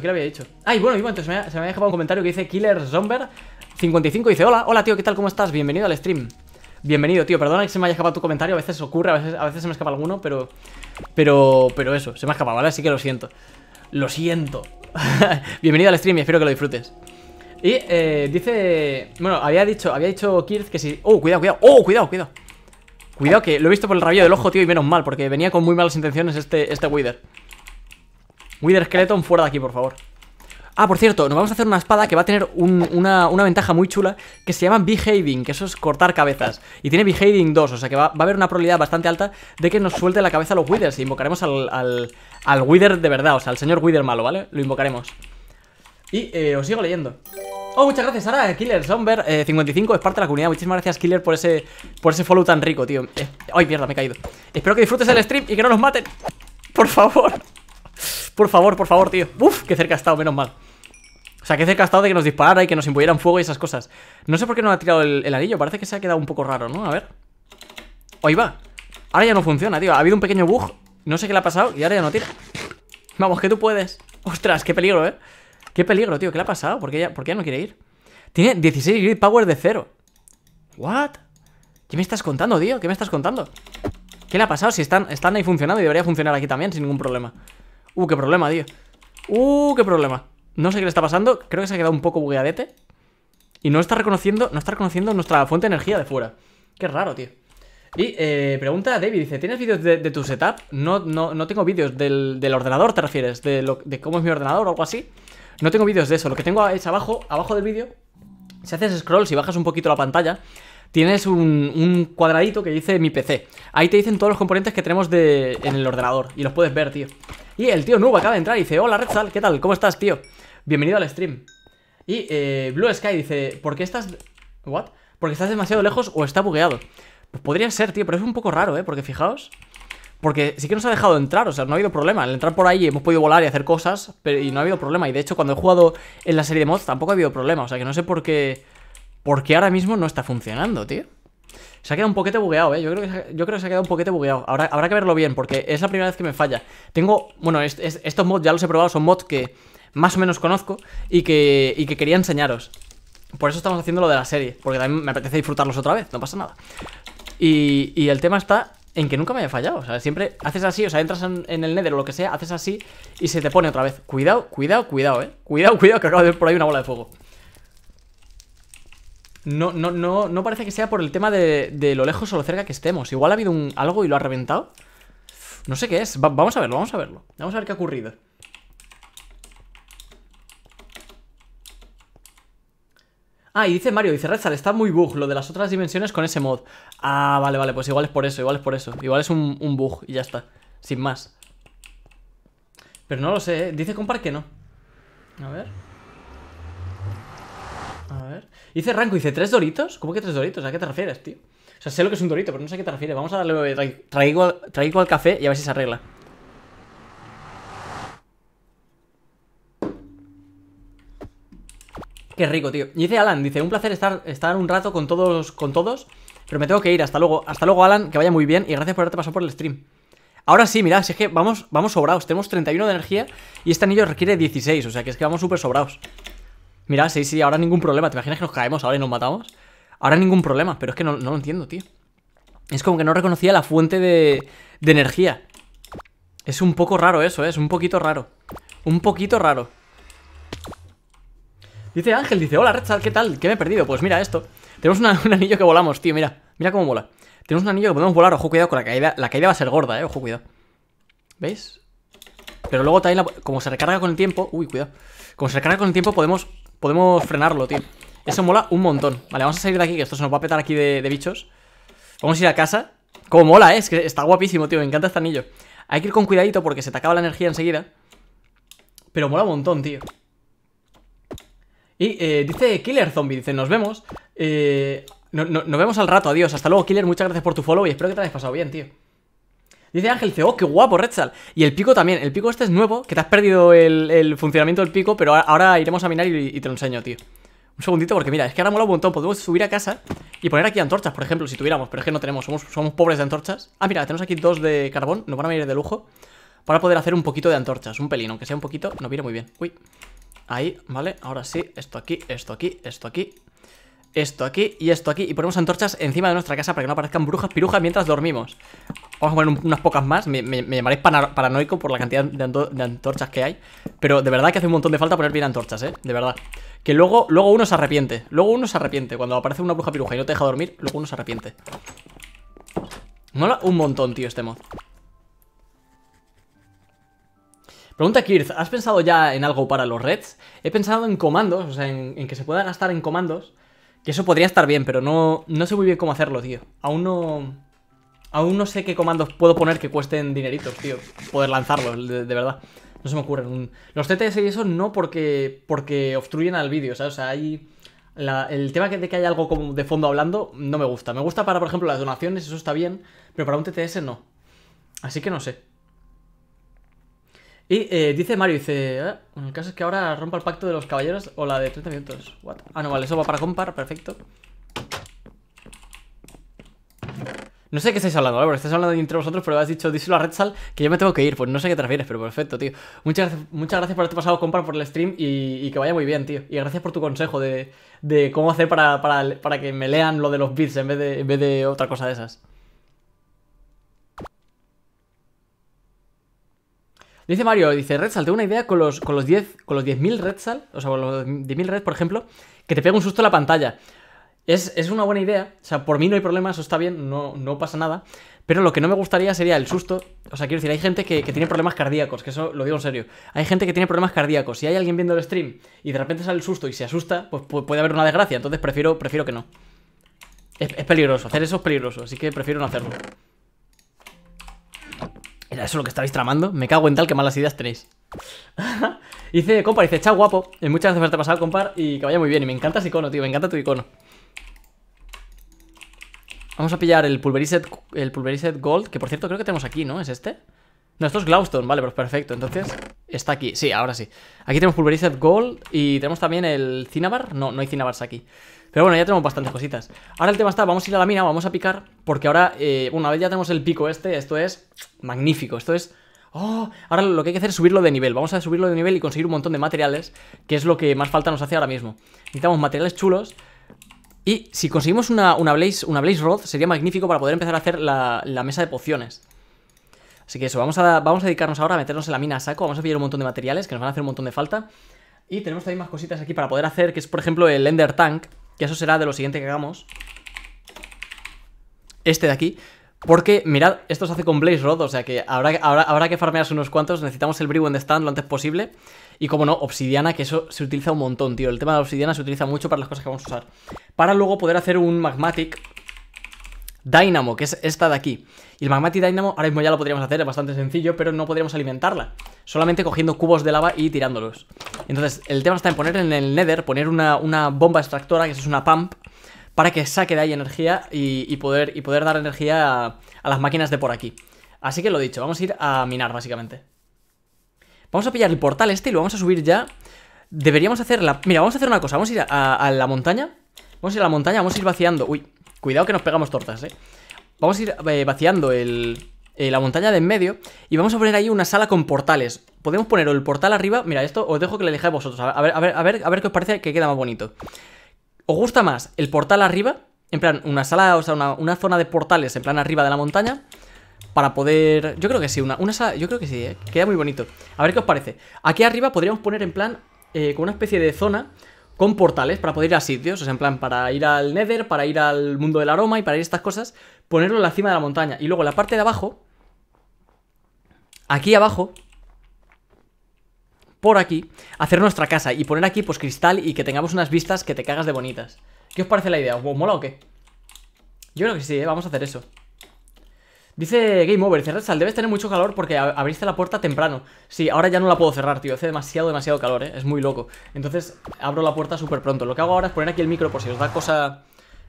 ¿Qué le había dicho? Ay, bueno, y bueno, entonces se me había dejado un comentario que dice Killer Zomber 55 dice, hola, hola tío, ¿qué tal? ¿Cómo estás? Bienvenido al stream. Bienvenido, tío. Perdona que se me haya escapado tu comentario, a veces ocurre, a veces, a veces se me escapa alguno, pero. Pero. Pero eso, se me ha escapado, ¿vale? Así que lo siento. Lo siento. Bienvenido al stream y espero que lo disfrutes. Y eh, dice. Bueno, había dicho, había dicho Kirth que si. Oh, cuidado, cuidado. Oh, cuidado, cuidado. Cuidado que lo he visto por el rabillo del ojo, tío, y menos mal, porque venía con muy malas intenciones este, este Wither. Wither Skeleton, fuera de aquí, por favor Ah, por cierto, nos vamos a hacer una espada que va a tener una, ventaja muy chula que se llama Behaving, que eso es cortar cabezas. Y tiene Behaving 2, o sea que va, a haber una probabilidad bastante alta de que nos suelte la cabeza los Withers. Y e invocaremos al, al, al, Wither de verdad, o sea, al señor Wither malo, ¿vale? Lo invocaremos. Y eh, os sigo leyendo. Oh, muchas gracias, Sara, eh, Killer, Somber, 55, eh, es parte de la comunidad. Muchísimas gracias, Killer, por ese, por ese follow tan rico, tío. ay, mierda, me he caído. Espero que disfrutes el stream y que no nos maten. Por favor. Por favor, por favor, tío. Uf, qué cerca ha estado, menos mal. O sea, qué cerca ha estado de que nos disparara y que nos un fuego y esas cosas. No sé por qué no ha tirado el, anillo. Parece que se ha quedado un poco raro, ¿no? A ver. Ahí va. Ahora ya no funciona, tío. Ha habido un pequeño bug. No sé qué le ha pasado y ahora ya no tira. Vamos, que tú puedes. Ostras, qué peligro, ¿eh? Qué peligro, tío. ¿Qué le ha pasado? ¿Por qué ya, qué no quiere ir? Tiene 16 grid power de cero. ¿What? ¿Qué me estás contando, tío? ¿Qué me estás contando? ¿Qué le ha pasado? Si están, están ahí funcionando y debería funcionar aquí también sin ningún problema. Uh, qué problema, tío Uh, qué problema No sé qué le está pasando, creo que se ha quedado un poco bugueadete Y no está reconociendo No está reconociendo nuestra fuente de energía de fuera Qué raro, tío y eh, pregunta a David, dice, ¿tienes vídeos de, tu setup? No, no, no tengo vídeos del, ordenador, ¿te refieres? De, lo, cómo es mi ordenador o algo así No tengo vídeos de eso, lo que tengo es abajo Abajo del vídeo, si haces scroll, si bajas un poquito la pantalla Tienes un, cuadradito que dice mi PC Ahí te dicen todos los componentes que tenemos en el ordenador Y los puedes ver, tío y el tío Nuba acaba de entrar y dice, hola sal ¿qué tal? ¿Cómo estás, tío? Bienvenido al stream. Y eh, Blue Sky dice, ¿por qué estás... ¿What? ¿Porque estás demasiado lejos o está bugueado? Pues podría ser, tío, pero es un poco raro, ¿eh? Porque fijaos... Porque sí que nos ha dejado entrar, o sea, no ha habido problema. Al entrar por ahí hemos podido volar y hacer cosas, pero y no ha habido problema. Y de hecho, cuando he jugado en la serie de mods tampoco ha habido problema. O sea, que no sé por qué... ¿Por qué ahora mismo no está funcionando, tío? Se ha quedado un poquete bugueado, ¿eh? Yo creo, que yo creo se ha quedado un poquete bugueado. Ahora, habrá que verlo bien, porque es la primera vez que me falla. Tengo... Bueno, estos mods ya los he probado, son mods que más o menos conozco y que, y que quería enseñaros. Por eso estamos haciendo lo de la serie, porque también me apetece disfrutarlos otra vez, no pasa nada. Y, y el tema está en que nunca me haya fallado, o sea, siempre haces así, o sea, entras en, en, el nether o lo que sea, haces así y se te pone otra vez. Cuidado, cuidado, cuidado, eh. Cuidado, cuidado, que acabo de ver por ahí una bola de fuego. No, no, no, no parece que sea por el tema de, lo lejos o lo cerca que estemos. Igual ha habido un, algo y lo ha reventado. No sé qué es. vamos a verlo, vamos a verlo. Vamos a ver qué ha ocurrido. Ah, y dice Mario, dice Redsal, está muy bug lo de las otras dimensiones con ese mod. Ah, vale, vale, pues igual es por eso, igual es por eso. Igual es un, bug y ya está. Sin más. Pero no lo sé, ¿eh? dice Compar que no. A ver. Dice Ranco, dice, ¿tres doritos? ¿Cómo que tres doritos? ¿A qué te refieres, tío? O sea, sé lo que es un dorito, pero no sé a qué te refieres. Vamos a darle traigo, traigo al café y a ver si se arregla. Qué rico, tío. Y dice Alan, dice, un placer estar, estar un rato con todos, con todos, pero me tengo que ir. Hasta luego. Hasta luego, Alan, que vaya muy bien y gracias por haberte pasado por el stream. Ahora sí, mirad, si es que vamos, vamos sobrados. Tenemos 31 de energía y este anillo requiere 16, o sea que es que vamos súper sobrados. Mira, sí, sí, ahora ningún problema. ¿Te imaginas que nos caemos ahora y nos matamos? Ahora ningún problema, pero es que no, lo entiendo, tío. Es como que no reconocía la fuente de, energía. Es un poco raro eso, ¿eh? es un poquito raro. Un poquito raro. Dice Ángel, dice, hola Redstar, ¿qué tal? ¿Qué me he perdido? Pues mira esto. Tenemos un anillo que volamos, tío, mira. Mira cómo mola. Tenemos un anillo que podemos volar, ojo, cuidado con la caída. La caída va a ser gorda, eh, ojo, cuidado. ¿Veis? Pero luego también, como se recarga con el tiempo... Uy, cuidado. Como se recarga con el tiempo podemos podemos frenarlo, tío. Eso mola un montón. Vale, vamos a salir de aquí, que esto se nos va a petar aquí de, bichos. Vamos a ir a casa. Como mola, ¿eh? es que está guapísimo, tío. Me encanta este anillo. Hay que ir con cuidadito porque se te acaba la energía enseguida. Pero mola un montón, tío. Y eh, dice Killer Zombie, dice, nos vemos. Eh, nos vemos al rato, adiós. Hasta luego, Killer. Muchas gracias por tu follow y espero que te hayas pasado bien, tío. Dice Ángel, CEO, oh, qué guapo, Redsal. Y el pico también, el pico este es nuevo, que te has perdido el, funcionamiento del pico, pero ahora iremos a minar y, te lo enseño, tío. Un segundito, porque mira, es que ahora mola un montón. Podemos subir a casa y poner aquí antorchas, por ejemplo, si tuviéramos, pero es que no tenemos, somos, somos pobres de antorchas. Ah, mira, tenemos aquí dos de carbón, nos van a venir de lujo, para poder hacer un poquito de antorchas, un pelín, aunque sea un poquito, nos viene muy bien. Uy, ahí, vale, ahora sí, esto aquí, esto aquí, esto aquí esto aquí y esto aquí Y ponemos antorchas encima de nuestra casa para que no aparezcan brujas, pirujas mientras dormimos Vamos a poner unas pocas más, me, me, paranoico por la cantidad de, antorchas que hay Pero de verdad que hace un montón de falta poner bien antorchas, eh, de verdad Que luego, luego uno se arrepiente, luego uno se arrepiente Cuando aparece una bruja piruja y no te deja dormir, luego uno se arrepiente Mola un montón, tío, este mod Pregunta Kirth, ¿has pensado ya en algo para los reds? He pensado en comandos, o sea, en, en que se pueda gastar en comandos que eso podría estar bien, pero no, no sé muy bien cómo hacerlo, tío. Aún no... Aún no sé qué comandos puedo poner que cuesten dineritos, tío. Poder lanzarlos, de, verdad. No se me ocurren. Los TTS y eso no porque, porque obstruyen al vídeo, ¿sabes? O sea, hay... el tema de que hay algo como de fondo hablando no me gusta. Me gusta para, por ejemplo, las donaciones, eso está bien, pero para un TTS no. Así que no sé. Y eh, dice Mario, dice, ah, en el caso es que ahora rompa el pacto de los caballeros o la de 30 minutos. What? Ah, no, vale, eso va para compar, perfecto. No sé qué estáis hablando, Álvaro, Porque estáis hablando entre vosotros, pero has dicho, díselo a Redsal que yo me tengo que ir. Pues no sé qué te refieres, pero perfecto, tío. Muchas, muchas gracias por haberte pasado, compar, por el stream y, que vaya muy bien, tío. Y gracias por tu consejo de, cómo hacer para, para, que me lean lo de los bits en vez de otra cosa de esas. Dice Mario, dice, Redsal, tengo una idea con los, con los 10, con los 10.000 Redsal, o sea, con los 10.000 Red, por ejemplo, que te pega un susto en la pantalla. Es, una buena idea, o sea, por mí no hay problema, eso está bien, no, no pasa nada, pero lo que no me gustaría sería el susto, o sea, quiero decir, hay gente que, tiene problemas cardíacos, que eso lo digo en serio, hay gente que tiene problemas cardíacos, si hay alguien viendo el stream y de repente sale el susto y se asusta, pues puede haber una desgracia, entonces prefiero, prefiero que no. Es, es peligroso, hacer eso es peligroso, así que prefiero no hacerlo. ¿Era eso lo que estabais tramando? Me cago en tal que malas ideas tenéis. dice, compa dice, chao guapo. Eh, muchas gracias por pasado, compar. Y que vaya muy bien. Y me encanta ese icono, tío. Me encanta tu icono. Vamos a pillar el Pulverized, el Gold, que por cierto creo que tenemos aquí, ¿no? ¿Es este? No, esto es Glowstone, vale, pero pues perfecto. Entonces, está aquí. Sí, ahora sí. Aquí tenemos Pulverized Gold y tenemos también el cinabar. No, no hay cinabars aquí. Pero bueno, ya tenemos bastantes cositas. Ahora el tema está, vamos a ir a la mina, vamos a picar, porque ahora, eh, una vez ya tenemos el pico este, esto es magnífico, esto es... Oh, ahora lo que hay que hacer es subirlo de nivel. Vamos a subirlo de nivel y conseguir un montón de materiales, que es lo que más falta nos hace ahora mismo. Necesitamos materiales chulos. Y si conseguimos una, Blaze, una Blaze Rod, sería magnífico para poder empezar a hacer la, mesa de pociones. Así que eso, vamos a, vamos a dedicarnos ahora a meternos en la mina a saco. Vamos a pillar un montón de materiales que nos van a hacer un montón de falta. Y tenemos también más cositas aquí para poder hacer, que es por ejemplo el Ender Tank, que eso será de lo siguiente que hagamos. Este de aquí. Porque, mirad, esto se hace con Blaze Rod, o sea que habrá, que farmearse unos cuantos. Necesitamos el Brewing Stand lo antes posible. Y como no, obsidiana, que eso se utiliza un montón, tío. El tema de la obsidiana se utiliza mucho para las cosas que vamos a usar. Para luego poder hacer un magmatic Dynamo, que es esta de aquí. Y el Magmatic Dynamo ahora mismo ya lo podríamos hacer, es bastante sencillo, pero no podríamos alimentarla. Solamente cogiendo cubos de lava y tirándolos. Entonces, el tema está en poner en el Nether, poner una, bomba extractora, que es una pump, para que saque de ahí energía y, poder, y poder dar energía a, las máquinas de por aquí. Así que lo dicho, vamos a ir a minar, básicamente. Vamos a pillar el portal este y lo vamos a subir ya. Deberíamos hacer la... Mira, vamos a hacer una cosa, vamos a ir a la montaña. Vamos a ir a la montaña, vamos a ir vaciando... Uy, Cuidado que nos pegamos tortas, ¿eh? Vamos a ir eh, vaciando el, eh, la montaña de en medio y vamos a poner ahí una sala con portales. Podemos poner el portal arriba. Mira, esto os dejo que lo elijáis vosotros. A ver, a ver, a ver, qué os parece que queda más bonito. ¿Os gusta más el portal arriba? En plan, una sala, o sea, una, zona de portales en plan arriba de la montaña para poder... Yo creo que sí, una, sala... Yo creo que sí, eh, queda muy bonito. A ver qué os parece. Aquí arriba podríamos poner en plan con una especie de zona con portales para poder ir a sitios, o sea, en plan, para ir al Nether, para ir al mundo del aroma y para ir a estas cosas, ponerlo en la cima de la montaña. Y luego la parte de abajo, aquí abajo, por aquí, hacer nuestra casa y poner aquí, pues, cristal y que tengamos unas vistas que te cagas de bonitas. ¿Qué os parece la idea? ¿Os mola o qué? Yo creo que sí, ¿eh? vamos a hacer eso. Dice Game Over, dice sal, debes tener mucho calor porque abriste la puerta temprano. Sí, ahora ya no la puedo cerrar, tío. Hace demasiado, demasiado calor, ¿eh? Es muy loco. Entonces abro la puerta súper pronto. Lo que hago ahora es poner aquí el micro por si os da cosa...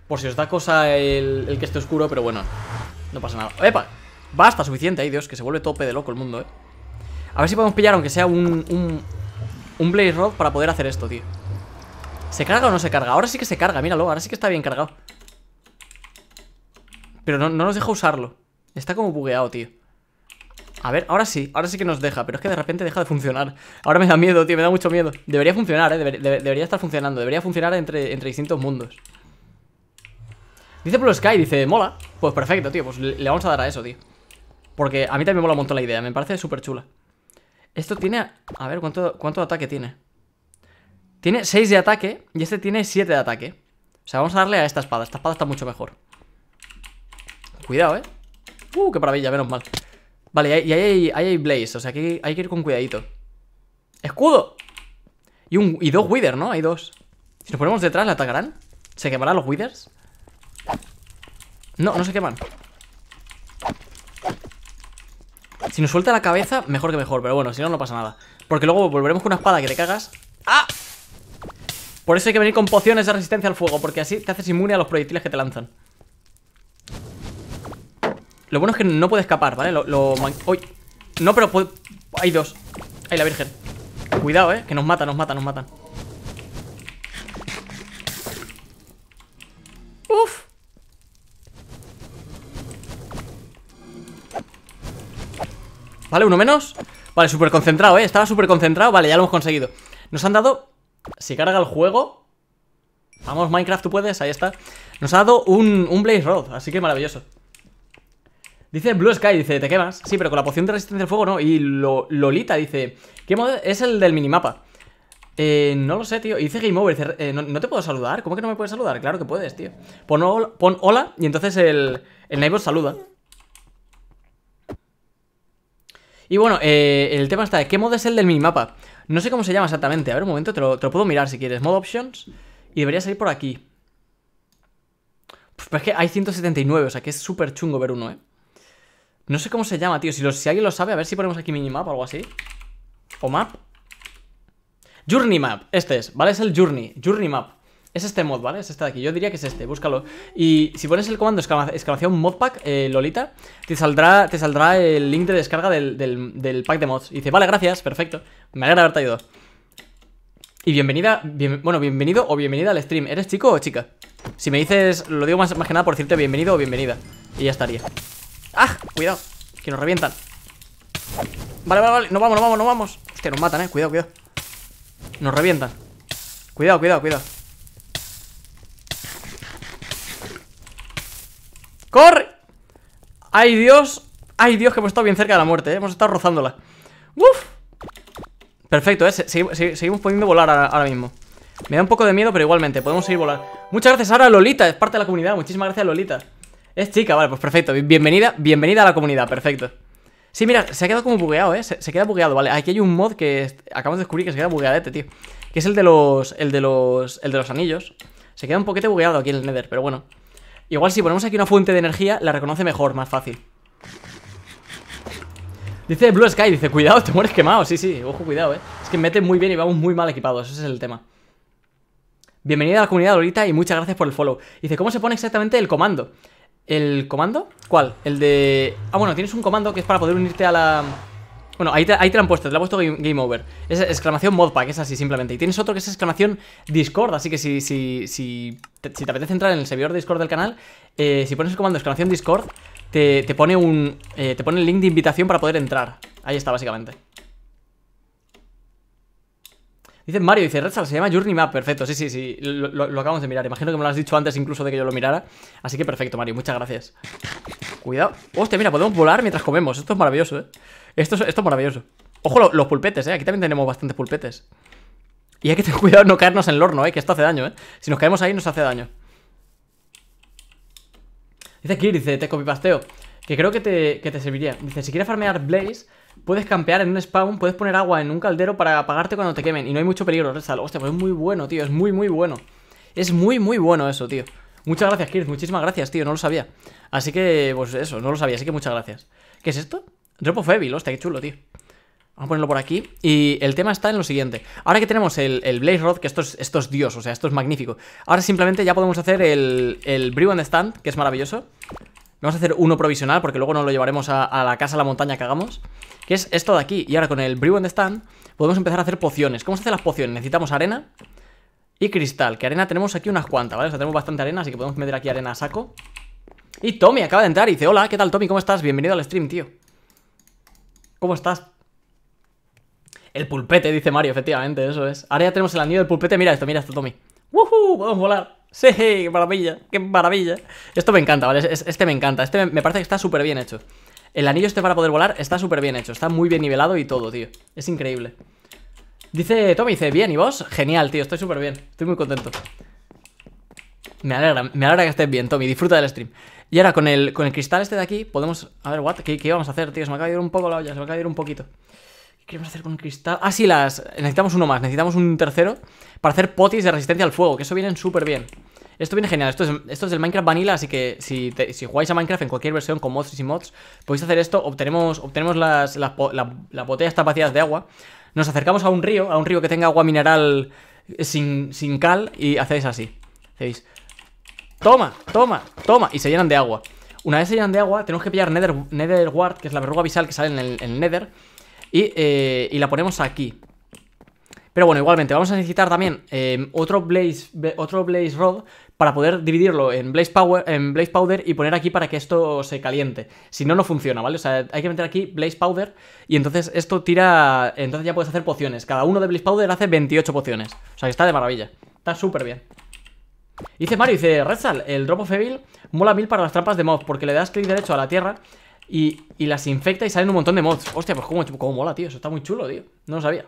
Por si os da cosa el, que esté oscuro, pero bueno. No pasa nada. ¡Epa! Basta, suficiente. Ay, Dios, que se vuelve tope de loco el mundo, ¿eh? A ver si podemos pillar, aunque sea un... Un, un Blaze Rod para poder hacer esto, tío. ¿Se carga o no se carga? Ahora sí que se carga, míralo. Ahora sí que está bien cargado. Pero no, no nos deja usarlo. Está como bugueado, tío A ver, ahora sí, ahora sí que nos deja Pero es que de repente deja de funcionar Ahora me da miedo, tío, me da mucho miedo Debería funcionar, eh, debería estar funcionando Debería funcionar entre, distintos mundos Dice Blue Sky, dice, mola Pues perfecto, tío, pues le, vamos a dar a eso, tío Porque a mí también me mola un montón la idea Me parece súper chula Esto tiene, a ver, ¿cuánto, ¿cuánto ataque tiene? Tiene 6 de ataque Y este tiene 7 de ataque O sea, vamos a darle a esta espada Esta espada está mucho mejor Cuidado, eh Uh, qué maravilla, menos mal Vale, y ahí hay, Blaze, o sea aquí hay que ir con cuidadito ¡Escudo! Y, un, y dos Wither, ¿no? Hay dos Si nos ponemos detrás, ¿la atacarán? ¿Se quemarán los Withers? No, no se queman Si nos suelta la cabeza, mejor que mejor Pero bueno, si no, no pasa nada Porque luego volveremos con una espada que le cagas ¡Ah! Por eso hay que venir con pociones de resistencia al fuego Porque así te haces inmune a los proyectiles que te lanzan lo bueno es que no puede escapar, ¿vale? Lo... No, pero puede... Hay dos. Hay la virgen. Cuidado, ¿eh? Que nos mata, nos mata, nos matan. ¡Uf! Vale, uno menos. Vale, súper concentrado, ¿eh? Estaba súper concentrado. Vale, ya lo hemos conseguido. Nos han dado... Si carga el juego... Vamos, Minecraft, tú puedes. Ahí está. Nos ha dado un, un Blaze Rod. Así que maravilloso. Dice Blue Sky, dice, te quemas. Sí, pero con la poción de resistencia al fuego no. Y Lolita dice, ¿qué modo es el del minimapa? Eh, no lo sé, tío. Y dice Game Over, dice, eh, no, te puedo saludar. ¿Cómo que no me puedes saludar? Claro que puedes, tío. Pon, hola, y entonces el, el neighbor saluda. Y bueno, eh, el tema está de qué modo es el del minimapa. No sé cómo se llama exactamente. A ver, un momento, te lo, puedo mirar si quieres. Mod Options. Y debería salir por aquí. Pues, es que hay 179, o sea que es súper chungo ver uno, ¿eh? No sé cómo se llama, tío. Si, alguien lo sabe, a ver si ponemos aquí minimap o algo así. O map. Journey Map. Este es, ¿vale? Es el Journey. Journey Map. Es este mod, ¿vale? Es este de aquí. Yo diría que es este, búscalo. Y si pones el comando exclamación modpack, eh, Lolita, te saldrá, te saldrá el link de descarga del, pack de mods. Y dice, vale, gracias, perfecto. Me alegra haberte ayudado. Y bienvenida, bueno, bienvenido o bienvenida al stream. ¿Eres chico o chica? Si me dices, lo digo más, más que nada por decirte bienvenido o bienvenida. Y ya estaría. ¡Ah! Cuidado, que nos revientan Vale, vale, vale, no vamos, no vamos, no vamos Que nos matan, eh, cuidado, cuidado Nos revientan Cuidado, cuidado, cuidado ¡Corre! ¡Ay, Dios! ¡Ay, Dios! Que hemos estado bien cerca de la muerte, ¿eh? Hemos estado rozándola ¡Uf! Perfecto, ¿eh? seguimos pudiendo volar ahora mismo Me da un poco de miedo, pero igualmente Podemos seguir volando Muchas gracias, a Lolita Es parte de la comunidad Muchísimas gracias, Lolita es chica, vale, pues perfecto. Bienvenida, bienvenida a la comunidad, perfecto. Sí, mira, se ha quedado como bugueado, ¿eh? Se, queda bugueado, ¿vale? Aquí hay un mod que acabamos de descubrir que se queda bugueadete, tío. Que es el de los... el de los... el de los anillos. Se queda un poquito bugueado aquí en el Nether, pero bueno. Igual si ponemos aquí una fuente de energía, la reconoce mejor, más fácil. Dice Blue Sky, dice, cuidado, te mueres quemado. Sí, sí, ojo, cuidado, eh. Es que mete muy bien y vamos muy mal equipados, ese es el tema. Bienvenida a la comunidad Lolita y muchas gracias por el follow. Dice, ¿cómo se pone exactamente el comando? ¿El comando? ¿Cuál? El de... Ah, bueno, tienes un comando que es para poder unirte a la... Bueno, ahí te, ahí lo han puesto, te lo ha puesto Game, Over. Es exclamación Modpack, es así simplemente. Y tienes otro que es exclamación Discord, así que si, si, si, te, si te apetece entrar en el servidor de Discord del canal, eh, si pones el comando exclamación Discord, te, te pone un... Eh, te pone el link de invitación para poder entrar. Ahí está, básicamente. Dice Mario, dice Redsal, se llama Journey Map, perfecto, sí, sí, sí, lo, acabamos de mirar, imagino que me lo has dicho antes incluso de que yo lo mirara, así que perfecto, Mario, muchas gracias. Cuidado, hostia, mira, podemos volar mientras comemos, esto es maravilloso, eh. Esto es, esto maravilloso. Ojo, los pulpetes, eh, aquí también tenemos bastantes pulpetes. Y hay que tener cuidado de no caernos en el horno, eh, que esto hace daño, eh. Si nos caemos ahí nos hace daño. Dice Kir, dice, te copipasteo, que creo que que te serviría. Dice, si quieres farmear Blaze puedes campear en un spawn, puedes poner agua en un caldero para apagarte cuando te quemen. Y no hay mucho peligro, réstalo. Hostia, pues es muy bueno, tío. Es muy, muy bueno. Es muy, muy bueno eso, tío. Muchas gracias, Kirk. Muchísimas gracias, tío. No lo sabía. Así que, pues eso, no lo sabía. Así que muchas gracias. ¿Qué es esto? Drop of Evil. Hostia, qué chulo, tío. Vamos a ponerlo por aquí. Y el tema está en lo siguiente. Ahora que tenemos el, Blaze Rod, que esto es, Dios, o sea, esto es magnífico. Ahora simplemente ya podemos hacer el, el Brew Stand, que es maravilloso. Vamos a hacer uno provisional porque luego nos lo llevaremos a, la casa a la montaña que hagamos. Que es esto de aquí. Y ahora con el Brew Stand podemos empezar a hacer pociones. ¿Cómo se hacen las pociones? Necesitamos arena y cristal. Que arena tenemos aquí unas cuantas, ¿vale? O sea, tenemos bastante arena, así que podemos meter aquí arena a saco. Y Tommy acaba de entrar y dice, hola, ¿qué tal Tommy? ¿Cómo estás? Bienvenido al stream, tío. ¿Cómo estás? El pulpete, dice Mario, efectivamente, eso es. Ahora ya tenemos el anillo del pulpete. Mira esto, mira esto, Tommy. ¡Woohoo! Podemos volar. Sí, qué maravilla, qué maravilla. Esto me encanta, ¿vale? Este me encanta. Este me parece que está súper bien hecho. El anillo este para poder volar está súper bien hecho. Está muy bien nivelado y todo, tío. Es increíble. Dice Tommy, dice, bien, ¿y vos? Genial, tío, estoy súper bien. Estoy muy contento. Me alegra, me alegra que estés bien, Tommy. Disfruta del stream. Y ahora con el, con el cristal este de aquí podemos... A ver, what? ¿Qué, qué vamos a hacer, tío? Se me acaba caído un poco la olla, se me acaba de un poquito. ¿Qué queremos hacer con cristal? Ah, sí, las... Necesitamos uno más, necesitamos un tercero para hacer potis de resistencia al fuego, que eso viene súper bien. Esto viene genial, esto es, esto es del Minecraft Vanilla, así que si, jugáis a Minecraft en cualquier versión con mods y mods, podéis hacer esto, obtenemos, obtenemos las, las, botellas tapacidas de agua, nos acercamos a un río, a un río que tenga agua mineral eh, sin, cal y hacéis así. Hacéis... Toma, toma, toma, y se llenan de agua. Una vez se llenan de agua, tenemos que pillar Nether, nether Ward, que es la verruga visal que sale en en el Nether, eh, y, la ponemos aquí pero bueno, igualmente, vamos a necesitar también eh, otro, blaze, otro Blaze Rod para poder dividirlo en blaze, power, en blaze Powder y poner aquí para que esto se caliente. Si no, no funciona, ¿vale? O sea, hay que meter aquí Blaze Powder y entonces esto tira... Entonces ya puedes hacer pociones. Cada uno de Blaze Powder hace 28 pociones. O sea, que está de maravilla. Está súper bien. Dice Mario, dice Redsal, el Drop of Evil mola mil para las trampas de mobs, porque le das clic derecho a la tierra y, las infecta y salen un montón de mods. Hostia, pues cómo, mola, tío. Eso está muy chulo, tío. No lo sabía.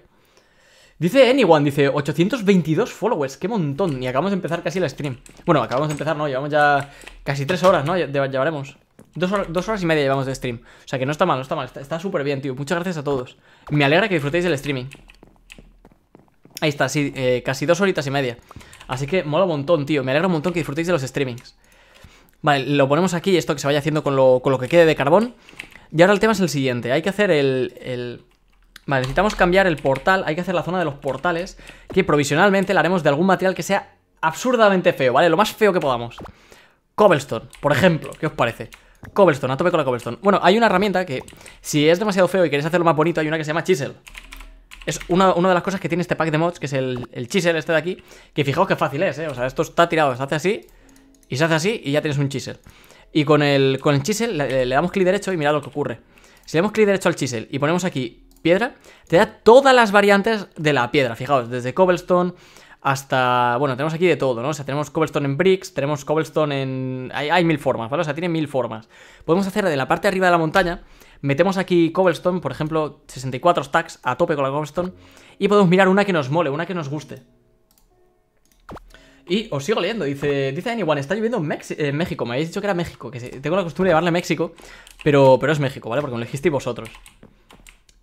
Dice Anyone, dice 822 followers, qué montón. Y acabamos de empezar casi el stream. Bueno, acabamos de empezar, ¿no? Llevamos ya casi tres horas, ¿no? Llevaremos. Dos horas, horas y media llevamos de stream. O sea que no está mal, no está mal. Está súper bien, tío. Muchas gracias a todos. Me alegra que disfrutéis del streaming. Ahí está, sí, eh, casi dos horitas y media. Así que mola un montón, tío. Me alegra un montón que disfrutéis de los streamings. Vale, lo ponemos aquí, esto que se vaya haciendo con lo, que quede de carbón. Y ahora el tema es el siguiente, hay que hacer el, Vale, necesitamos cambiar el portal, hay que hacer la zona de los portales, que provisionalmente la haremos de algún material que sea absurdamente feo, ¿vale? Lo más feo que podamos. Cobblestone, por ejemplo, ¿qué os parece? Cobblestone, a tope con la cobblestone. Bueno, hay una herramienta que, si es demasiado feo y queréis hacerlo más bonito, hay una que se llama chisel. Es una, de las cosas que tiene este pack de mods, que es el, el chisel este de aquí, que fijaos qué fácil es, ¿eh? O sea, esto está tirado, se hace así y se hace así y ya tienes un chisel. Y con el, con el chisel le, damos clic derecho y mirad lo que ocurre. Si le damos clic derecho al chisel y ponemos aquí piedra, te da todas las variantes de la piedra. Fijaos, desde cobblestone hasta... Bueno, tenemos aquí de todo, ¿no? O sea, tenemos cobblestone en bricks, tenemos cobblestone en... Hay, hay mil formas, ¿vale? O sea, tiene mil formas. Podemos hacer de la parte arriba de la montaña, metemos aquí cobblestone, por ejemplo, 64 stacks a tope con la cobblestone, y podemos mirar una que nos mole, una que nos guste. Y os sigo leyendo, dice, dice Anyone, está lloviendo en, eh, México, me habéis dicho que era México, que tengo la costumbre de a México, pero, pero es México, ¿vale? Porque me lo dijisteis vosotros.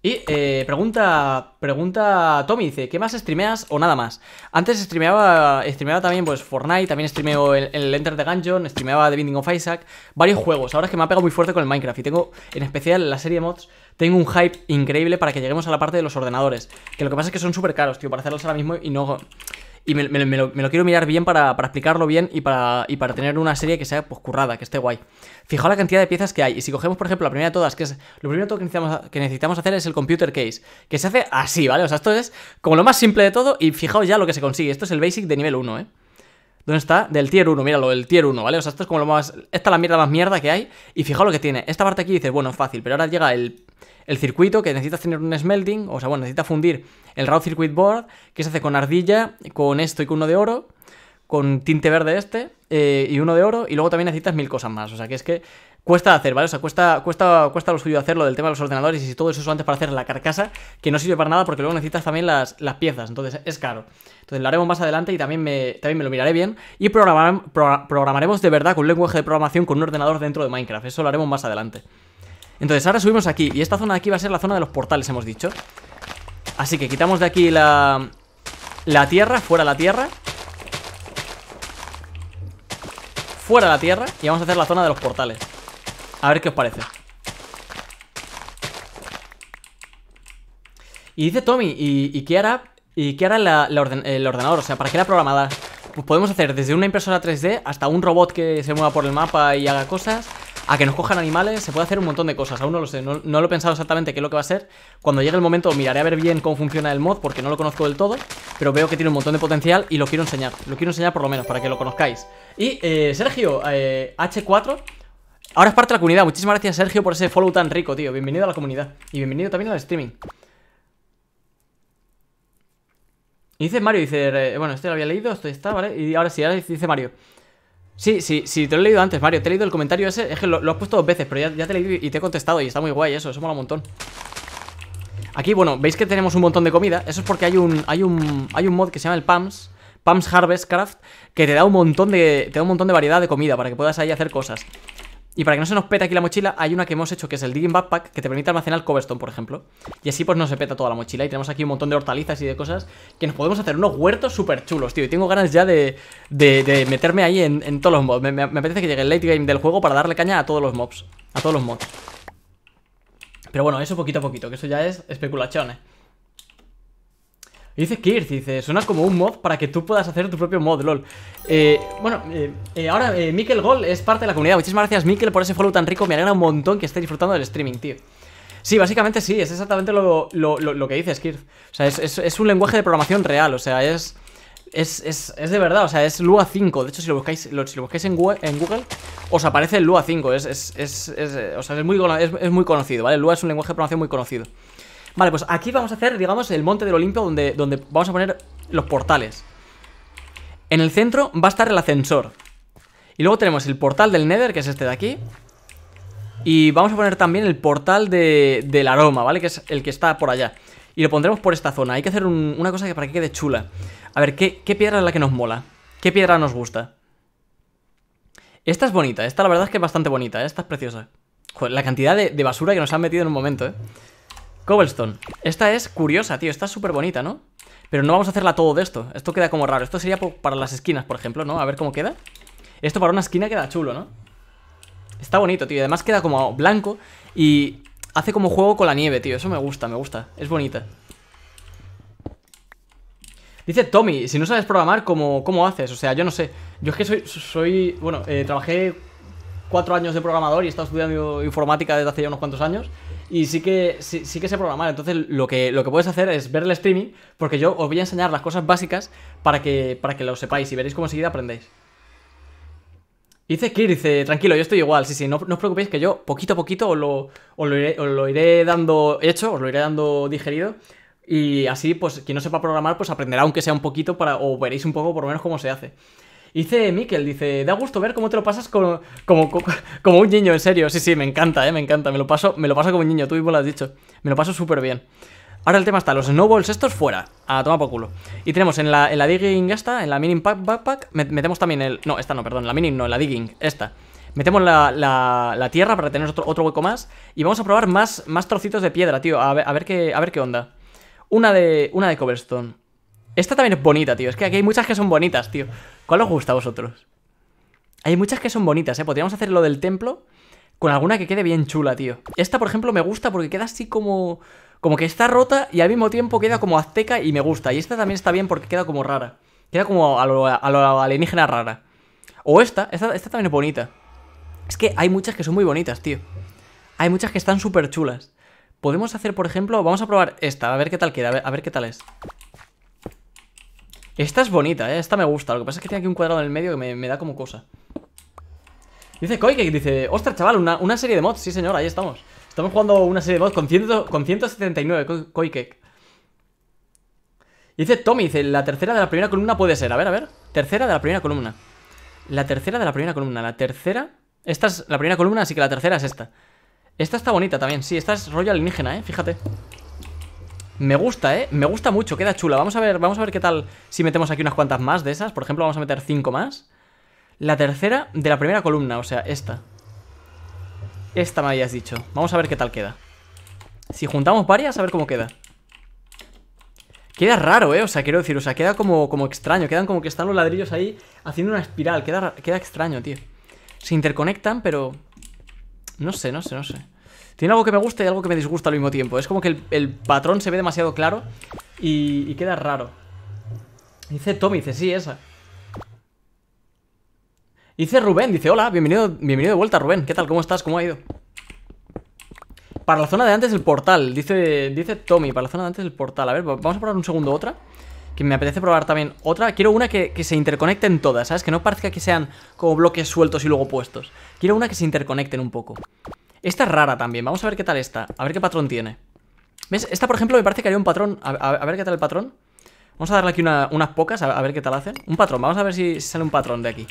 Y eh, pregunta, pregunta Tommy, dice, ¿qué más streameas o nada más? Antes streameaba, streameaba también pues Fortnite, también streameo el, Enter the Gungeon, streameaba The Binding of Isaac, varios juegos. Ahora es que me ha pegado muy fuerte con el Minecraft y tengo, en especial la serie mods, tengo un hype increíble para que lleguemos a la parte de los ordenadores. Que lo que pasa es que son súper caros, tío, para hacerlos ahora mismo y no... Y me, lo, quiero mirar bien para, explicarlo bien y para, para, tener una serie que sea pues, currada, que esté guay. Fijaos la cantidad de piezas que hay. Y si cogemos, por ejemplo, la primera de todas, que es lo primero que necesitamos, que necesitamos hacer es el computer case, que se hace así, ¿vale? O sea, esto es como lo más simple de todo y fijaos ya lo que se consigue. Esto es el basic de nivel 1, ¿eh? ¿Dónde está? Del tier 1, míralo, el tier 1, ¿vale? O sea, esto es como lo más... Esta es la mierda más mierda que hay. Y fijaos lo que tiene. Esta parte aquí dice bueno, fácil, pero ahora llega el, el circuito, que necesitas tener un smelting, o sea, bueno, necesitas fundir el raw circuit board, que se hace con ardilla, con esto y con uno de oro, con tinte verde este, eh, y uno de oro, y luego también necesitas mil cosas más, o sea, que es que cuesta hacer, ¿vale? O sea, cuesta, cuesta, cuesta lo suyo hacerlo del tema de los ordenadores y todo eso antes para hacer la carcasa, que no sirve para nada porque luego necesitas también las, piezas, entonces es caro. Entonces lo haremos más adelante y también me, también me lo miraré bien. Y programaremos de verdad con un lenguaje de programación con un ordenador dentro de Minecraft, eso lo haremos más adelante. Entonces ahora subimos aquí Y esta zona de aquí va a ser la zona de los portales, hemos dicho Así que quitamos de aquí la... La tierra, fuera la tierra Fuera la tierra Y vamos a hacer la zona de los portales A ver qué os parece Y dice Tommy, ¿y, y qué hará, y qué el ordenador? O sea, ¿para qué la programada? Pues podemos hacer desde una impresora 3D hasta un robot que se mueva por el mapa y haga cosas a que nos cojan animales, se puede hacer un montón de cosas, aún no lo sé, no, lo he pensado exactamente qué es lo que va a ser. Cuando llegue el momento miraré a ver bien cómo funciona el mod, porque no lo conozco del todo, pero veo que tiene un montón de potencial y lo quiero enseñar, lo quiero enseñar por lo menos, para que lo conozcáis. Y eh, Sergio, H4... Eh, ahora es parte de la comunidad, muchísimas gracias Sergio por ese follow tan rico, tío. Bienvenido a la comunidad. Y bienvenido también al streaming. dice Mario, dice, eh, bueno, este lo había leído, esto está, ¿vale? Y ahora sí, dice Mario. Sí, sí, sí, te lo he leído antes, Mario. Te he leído el comentario ese. Es que lo, has puesto dos veces, pero ya, te he leído y te he contestado. Y está muy guay eso, eso mola un montón. Aquí, bueno, veis que tenemos un montón de comida. Eso es porque hay un, hay un, hay un mod que se llama el PAMS. PAMS Harvest Craft, que te da un montón de. Te da un montón de variedad de comida para que puedas ahí hacer cosas. Y para que no se nos peta aquí la mochila, hay una que hemos hecho que es el Digging Backpack, que te permite almacenar cobblestone, por ejemplo. Y así pues no se peta toda la mochila. Y tenemos aquí un montón de hortalizas y de cosas que nos podemos hacer unos huertos super chulos, tío. Y tengo ganas ya de, meterme ahí en, todos los mobs. Me, me, apetece que llegue el late game del juego para darle caña a todos los mobs. A todos los mods. Pero bueno, eso poquito a poquito, que eso ya es especulación, eh dice Kirth dice, suena como un mod para que tú puedas hacer tu propio mod, lol. Eh, bueno, eh, eh, ahora Mikel Gol es parte de la comunidad. Muchísimas gracias, Mikel, por ese follow tan rico. Me alegra un montón que esté disfrutando del streaming, tío. Sí, básicamente sí, es exactamente lo, que dice Kirth. O sea, es, es, un lenguaje de programación real, o sea, es... Es, es, es de verdad, o sea, es Lua 5. De hecho, si lo buscáis, en, Google, en Google os aparece el Lua 5. Es, es, es, o sea, es, muy, es muy conocido, ¿vale? Lua es un lenguaje de programación muy conocido. Vale, pues aquí vamos a hacer, digamos, el monte del Olimpo donde, donde vamos a poner los portales. En el centro va a estar el ascensor. Y luego tenemos el portal del Nether, que es este de aquí. Y vamos a poner también el portal del aroma, ¿vale? Que es el que está por allá. Y lo pondremos por esta zona. Hay que hacer una cosa que para que quede chula. A ver, ¿qué, piedra es la que nos mola? ¿Qué piedra nos gusta? Esta es bonita. Esta la verdad es que es bastante bonita. ¿eh? Esta es preciosa. Joder, la cantidad de, de basura que nos han metido en un momento, ¿eh? Cobblestone. Esta es curiosa, tío. Está súper bonita, ¿no? Pero no vamos a hacerla todo de esto. Esto queda como raro. Esto sería para las esquinas, por ejemplo, ¿no? A ver cómo queda. Esto para una esquina queda chulo, ¿no? Está bonito, tío. Además queda como blanco y hace como juego con la nieve, tío. Eso me gusta, me gusta. Es bonita. Dice Tommy, si no sabes programar, ¿cómo, cómo haces? O sea, yo no sé. Yo es que soy... soy bueno, eh, trabajé cuatro años de programador y he estado estudiando informática desde hace ya unos cuantos años y sí que, sí, que sé programar. Entonces lo que, lo que puedes hacer es ver el streaming, porque yo os voy a enseñar las cosas básicas para que, para que lo sepáis y veréis cómo enseguida aprendéis. Dice Kir, dice, tranquilo, yo estoy igual, sí, sí, no, no os preocupéis que yo poquito a poquito os lo, iré, dando hecho, os lo iré dando digerido y así, pues, quien no sepa programar, pues aprenderá aunque sea un poquito para, o veréis un poco por lo menos cómo se hace. Dice Miquel, dice, da gusto ver cómo te lo pasas como, como, como, un niño, en serio. Sí, sí, me encanta, eh, me encanta. Me lo paso, me lo paso como un niño, tú mismo lo has dicho. Me lo paso súper bien. Ahora el tema está, los snowballs estos fuera. A tomar por culo. Y tenemos en la, en la digging esta, en la mini backpack, metemos también el... No, esta no, perdón, la mining no, la digging, esta. Metemos la, la, la tierra para tener otro, otro, hueco más. Y vamos a probar más, más trocitos de piedra, tío. A ver, qué, a ver qué onda. Una de, una de cobblestone. Esta también es bonita, tío. Es que aquí hay muchas que son bonitas, tío. ¿Cuál os gusta a vosotros? Hay muchas que son bonitas, ¿eh? Podríamos hacer lo del templo con alguna que quede bien chula, tío. Esta, por ejemplo, me gusta porque queda así como... Como que está rota y al mismo tiempo queda como azteca y me gusta. Y esta también está bien porque queda como rara. Queda como a lo, alienígena rara. O esta, esta, también es bonita. Es que hay muchas que son muy bonitas, tío. Hay muchas que están súper chulas. Podemos hacer, por ejemplo, vamos a probar esta, a ver qué tal queda, a ver qué tal es. Esta es bonita, ¿eh? Esta me gusta. Lo que pasa es que tiene aquí un cuadrado en el medio que me, da como cosa. Dice Koike, dice, ostras, chaval, una, serie de mods. Sí, señor, ahí estamos. Estamos jugando una serie de mods con, con 179, Koike. Dice Tommy, dice, la tercera de la primera columna puede ser. A ver, a ver. Tercera de la primera columna. La tercera de la primera columna. La tercera... Esta es la primera columna, así que la tercera es esta. Esta está bonita también. Sí, esta es Royal alienígena, ¿eh? Fíjate. Me gusta, ¿eh? Me gusta mucho, queda chula. Vamos a ver, vamos a ver qué tal si metemos aquí unas cuantas más de esas. Por ejemplo, vamos a meter cinco más. La tercera de la primera columna, o sea, esta. Esta me habías dicho. Vamos a ver qué tal queda. Si juntamos varias, a ver cómo queda. Queda raro, ¿eh? O sea, quiero decir, o sea, queda como, como extraño. Quedan como que están los ladrillos ahí haciendo una espiral. Queda, queda extraño, tío. Se interconectan, pero... No sé, no sé, no sé. Tiene algo que me gusta y algo que me disgusta al mismo tiempo. Es como que el, patrón se ve demasiado claro y, queda raro. Dice Tommy, dice, sí, esa. Dice Rubén, dice, hola, bienvenido, bienvenido de vuelta, Rubén. ¿Qué tal? ¿Cómo estás? ¿Cómo ha ido? Para la zona de antes del portal, dice, dice Tommy, para la zona de antes del portal. A ver, vamos a probar un segundo otra. Que me apetece probar también otra. Quiero una que, que se interconecten todas, ¿sabes? Que no parezca que sean como bloques sueltos y luego puestos. Quiero una que se interconecten un poco. Esta es rara también, vamos a ver qué tal está A ver qué patrón tiene ¿Ves? Esta, por ejemplo, me parece que haría un patrón a, ver qué tal el patrón Vamos a darle aquí unas pocas a, ver qué tal hacen Un patrón, vamos a ver si, sale un patrón de aquí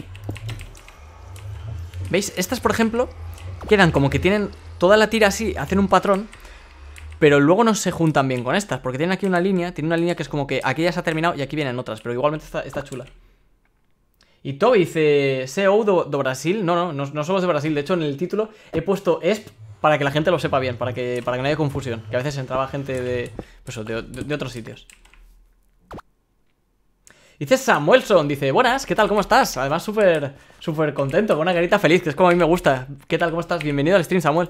¿Veis? Estas, por ejemplo, quedan como que tienen toda la tira así, hacen un patrón pero luego no se juntan bien con estas, porque tienen aquí una línea, tiene una línea que es como que aquí ya se ha terminado y aquí vienen otras, pero igualmente está chula. Y Toby dice, CEO do, Brasil. No, no, no, somos de Brasil. De hecho, en el título he puesto ESP para que la gente lo sepa bien, para que, para que no haya confusión. Que a veces entraba gente pues de, de, otros sitios. Dice Samuelson, dice, buenas, ¿qué tal? ¿Cómo estás? Además, súper súper contento, con una carita feliz, que es como a mí me gusta. ¿Qué tal? ¿Cómo estás? Bienvenido al stream, Samuel.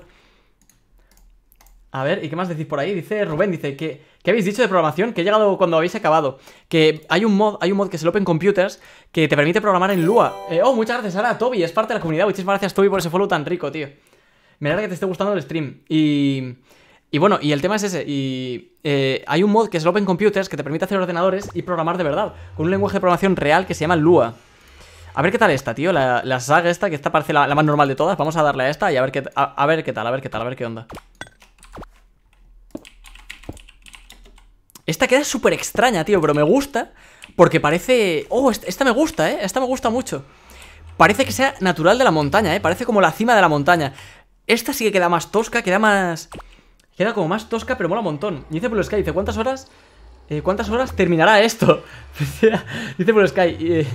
A ver, ¿y qué más decís por ahí? Dice Rubén, dice que ¿qué habéis dicho de programación? Que he llegado cuando habéis acabado. Que hay un mod, hay un mod que es el Open Computers que te permite programar en Lua. Eh, oh, muchas gracias, Sara, Toby, es parte de la comunidad. muchísimas gracias, Toby, por ese follow tan rico, tío. Me alegra que te esté gustando el stream. Y. Y bueno, y el tema es ese. Y eh, hay un mod que es el Open Computers que te permite hacer ordenadores y programar de verdad, con un lenguaje de programación real que se llama Lua. A ver qué tal esta, tío. La, la saga esta, que esta parece la, más normal de todas. Vamos a darle a esta y a ver qué, a ver qué tal, a ver qué tal, a ver qué onda. Esta queda súper extraña, tío, pero me gusta porque parece... Oh, esta me gusta, ¿eh? Esta me gusta mucho. Parece que sea natural de la montaña, ¿eh? Parece como la cima de la montaña. Esta sí que queda más tosca, queda más... Queda como más tosca, pero mola un montón. Y dice los Sky, dice, ¿cuántas horas? Eh, ¿Cuántas horas terminará esto? dice los Sky... Eh,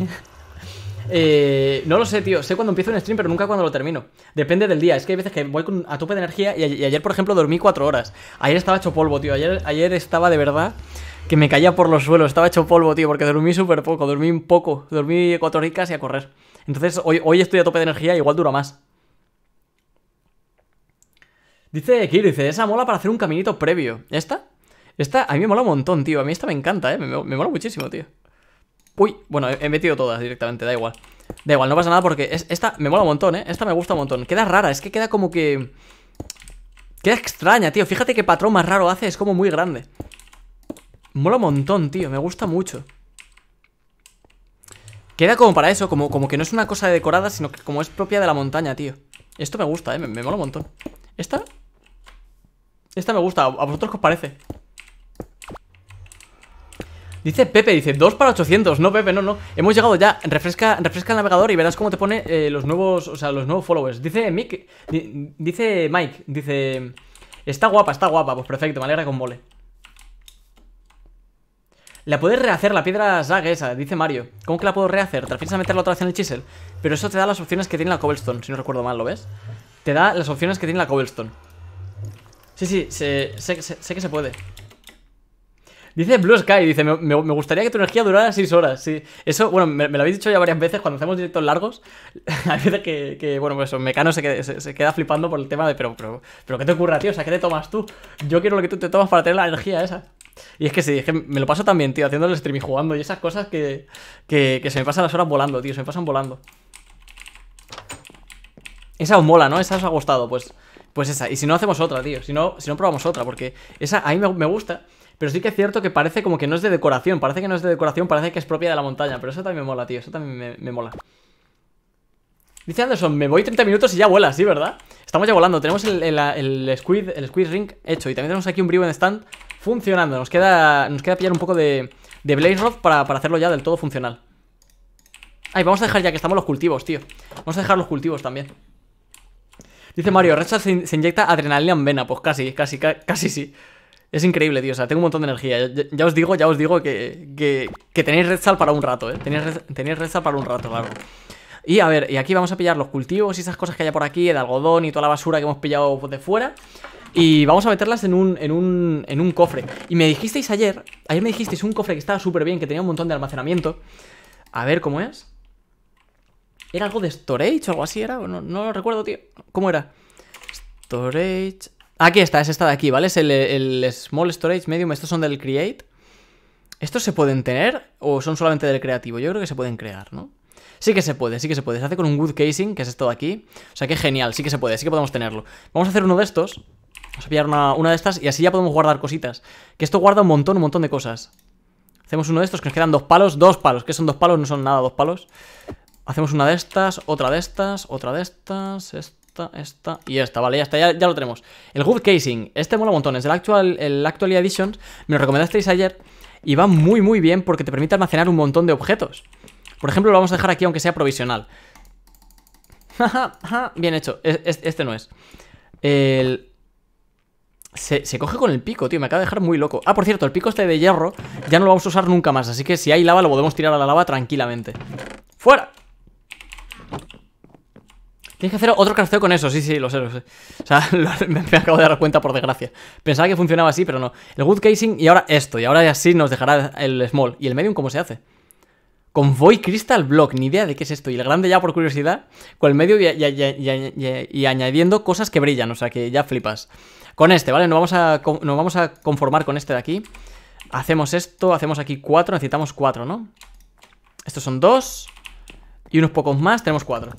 eh, no lo sé, tío. Sé cuando empiezo un stream, pero nunca cuando lo termino. Depende del día. Es que hay veces que voy a tope de energía y, ayer, por ejemplo, dormí cuatro horas. Ayer estaba hecho polvo, tío. Ayer, ayer estaba de verdad que me caía por los suelos. Estaba hecho polvo, tío, porque dormí súper poco. Dormí un poco. Dormí cuatro horas y a correr. Entonces, hoy, hoy estoy a tope de energía, igual dura más. Dice Kir, dice, esa mola para hacer un caminito previo. ¿Esta? Esta a mí me mola un montón, tío. A mí esta me encanta, eh. me mola muchísimo, tío. Uy, bueno, he, metido todas directamente, da igual Da igual, no pasa nada porque esta me mola un montón, ¿eh? Esta me gusta un montón Queda rara, es que queda como que... Queda extraña, tío Fíjate qué patrón más raro hace, es como muy grande Mola un montón, tío Me gusta mucho Queda como para eso, como, como que no es una cosa decorada Sino que como es propia de la montaña, tío Esto me gusta, ¿eh? Me, me mola un montón Esta... Esta me gusta, ¿a vosotros qué os parece? Dice Pepe, dice 2 para 800. No, Pepe, no, no. Hemos llegado ya. Refresca, refresca el navegador y verás cómo te pone eh, los nuevos, o sea, los nuevos followers. Dice Mike dice Mike, dice está guapa, está guapa. Pues perfecto, me alegra con mole. La puedes rehacer, la piedra Zag esa, dice Mario. ¿Cómo que la puedo rehacer? Te refieres a meterla otra vez en el chisel. Pero eso te da las opciones que tiene la cobblestone, si no recuerdo mal, ¿lo ves? Te da las opciones que tiene la cobblestone. Sí, sí, sé, sé que se puede. Dice Blue Sky, dice, me, gustaría que tu energía durara 6 horas, sí. Eso, bueno, me, lo habéis dicho ya varias veces cuando hacemos directos largos. hay veces que, que, bueno, pues eso, Mecano se, queda flipando por el tema de, pero, pero, pero, ¿qué te ocurra, tío? O sea, ¿qué te tomas tú? Yo quiero lo que tú te tomas para tener la energía esa. Y es que sí, es que me lo paso también, tío, haciendo el stream y jugando y esas cosas que, que, se me pasan las horas volando, tío, se me pasan volando. Esa os mola, ¿no? Esa os ha gustado, pues, pues esa. Y si no, hacemos otra, tío. Si no, si no probamos otra, porque esa a mí me, me gusta. Pero sí que es cierto que parece como que no es de decoración. Parece que no es de decoración, parece que es propia de la montaña. Pero eso también me mola, tío. Eso también me, mola. Dice Anderson, me voy 30 minutos y ya vuela, ¿sí, verdad? Estamos ya volando. Tenemos el, squid, el squid ring hecho. Y también tenemos aquí un en stand funcionando. Nos queda, nos queda pillar un poco de, de Blaze Rod para, hacerlo ya del todo funcional. Ay, vamos a dejar ya que estamos los cultivos, tío. Vamos a dejar los cultivos también. Dice Mario, rachel se, inyecta adrenalina en vena. Pues casi, casi, casi sí. Es increíble, tío. O sea, tengo un montón de energía. Ya, os digo, ya os digo que, que, tenéis red sal para un rato, ¿eh? Tenéis red, sal para un rato, claro. Y a ver, y aquí vamos a pillar los cultivos y esas cosas que haya por aquí, el algodón y toda la basura que hemos pillado de fuera. Y vamos a meterlas en un, en un, cofre. Y me dijisteis ayer, ayer me dijisteis un cofre que estaba súper bien, que tenía un montón de almacenamiento. A ver, ¿cómo es? ¿Era algo de storage o algo así? ¿Era? No, no lo recuerdo, tío. ¿Cómo era? Storage... Aquí está, es esta de aquí, ¿vale? Es el, Small Storage Medium. Estos son del Create. ¿Estos se pueden tener o son solamente del creativo? Yo creo que se pueden crear, ¿no? Sí que se puede, sí que se puede. Se hace con un good casing, que es esto de aquí. O sea, que genial, sí que se puede, sí que podemos tenerlo. Vamos a hacer uno de estos. Vamos a pillar una, de estas y así ya podemos guardar cositas. Que esto guarda un montón, un montón de cosas. Hacemos uno de estos, que nos quedan dos palos, dos palos. que son dos palos? No son nada, dos palos. Hacemos una de estas, otra de estas, otra de estas, esto esta, esta y esta, vale, ya está, ya, lo tenemos. El Good Casing, este mola un montón, es el Actual, el actual Edition, me lo recomendasteis ayer y va muy muy bien porque te permite almacenar un montón de objetos. Por ejemplo, lo vamos a dejar aquí aunque sea provisional. bien hecho, e, este, no es. El... Se, se, coge con el pico, tío, me acaba de dejar muy loco. Ah, por cierto, el pico este de hierro ya no lo vamos a usar nunca más, así que si hay lava lo podemos tirar a la lava tranquilamente. ¡Fuera! Tienes que hacer otro crafteo con eso, sí, sí, lo sé, O sea, me, acabo de dar cuenta por desgracia. Pensaba que funcionaba así, pero no. El good casing y ahora esto, y ahora así nos dejará el small. ¿Y el medium cómo se hace? Convoy Crystal Block, ni idea de qué es esto. Y el grande ya por curiosidad, con el medio y, añadiendo cosas que brillan, o sea que ya flipas. Con este, ¿vale? vamos a, nos vamos a conformar con este de aquí. Hacemos esto, hacemos aquí cuatro, necesitamos cuatro, ¿no? Estos son dos. Y unos pocos más, tenemos cuatro.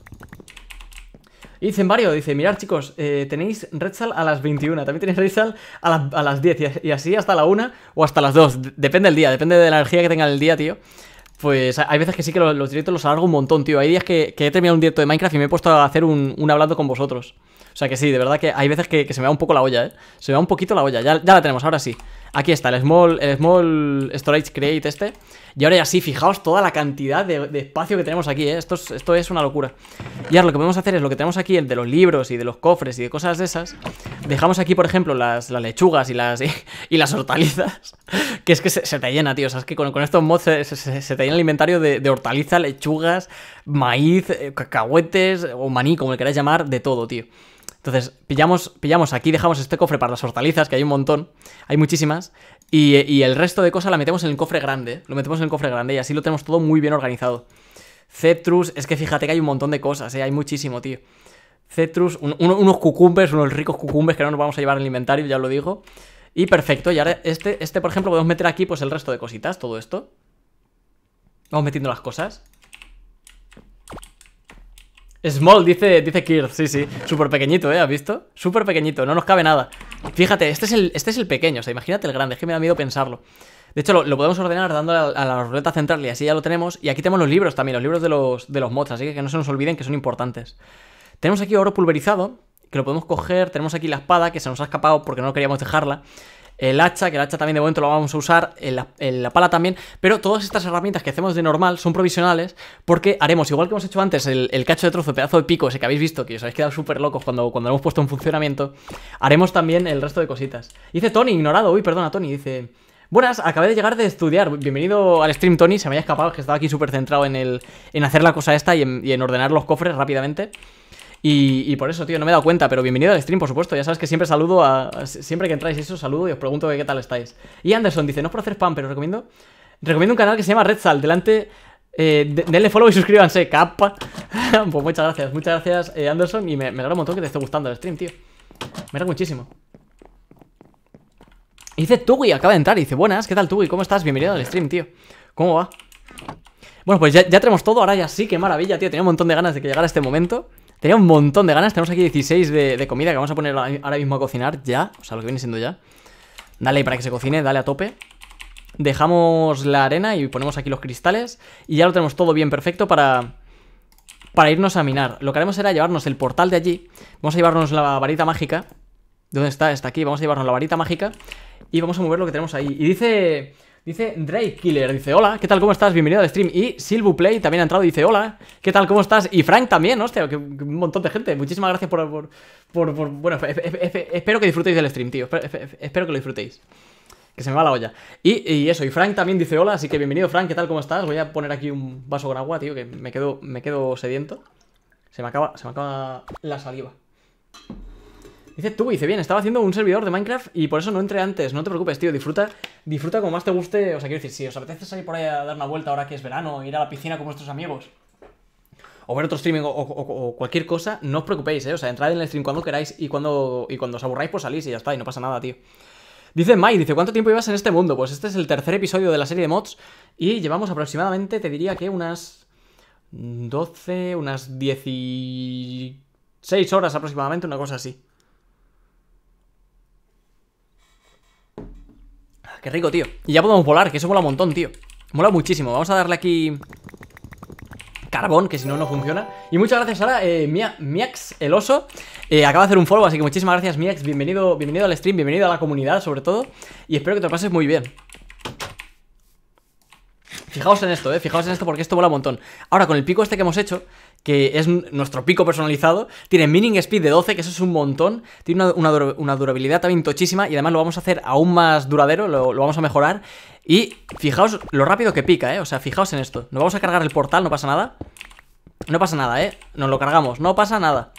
Y dicen varios, dice, mirad chicos, eh, tenéis Redsal a las 21, también tenéis Redsal a, a, las 10 y, así hasta la 1 o hasta las 2, depende del día, depende de la energía que tenga el día, tío. Pues hay veces que sí que los, directos los alargo un montón, tío. Hay días que, que, he terminado un directo de Minecraft y me he puesto a hacer un, un hablando con vosotros. O sea que sí, de verdad que hay veces que, se me va un poco la olla, ¿eh? Se me va un poquito la olla, ya, la tenemos, ahora sí. Aquí está, el Small, Storage Create este. Y ahora ya sí, fijaos toda la cantidad de, espacio que tenemos aquí, ¿eh? Esto es, una locura. Y ahora lo que podemos hacer es lo que tenemos aquí, el de los libros y de los cofres y de cosas de esas. Dejamos aquí, por ejemplo, las, lechugas y las, hortalizas. Que es que se, te llena, tío. O sea, es que con, estos mods se, te llena el inventario de, de hortalizas, lechugas, maíz, eh, cacahuetes o maní, como le queráis llamar, de todo, tío. Entonces, pillamos, pillamos aquí, dejamos este cofre para las hortalizas, que hay un montón, hay muchísimas, y, el resto de cosas la metemos en el cofre grande, lo metemos en el cofre grande y así lo tenemos todo muy bien organizado. Cetrus, es que fíjate que hay un montón de cosas, eh, hay muchísimo, tío. Cetrus, unos cucumbres, unos ricos cucumbres que no nos vamos a llevar en el inventario, ya lo digo. Y perfecto, y ahora este, este, por ejemplo, podemos meter aquí pues el resto de cositas, todo esto. Vamos metiendo las cosas. Small, dice, dice sí, sí. Súper pequeñito, ¿eh? ¿Has visto? Súper pequeñito, no nos cabe nada. Fíjate, este es el, este es el pequeño, o sea, imagínate el grande, es que me da miedo pensarlo. De hecho, lo, podemos ordenar dándole a, la ruleta central y así ya lo tenemos. Y aquí tenemos los libros también, los libros de los, de los mods, así que, que no se nos olviden que son importantes. Tenemos aquí oro pulverizado, que lo podemos coger. Tenemos aquí la espada, que se nos ha escapado porque no queríamos dejarla el hacha, que el hacha también de momento lo vamos a usar, la, pala también, pero todas estas herramientas que hacemos de normal son provisionales porque haremos, igual que hemos hecho antes, el, cacho de trozo, pedazo de pico ese que habéis visto, que os habéis quedado súper locos cuando, cuando lo hemos puesto en funcionamiento, haremos también el resto de cositas. Dice Tony, ignorado, uy, perdona Tony, dice... Buenas, acabé de llegar de estudiar. Bienvenido al stream, Tony. Se me había escapado que estaba aquí súper centrado en, el, en hacer la cosa esta y en ordenar los cofres rápidamente. Y, por eso, tío, no me he dado cuenta, pero bienvenido al stream, por supuesto. Ya sabes que siempre saludo a. siempre que entráis eso, saludo y os pregunto qué tal estáis. Y Anderson dice, no es por hacer spam, pero recomiendo. Recomiendo un canal que se llama Red Sal. Delante. Eh, denle follow y suscríbanse, capa. pues muchas gracias, muchas gracias, eh, Anderson. Y me, me un montón que te esté gustando el stream, tío. Me alegra muchísimo. Y dice Tugui, acaba de entrar y dice, buenas, ¿qué tal Tugui? ¿Cómo estás? Bienvenido al stream, tío. ¿Cómo va? Bueno, pues ya, tenemos todo, ahora ya sí, qué maravilla, tío. Tenía un montón de ganas de que llegara este momento. Tenía un montón de ganas. Tenemos aquí 16 de, comida que vamos a poner ahora mismo a cocinar ya. O sea, lo que viene siendo ya. Dale para que se cocine, dale a tope. Dejamos la arena y ponemos aquí los cristales. Y ya lo tenemos todo bien perfecto para... Para irnos a minar. Lo que haremos será llevarnos el portal de allí. Vamos a llevarnos la varita mágica. ¿Dónde está? Está aquí. Vamos a llevarnos la varita mágica. Y vamos a mover lo que tenemos ahí. Y dice... Dice Drake Killer, dice, hola, ¿qué tal? ¿Cómo estás? Bienvenido al stream. Y Silbu Play también ha entrado dice, hola, ¿qué tal? ¿Cómo estás? Y Frank también, hostia, un montón de gente. Muchísimas gracias por... por, por, bueno, espero que disfrutéis del stream, tío. Espero, que lo disfrutéis. Que se me va la olla. Y, y, eso, y Frank también dice hola, así que bienvenido Frank, ¿qué tal? ¿Cómo estás? Voy a poner aquí un vaso con agua, tío, que me quedo, me quedo sediento. Se me acaba, se me acaba la saliva. Dice tú, dice bien, estaba haciendo un servidor de Minecraft y por eso no entré antes. No te preocupes, tío, disfruta, disfruta como más te guste. O sea, quiero decir, si os apetece salir por ahí a dar una vuelta ahora que es verano, ir a la piscina con vuestros amigos o ver otro streaming o, cualquier cosa, no os preocupéis, ¿eh? O sea, entrad en el stream cuando queráis y cuando, y cuando os aburráis, pues salís y ya está, y no pasa nada, tío. Dice Mai, dice, ¿cuánto tiempo llevas en este mundo? Pues este es el tercer episodio de la serie de mods y llevamos aproximadamente, te diría que unas 12, unas 16 horas aproximadamente, una cosa así. qué rico, tío Y ya podemos volar, que eso mola un montón, tío Mola muchísimo, vamos a darle aquí carbón, que si no, no funciona. Y muchas gracias Sara, eh, Miax, el oso. Eh, acaba de hacer un follow, así que muchísimas gracias, Miax. Bienvenido, bienvenido al stream, bienvenido a la comunidad, sobre todo. Y espero que te lo pases muy bien. Fijaos en esto, eh. Fijaos en esto porque esto mola un montón. Ahora, con el pico este que hemos hecho, que es nuestro pico personalizado. Tiene Mining Speed de 12, que eso es un montón. Tiene una, durabilidad también tochísima y además lo vamos a hacer aún más duradero, lo, vamos a mejorar. Y fijaos lo rápido que pica, ¿eh? O sea, fijaos en esto. Nos vamos a cargar el portal, no pasa nada. No pasa nada, ¿eh? Nos lo cargamos, no pasa nada.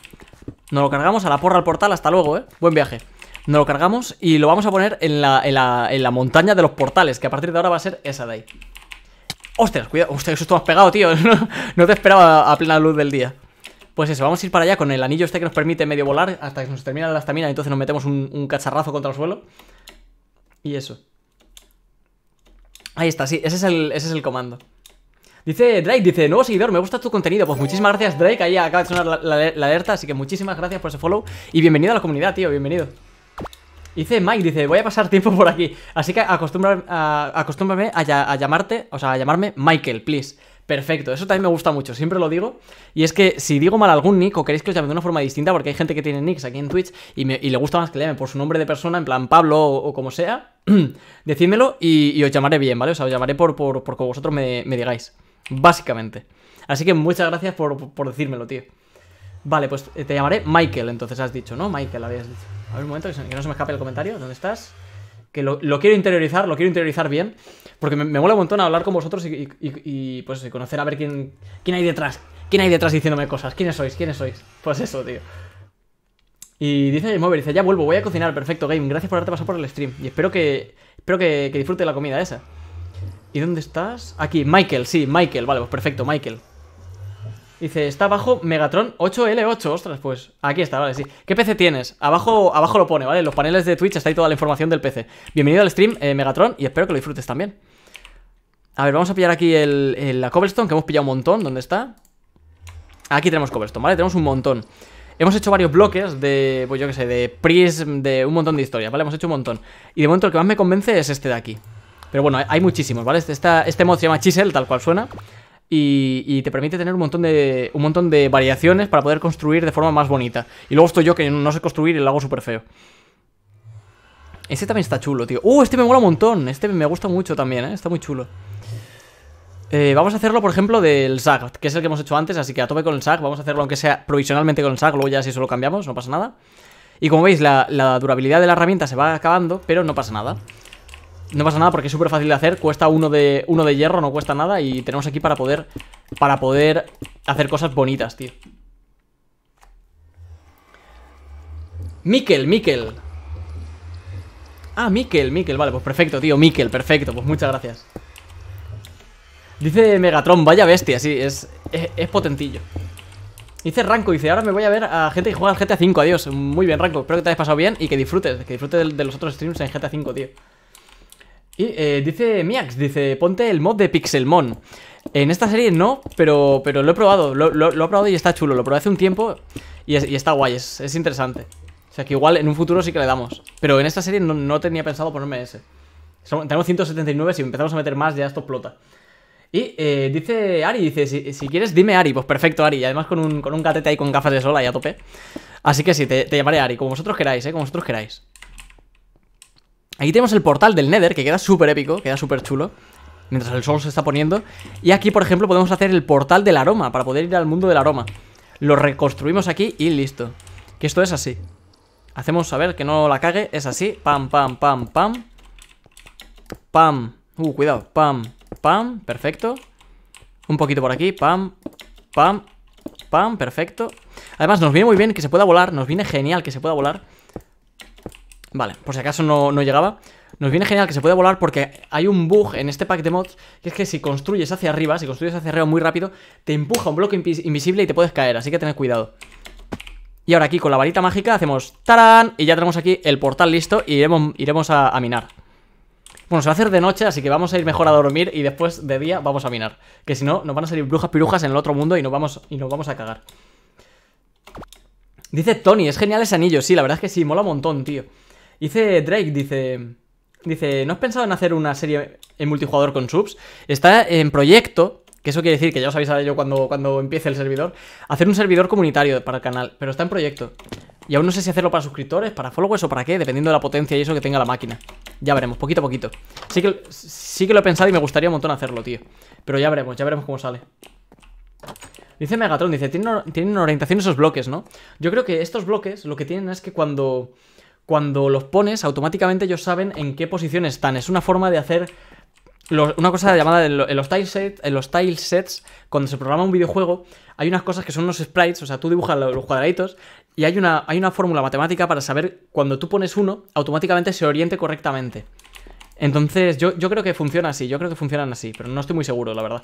Nos lo cargamos a la porra al portal, hasta luego, ¿eh? Buen viaje. Nos lo cargamos y lo vamos a poner en la, en la, en la montaña de los portales, que a partir de ahora va a ser esa de ahí. ¡Ostras! Cuidado, ¡Ostras! Eso más pegado, tío no, te esperaba a plena luz del día Pues eso, vamos a ir para allá con el anillo este que nos permite medio volar Hasta que nos termina la estamina Entonces nos metemos un, cacharrazo contra el suelo Y eso Ahí está, sí, ese es el, ese es el comando Dice Drake, dice, nuevo seguidor, me gusta tu contenido. Pues muchísimas gracias, Drake. Ahí acaba de sonar la alerta, así que muchísimas gracias por ese follow. Y bienvenido a la comunidad, tío, bienvenido. Dice Mike, dice, voy a pasar tiempo por aquí. Así que acostúmbrame a, llamarte, o sea, a llamarme Michael, please. Perfecto, eso también me gusta mucho, siempre lo digo. Y es que si digo mal algún nick o queréis que os llame de una forma distinta, porque hay gente que tiene nicks aquí en Twitch y, le gusta más que le llame por su nombre de persona, en plan Pablo o, como sea, decídmelo y, os llamaré bien, ¿vale? O sea, os llamaré por, por, vosotros me, me, digáis, básicamente. Así que muchas gracias por, por decírmelo, tío. Vale, pues eh, te llamaré Michael, entonces has dicho, ¿no? Michael habías dicho. A ver un momento, que no se me escape el comentario. ¿Dónde estás? Que lo, quiero interiorizar, lo quiero interiorizar bien. Porque me, me mola un montón hablar con vosotros y, pues eh, conocer a ver quién, quién hay detrás. ¿Quién hay detrás diciéndome cosas? ¿Quiénes sois? ¿Quiénes sois? Pues eso, tío. Y dice el móvil, dice, ya vuelvo, voy a cocinar, perfecto, Game, gracias por haberte pasado por el stream. Y espero que. Espero que, que disfrute la comida esa. ¿Y dónde estás? Aquí, Michael, sí, Michael, vale, pues perfecto, Michael. Dice, está abajo Megatron 8L8. Ostras, pues aquí está, vale, sí. ¿Qué PC tienes? Abajo, abajo lo pone, ¿vale? En los paneles de Twitch está ahí toda la información del PC. Bienvenido al stream, eh, Megatron, y espero que lo disfrutes también. A ver, vamos a pillar aquí el, la cobblestone, que hemos pillado un montón. ¿Dónde está? Aquí tenemos cobblestone, ¿vale? Tenemos un montón. Hemos hecho varios bloques de, pues yo qué sé, de prism, de un montón de historias, ¿vale? Hemos hecho un montón. Y de momento el que más me convence es este de aquí. Pero bueno, hay muchísimos, ¿vale? Este, este mod se llama Chisel, tal cual suena. Y, te permite tener un montón, de, un montón de variaciones para poder construir de forma más bonita. Y luego estoy yo que no sé construir y lo hago súper feo. Este también está chulo, tío. ¡Uh! Este me mola un montón. Este me gusta mucho también, ¿eh? Está muy chulo. Eh, vamos a hacerlo, por ejemplo, del SAG, que es el que hemos hecho antes, así que a tope con el SAG. Vamos a hacerlo, aunque sea provisionalmente con el SAG, luego ya si eso lo cambiamos, no pasa nada. Y como veis, la durabilidad de la herramienta se va acabando, pero no pasa nada. No pasa nada porque es súper fácil de hacer Cuesta uno de, uno de hierro, no cuesta nada Y tenemos aquí para poder, para poder Hacer cosas bonitas, tío Mikel Miquel Ah, Miquel, Miquel, vale, pues perfecto, tío Miquel, perfecto, pues muchas gracias Dice Megatron, vaya bestia, sí, es, es, potentillo Dice Ranco, dice, ahora me voy a ver a gente que juega al GTA V, adiós Muy bien, Ranco, espero que te hayas pasado bien y que disfrutes Que disfrutes de, de los otros streams en GTA V, tío y eh, dice Miax, dice, ponte el mod de Pixelmon. En esta serie no, pero, pero lo he probado, lo, he probado y está chulo, lo probé hace un tiempo y, está guay, es, interesante. O sea que igual en un futuro sí que le damos. Pero en esta serie no, tenía pensado ponerme ese. tenemos 179, si empezamos a meter más ya esto explota. Y eh, dice Ari, dice, si, quieres dime Ari, pues perfecto Ari, y además con un, con un gatete ahí con gafas de sola y a tope. Así que sí, te, te llamaré Ari, como vosotros queráis, ¿eh? Como vosotros queráis. Aquí tenemos el portal del Nether, que queda súper épico, queda súper chulo Mientras el sol se está poniendo Y aquí, por ejemplo, podemos hacer el portal del aroma Para poder ir al mundo del aroma Lo reconstruimos aquí y listo Que esto es así Hacemos, a ver, que no la cague, es así Pam, pam, pam, pam Pam, uh, cuidado, pam, pam Perfecto Un poquito por aquí, pam, pam Pam, perfecto Además nos viene muy bien que se pueda volar Nos viene genial que se pueda volar Vale, por si acaso no, llegaba. Nos viene genial que se puede volar porque hay un bug en este pack de mods que es que si construyes hacia arriba, si construyes hacia arriba muy rápido, te empuja un bloque invisible y te puedes caer, así que tened cuidado. Y ahora aquí con la varita mágica hacemos ¡Tarán! Y ya tenemos aquí el portal listo y iremos, a, minar. Bueno, se va a hacer de noche, así que vamos a ir mejor a dormir y después de día vamos a minar. Que si no, nos van a salir brujas pirujas en el otro mundo y nos vamos, y nos vamos a cagar. Dice Tony, es genial ese anillo. Sí, la verdad es que sí, mola un montón, tío. Dice Drake, dice... Dice, ¿no has pensado en hacer una serie en multijugador con subs? Está en proyecto, que eso quiere decir que ya os avisaré yo cuando, cuando empiece el servidor, hacer un servidor comunitario para el canal, pero está en proyecto. Y aún no sé si hacerlo para suscriptores, para followers o para qué, dependiendo de la potencia y eso que tenga la máquina. Ya veremos, poquito a poquito. Sí que, sí que lo he pensado y me gustaría un montón hacerlo, tío. Pero ya veremos, ya veremos cómo sale. Dice Megatron, dice, tienen, tienen orientación esos bloques, ¿no? Yo creo que estos bloques lo que tienen es que cuando cuando los pones, automáticamente ellos saben en qué posición están. Es una forma de hacer una cosa llamada en los, tilesets, en los cuando se programa un videojuego, hay unas cosas que son unos sprites, o sea, tú dibujas los cuadraditos y hay una, hay una fórmula matemática para saber cuando tú pones uno, automáticamente se oriente correctamente. Entonces, yo, yo creo que funciona así, yo creo que funcionan así, pero no estoy muy seguro, la verdad.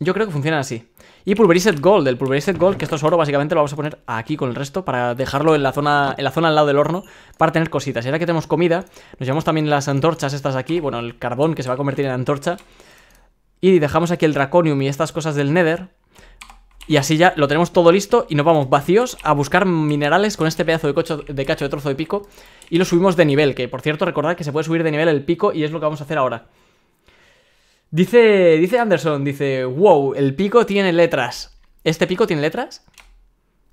Yo creo que funcionan así. Y Pulverized Gold, el Pulverized Gold, que esto es oro, básicamente lo vamos a poner aquí con el resto para dejarlo en la zona en la zona al lado del horno para tener cositas. Y ahora que tenemos comida, nos llevamos también las antorchas estas aquí, bueno, el carbón que se va a convertir en antorcha. Y dejamos aquí el Draconium y estas cosas del Nether. Y así ya lo tenemos todo listo y nos vamos vacíos a buscar minerales con este pedazo de, de cacho de trozo de pico y lo subimos de nivel, que por cierto recordad que se puede subir de nivel el pico y es lo que vamos a hacer ahora. Dice, dice Anderson, dice, wow, el pico tiene letras. ¿Este pico tiene letras?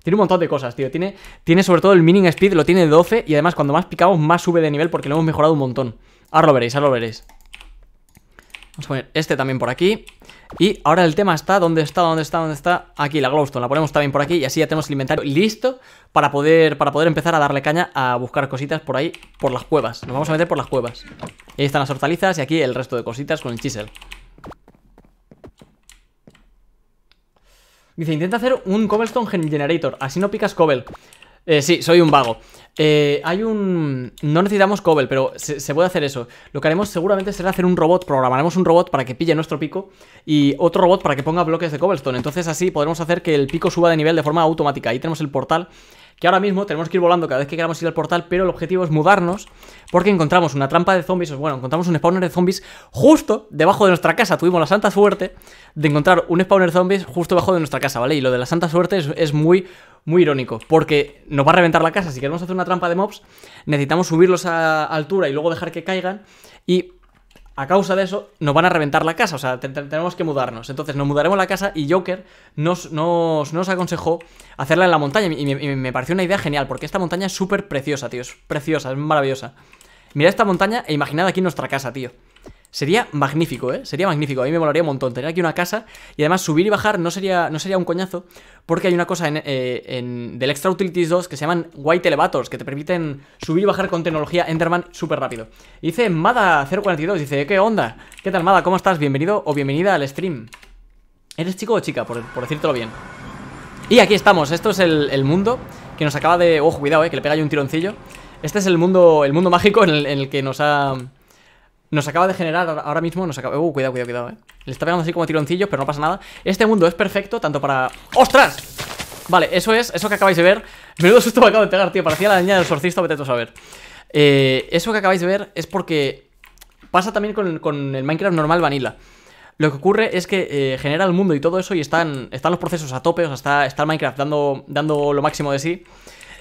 Tiene un montón de cosas, tío. Tiene, tiene sobre todo el mining speed, lo tiene 12 y además cuando más picamos más sube de nivel porque lo hemos mejorado un montón. Ahora lo veréis, ahora lo veréis. Vamos a poner este también por aquí. Y ahora el tema está, ¿dónde está? ¿Dónde está? ¿Dónde está? Aquí, la glowstone, la ponemos también por aquí y así ya tenemos el inventario listo para poder, para poder empezar a darle caña a buscar cositas por ahí, por las cuevas. Nos vamos a meter por las cuevas. Y ahí están las hortalizas y aquí el resto de cositas con el chisel. Dice, intenta hacer un cobblestone generator, así no picas cobble. Eh, sí, soy un vago. Eh, hay un... No necesitamos Cobble, pero se, se, puede hacer eso. Lo que haremos seguramente será hacer un robot, programaremos un robot para que pille nuestro pico y otro robot para que ponga bloques de cobblestone. Entonces así podremos hacer que el pico suba de nivel de forma automática. Ahí tenemos el portal que ahora mismo tenemos que ir volando cada vez que queramos ir al portal, pero el objetivo es mudarnos porque encontramos una trampa de zombies, bueno, encontramos un spawner de zombies justo debajo de nuestra casa. Tuvimos la santa suerte de encontrar un spawner de zombies justo debajo de nuestra casa, ¿vale? Y lo de la santa suerte es, es muy muy irónico, porque nos va a reventar la casa. Si queremos hacer una trampa de mobs, necesitamos subirlos a altura y luego dejar que caigan. Y a causa de eso, nos van a reventar la casa, o sea, tenemos que mudarnos. Entonces nos mudaremos la casa y Joker nos, nos, aconsejó hacerla en la montaña. Y me, y me, pareció una idea genial, porque esta montaña es súper preciosa, tío. Es preciosa, es maravillosa. Mirad esta montaña e imaginad aquí nuestra casa, tío. Sería magnífico, ¿eh? Sería magnífico. A mí me molaría un montón tener aquí una casa y además subir y bajar no sería, no sería un coñazo porque hay una cosa en, eh, del Extra Utilities 2 que se llaman White Elevators que te permiten subir y bajar con tecnología Enderman súper rápido. Y dice Mada042, dice, ¿qué onda? ¿Qué tal, Mada? ¿Cómo estás? Bienvenido o bienvenida al stream. ¿Eres chico o chica? Por, decírtelo bien. Y aquí estamos. Esto es el, mundo que nos acaba de... oh, cuidado, ¿eh? Que le pega ahí un tironcillo. Este es el mundo, el mundo mágico en el que nos ha nos acaba de generar ahora mismo, nos acaba... Uh, cuidado, cuidado, cuidado, eh. Le está pegando así como tironcillos, pero no pasa nada. Este mundo es perfecto tanto para... ¡Ostras! Vale, eso es, eso que acabáis de ver. Menudo susto me acabo de pegar, tío. Parecía la niña del sorcista, vete tú a saber. Eh, eso que acabáis de ver es porque pasa también con, el Minecraft normal vanilla. Lo que ocurre es que eh, genera el mundo y todo eso y están, están los procesos a tope, o sea, está, está el Minecraft dando, dando lo máximo de sí.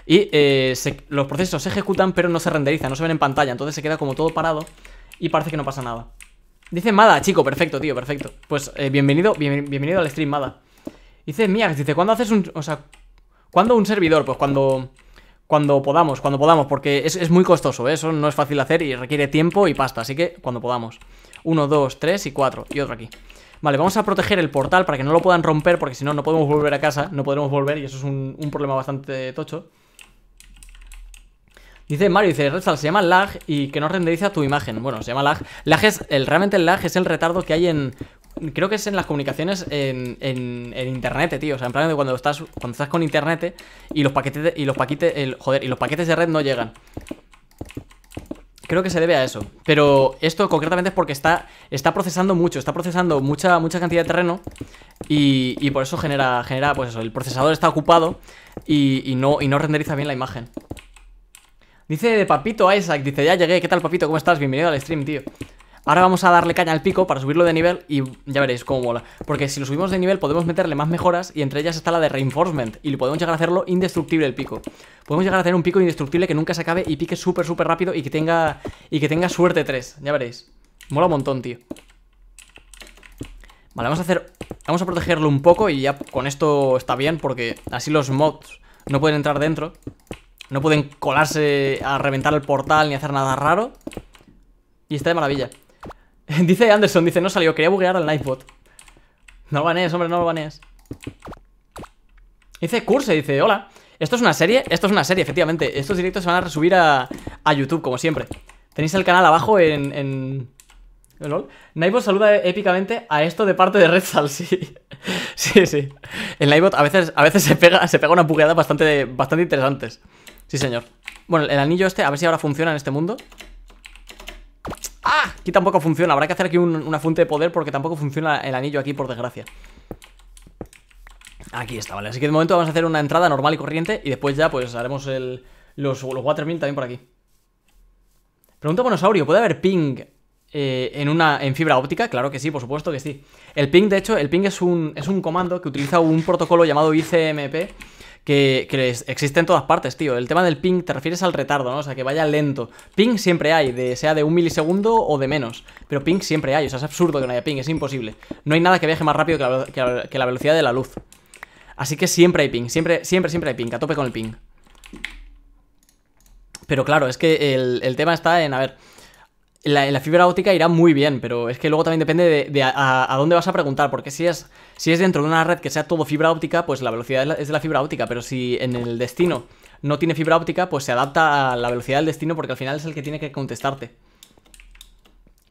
Y eh, los procesos se ejecutan pero no se renderizan, no se ven en pantalla, entonces se queda como todo parado y parece que no pasa nada. Dice Mada, chico, perfecto, tío, perfecto. Pues eh, bienvenido, bienvenido al stream, Mada. Dice Miax, dice, ¿cuándo haces un... O sea, ¿cuándo un servidor? Pues cuando... Cuando podamos, cuando podamos, porque es, muy costoso, ¿eh? eso no es fácil de hacer y requiere tiempo y pasta, así que cuando podamos. Uno, dos, tres y cuatro, y otro aquí. Vale, vamos a proteger el portal para que no lo puedan romper, porque si no, no podemos volver a casa, no podremos volver y eso es un, un problema bastante tocho. Dice Mario, dice se llama lag y que no renderiza tu imagen. Bueno, se llama lag. Lag es, realmente el lag es el retardo que hay en, creo que es en las comunicaciones en, internet, tío. O sea, en plan de cuando estás, cuando estás con internet y los paquetes de, y los paquetes, joder, y los paquetes de red no llegan. Creo que se debe a eso. Pero esto concretamente es porque está, está procesando mucho, está procesando mucha, mucha cantidad de terreno y, y por eso genera, genera, pues eso, el procesador está ocupado y, no, y no renderiza bien la imagen. Dice de Papito Isaac, dice, ya llegué, ¿qué tal Papito? ¿Cómo estás? Bienvenido al stream, tío. Ahora vamos a darle caña al pico para subirlo de nivel y ya veréis cómo mola. Porque si lo subimos de nivel podemos meterle más mejoras y entre ellas está la de reinforcement y lo podemos llegar a hacerlo indestructible el pico. Podemos llegar a hacer un pico indestructible que nunca se acabe y pique súper súper rápido y que tenga y que tenga suerte 3, ya veréis. Mola un montón, tío. Vale, vamos a hacer vamos a protegerlo un poco y ya con esto está bien porque así los mods no pueden entrar dentro. No pueden colarse a reventar el portal ni hacer nada raro. Y está de maravilla. dice Anderson, dice, no salió, quería buguear al Nightbot. No lo banees, hombre, no lo banees. Dice Curse, dice, hola. ¿Esto es una serie? Esto es una serie, efectivamente. Estos directos se van a resubir a, a YouTube, como siempre. Tenéis el canal abajo en... en... saluda épicamente a esto de parte de Red sí. sí, sí. El Nightbot a veces, a veces se, pega, se pega una bugueada bastante, bastante interesantes. Sí, señor. Bueno, el anillo este, a ver si ahora funciona en este mundo. ¡Ah! Aquí tampoco funciona. Habrá que hacer aquí una fuente de poder porque tampoco funciona el anillo aquí, por desgracia. Aquí está, vale. Así que de momento vamos a hacer una entrada normal y corriente y después ya pues haremos los, los Watermill también por aquí. Pregunta Monosaurio, ¿puede haber ping eh, en, una, en fibra óptica? Claro que sí, por supuesto que sí. El ping, de hecho, el ping es un, es un comando que utiliza un protocolo llamado ICMP que, existe en todas partes, tío. El tema del ping te refieres al retardo, ¿no? O sea, que vaya lento. Ping siempre hay, de, sea de un milisegundo o de menos. Pero ping siempre hay, o sea, es absurdo que no haya ping, es imposible. No hay nada que viaje más rápido que la, velocidad de la luz. Así que siempre hay ping, siempre, siempre, siempre hay ping, a tope con el ping. Pero claro, es que el, el tema está en, a ver la, la, fibra óptica irá muy bien, pero es que luego también depende de, a, dónde vas a preguntar, porque si es, si es dentro de una red que sea todo fibra óptica, pues la velocidad es, de la fibra óptica, pero si en el destino no tiene fibra óptica, pues se adapta a la velocidad del destino, porque al final es el que tiene que contestarte.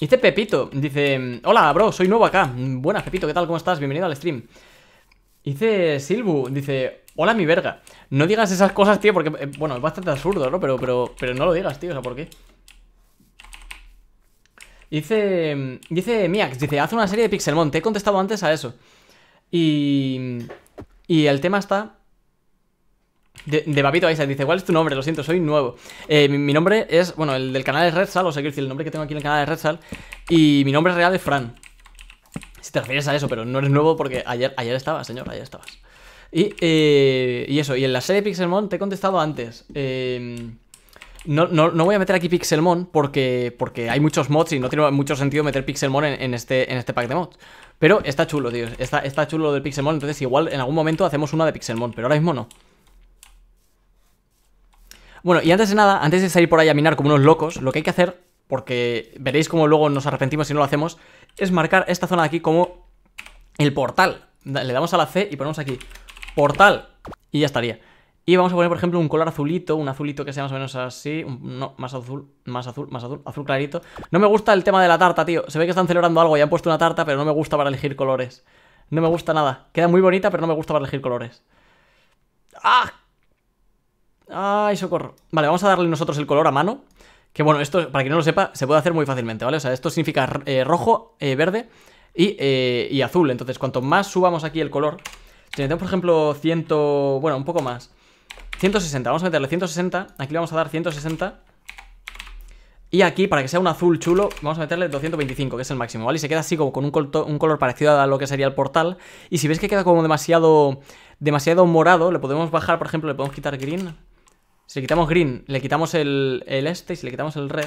Hice Pepito, dice, hola bro, soy nuevo acá. Buenas Pepito, ¿qué tal? ¿Cómo estás? Bienvenido al stream. Dice Silbu, dice, hola mi verga. No digas esas cosas, tío, porque, eh, bueno, es bastante absurdo, ¿no? Pero, pero, pero no lo digas, tío, o sea, ¿por qué? Dice, mm, dice Miax, dice, haz una serie de Pixelmon. Te he contestado antes a eso. Y, y el tema está... De, papito Babito dice, ¿cuál es tu nombre? Lo siento, soy nuevo. Eh, mi, nombre es, bueno, el del canal es Redsal, o sea, quiero decir, el nombre que tengo aquí en el canal es Redsal. Y mi nombre real es Fran. Si te refieres a eso, pero no eres nuevo porque ayer, ayer estabas, señor, ayer estabas. Y, eh, y eso, y en la serie de Pixelmon te he contestado antes. Eh, no, voy a meter aquí Pixelmon porque, porque hay muchos mods y no tiene mucho sentido meter Pixelmon en, este, en este pack de mods. Pero está chulo, tío. Está, está chulo lo del Pixelmon. Entonces, igual en algún momento hacemos una de Pixelmon, pero ahora mismo no. Bueno, y antes de nada, antes de salir por ahí a minar como unos locos, lo que hay que hacer, porque veréis cómo luego nos arrepentimos si no lo hacemos, es marcar esta zona de aquí como el portal. Le damos a la C y ponemos aquí portal y ya estaría. Y vamos a poner, por ejemplo, un color azulito, un azulito que sea más o menos así, no, más azul, más azul, más azul, azul clarito. No me gusta el tema de la tarta, tío. Se ve que están celebrando algo y han puesto una tarta, pero no me gusta para elegir colores. No me gusta nada. Queda muy bonita, pero no me gusta para elegir colores. ¡Ah! ¡Ay, socorro! Vale, vamos a darle nosotros el color a mano. Que bueno, esto, para quien no lo sepa, se puede hacer muy fácilmente, ¿vale? O sea, esto significa eh, rojo, eh, verde y, eh, y azul. Entonces, cuanto más subamos aquí el color, si metemos, por ejemplo, ciento... bueno, un poco más, 160, vamos a meterle 160 Aquí le vamos a dar 160 Y aquí, para que sea un azul chulo Vamos a meterle 225, que es el máximo, ¿vale? Y se queda así como con un, color parecido a lo que sería el portal Y si ves que queda como demasiado Demasiado morado, le podemos bajar Por ejemplo, le podemos quitar green Si le quitamos green, le quitamos el, el este Y si le quitamos el red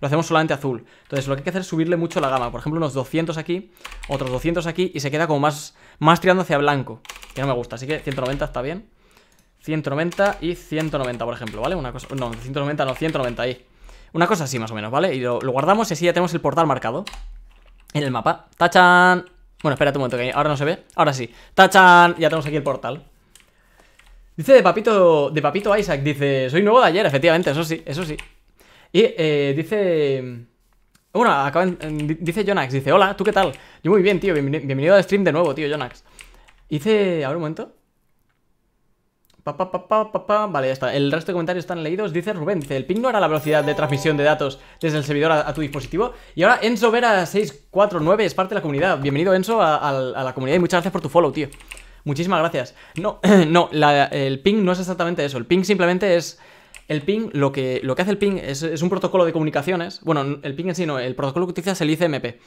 lo hacemos solamente azul. Entonces lo que hay que hacer es subirle mucho la gama. Por ejemplo, unos 200 aquí, otros 200 aquí y se queda como más, más tirando hacia blanco. Que no me gusta, así que 190 está bien. 190 y 190, por ejemplo, ¿vale? Una cosa... No, 190 no, 190 ahí. Una cosa así, más o menos, ¿vale? Y lo, guardamos y así ya tenemos el portal marcado en el mapa. ¡Tachan! Bueno, espérate un momento, que ahora no se ve. Ahora sí. ¡Tachan! Ya tenemos aquí el portal. Dice de papito, de papito Isaac, dice, soy nuevo de ayer, efectivamente, eso sí, eso sí. Y eh, dice... Bueno, acaban, em, dice Jonax, dice, hola, ¿tú qué tal? Yo muy bien, tío, bienvenido al stream de nuevo, tío, Jonax. Dice, a ver un momento vale, ya está. El resto de comentarios están leídos. Dice Rubén, el ping no era la velocidad de transmisión de datos desde el servidor a, tu dispositivo. Y ahora Enzo Vera 649 es parte de la comunidad. Bienvenido Enzo a, la comunidad y muchas gracias por tu follow, tío. Muchísimas gracias. No, no, el ping no es exactamente eso. El ping simplemente es... El ping, lo que, lo que hace el ping es, es un protocolo de comunicaciones. Bueno, el ping en sí no, el protocolo que utiliza es el ICMP.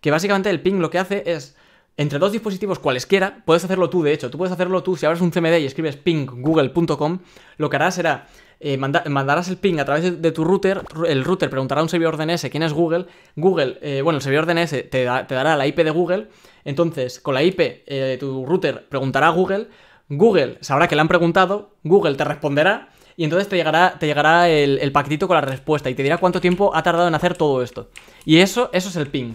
Que básicamente el ping lo que hace es entre dos dispositivos cualesquiera, puedes hacerlo tú, de hecho, tú puedes hacerlo tú, si abres un CMD y escribes ping google.com, lo que harás será, eh, mandarás el ping a través de, tu router, el router preguntará a un servidor DNS quién es Google, Google, eh, bueno, el servidor DNS te, te, dará la IP de Google, entonces con la IP eh, de tu router preguntará a Google, Google sabrá que le han preguntado, Google te responderá, y entonces te llegará, te llegará el, el paquetito con la respuesta y te dirá cuánto tiempo ha tardado en hacer todo esto. Y eso, eso es el ping.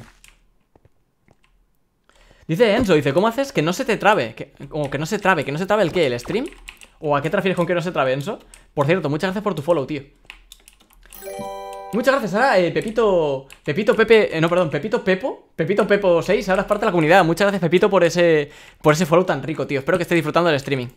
Dice Enzo, dice, ¿cómo haces que no se te trabe? Que, o que no se trabe, que no se trabe el qué, el stream. ¿O a qué te refieres con que no se trabe, Enzo? Por cierto, muchas gracias por tu follow, tío. Muchas gracias, ahora eh, Pepito. Pepito Pepe. Eh, no, perdón, Pepito Pepo. Pepito Pepo 6, ahora es parte de la comunidad. Muchas gracias, Pepito, por ese. Por ese follow tan rico, tío. Espero que esté disfrutando del streaming.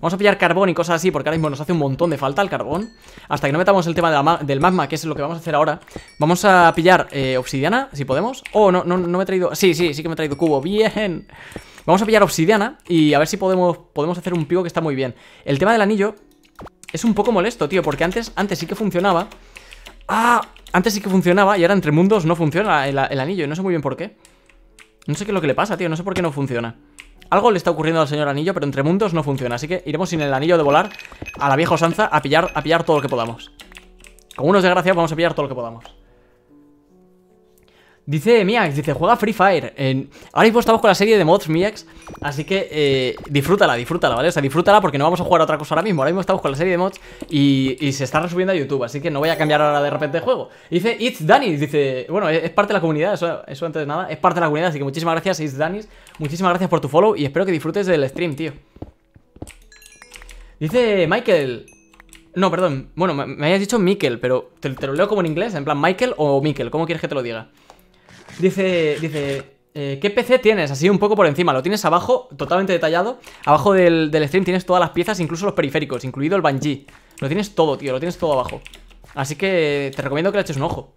Vamos a pillar carbón y cosas así, porque ahora mismo nos hace un montón de falta el carbón. Hasta que no metamos el tema del magma, que es lo que vamos a hacer ahora. Vamos a pillar eh, obsidiana, si podemos. Oh, no, no, no me he traído... Sí, sí, sí que me he traído cubo. Bien. Vamos a pillar obsidiana y a ver si podemos, podemos hacer un pico que está muy bien. El tema del anillo es un poco molesto, tío, porque antes, antes sí que funcionaba. Ah, antes sí que funcionaba y ahora entre mundos no funciona el, el anillo. Y no sé muy bien por qué. No sé qué es lo que le pasa, tío. No sé por qué no funciona. Algo le está ocurriendo al señor anillo, pero entre mundos no funciona. Así que iremos sin el anillo de volar a la vieja osanza a pillar, a pillar todo lo que podamos. Con unos desgraciados vamos a pillar todo lo que podamos. Dice Miax, dice, juega Free Fire. Ahora mismo estamos con la serie de mods Miax, así que eh, disfrútala, disfrútala, ¿vale? O sea, disfrútala porque no vamos a jugar a otra cosa ahora mismo. Ahora mismo estamos con la serie de mods y, se está resubiendo a YouTube, así que no voy a cambiar ahora de repente de juego. Dice It's Danny dice, bueno, es, parte de la comunidad, eso, antes de nada, es parte de la comunidad, así que muchísimas gracias, It's Danny Muchísimas gracias por tu follow y espero que disfrutes del stream, tío. Dice Michael. No, perdón. Bueno, me, habías dicho Mikkel pero te, lo leo como en inglés, en plan Michael o Mikel, ¿cómo quieres que te lo diga? Dice, dice, eh, ¿qué PC tienes? Así un poco por encima, lo tienes abajo, totalmente detallado. Abajo del, del stream tienes todas las piezas, incluso los periféricos, incluido el Banji. Lo tienes todo, tío, lo tienes todo abajo. Así que te recomiendo que le eches un ojo.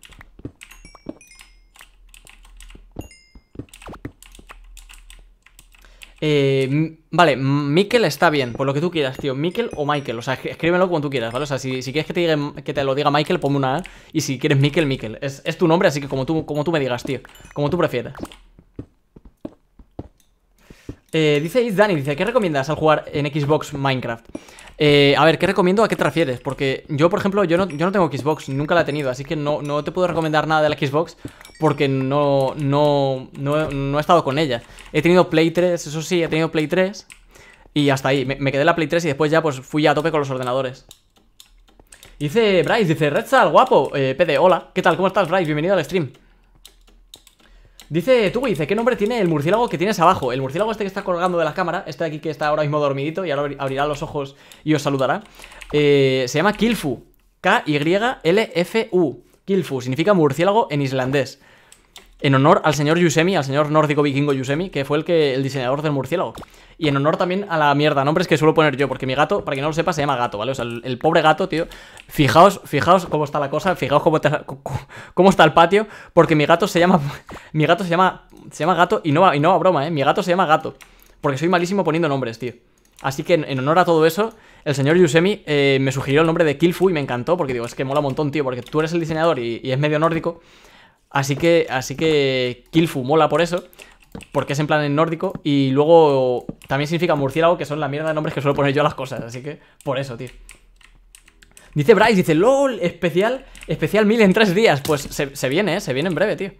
Eh, vale, Mikel está bien, por lo que tú quieras, tío. Mikel o Michael, o sea, escríbelo como tú quieras, ¿vale? O sea, si, quieres que te, que te lo diga Michael, ponme una A. Y si quieres Mikel, Mikel. Es, tu nombre, así que como tú, como tú me digas, tío. Como tú prefieras. Eh, dice Dani, dice, ¿qué recomiendas al jugar en Xbox Minecraft? Eh, a ver, ¿qué recomiendo? ¿A qué te refieres? Porque yo, por ejemplo, yo no, yo no tengo Xbox, nunca la he tenido, así que no, te puedo recomendar nada de la Xbox porque no, no, he estado con ella. He tenido Play 3, eso sí, he tenido Play 3 y hasta ahí. Me, quedé la Play 3 y después ya pues fui a tope con los ordenadores. Dice Bryce, dice, Redsal, guapo, eh, PD, hola, ¿qué tal? ¿Cómo estás, Bryce? Bienvenido al stream. Dice tú dice, ¿qué nombre tiene el murciélago que tienes abajo? El murciélago este que está colgando de la cámara, este de aquí que está ahora mismo dormidito y ahora abrirá los ojos y os saludará. Eh, se llama Kilfu. K-Y-L-F-U. Kilfu significa murciélago en islandés en honor al señor Yusemi, al señor nórdico vikingo Yusemi, que fue el, que, el diseñador del murciélago. Y en honor también a la mierda, nombres que suelo poner yo, porque mi gato, para que no lo sepa, se llama gato, ¿vale? O sea, el, pobre gato, tío. Fijaos, fijaos cómo está la cosa, fijaos cómo, cómo está el patio, porque mi gato se llama. Mi gato se llama. Se llama gato y no, y no a broma, ¿eh? Mi gato se llama gato. Porque soy malísimo poniendo nombres, tío. Así que en, honor a todo eso, el señor Yusemi eh, me sugirió el nombre de Kilfu y me encantó, porque digo, es que mola un montón, tío, porque tú eres el diseñador y es medio nórdico. Así que, así que Kilfu mola por eso, porque es en plan en nórdico y luego también significa murciélago, que son la mierda de nombres que suelo poner yo a las cosas, así que por eso, tío. Dice Bryce, dice, LOL, especial, especial mil en tres días. Pues se, viene, ¿eh? Se viene en breve, tío.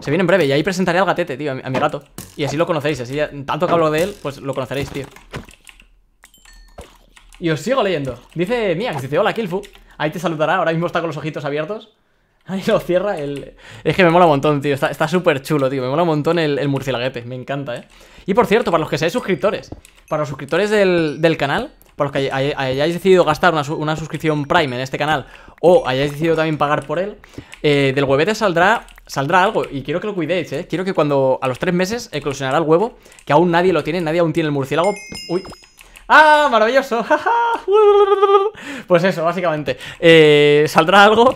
Se viene en breve. Y ahí presentaré al gatete, tío, a mi, gato. Y así lo conocéis, así tanto que hablo de él, pues lo conoceréis, tío. Y os sigo leyendo. Dice Miax, dice, hola, Kilfu. Ahí te saludará, ahora mismo está con los ojitos abiertos. Ahí lo cierra el... Es que me mola un montón, tío. Está súper chulo, tío. Me mola un montón el, el, murcielaguete. Me encanta, ¿eh? Y por cierto, para los que seáis suscriptores, para los suscriptores del, canal, para los que hayáis decidido gastar una, suscripción Prime en este canal o hayáis decidido también pagar por él, eh, del huevete saldrá, saldrá algo. Y quiero que lo cuidéis, ¿eh? Quiero que cuando a los tres meses eclosionará el huevo, que aún nadie lo tiene, nadie aún tiene el murciélago... Uy, ¡Ah, maravilloso! pues eso, básicamente. Eh, saldrá algo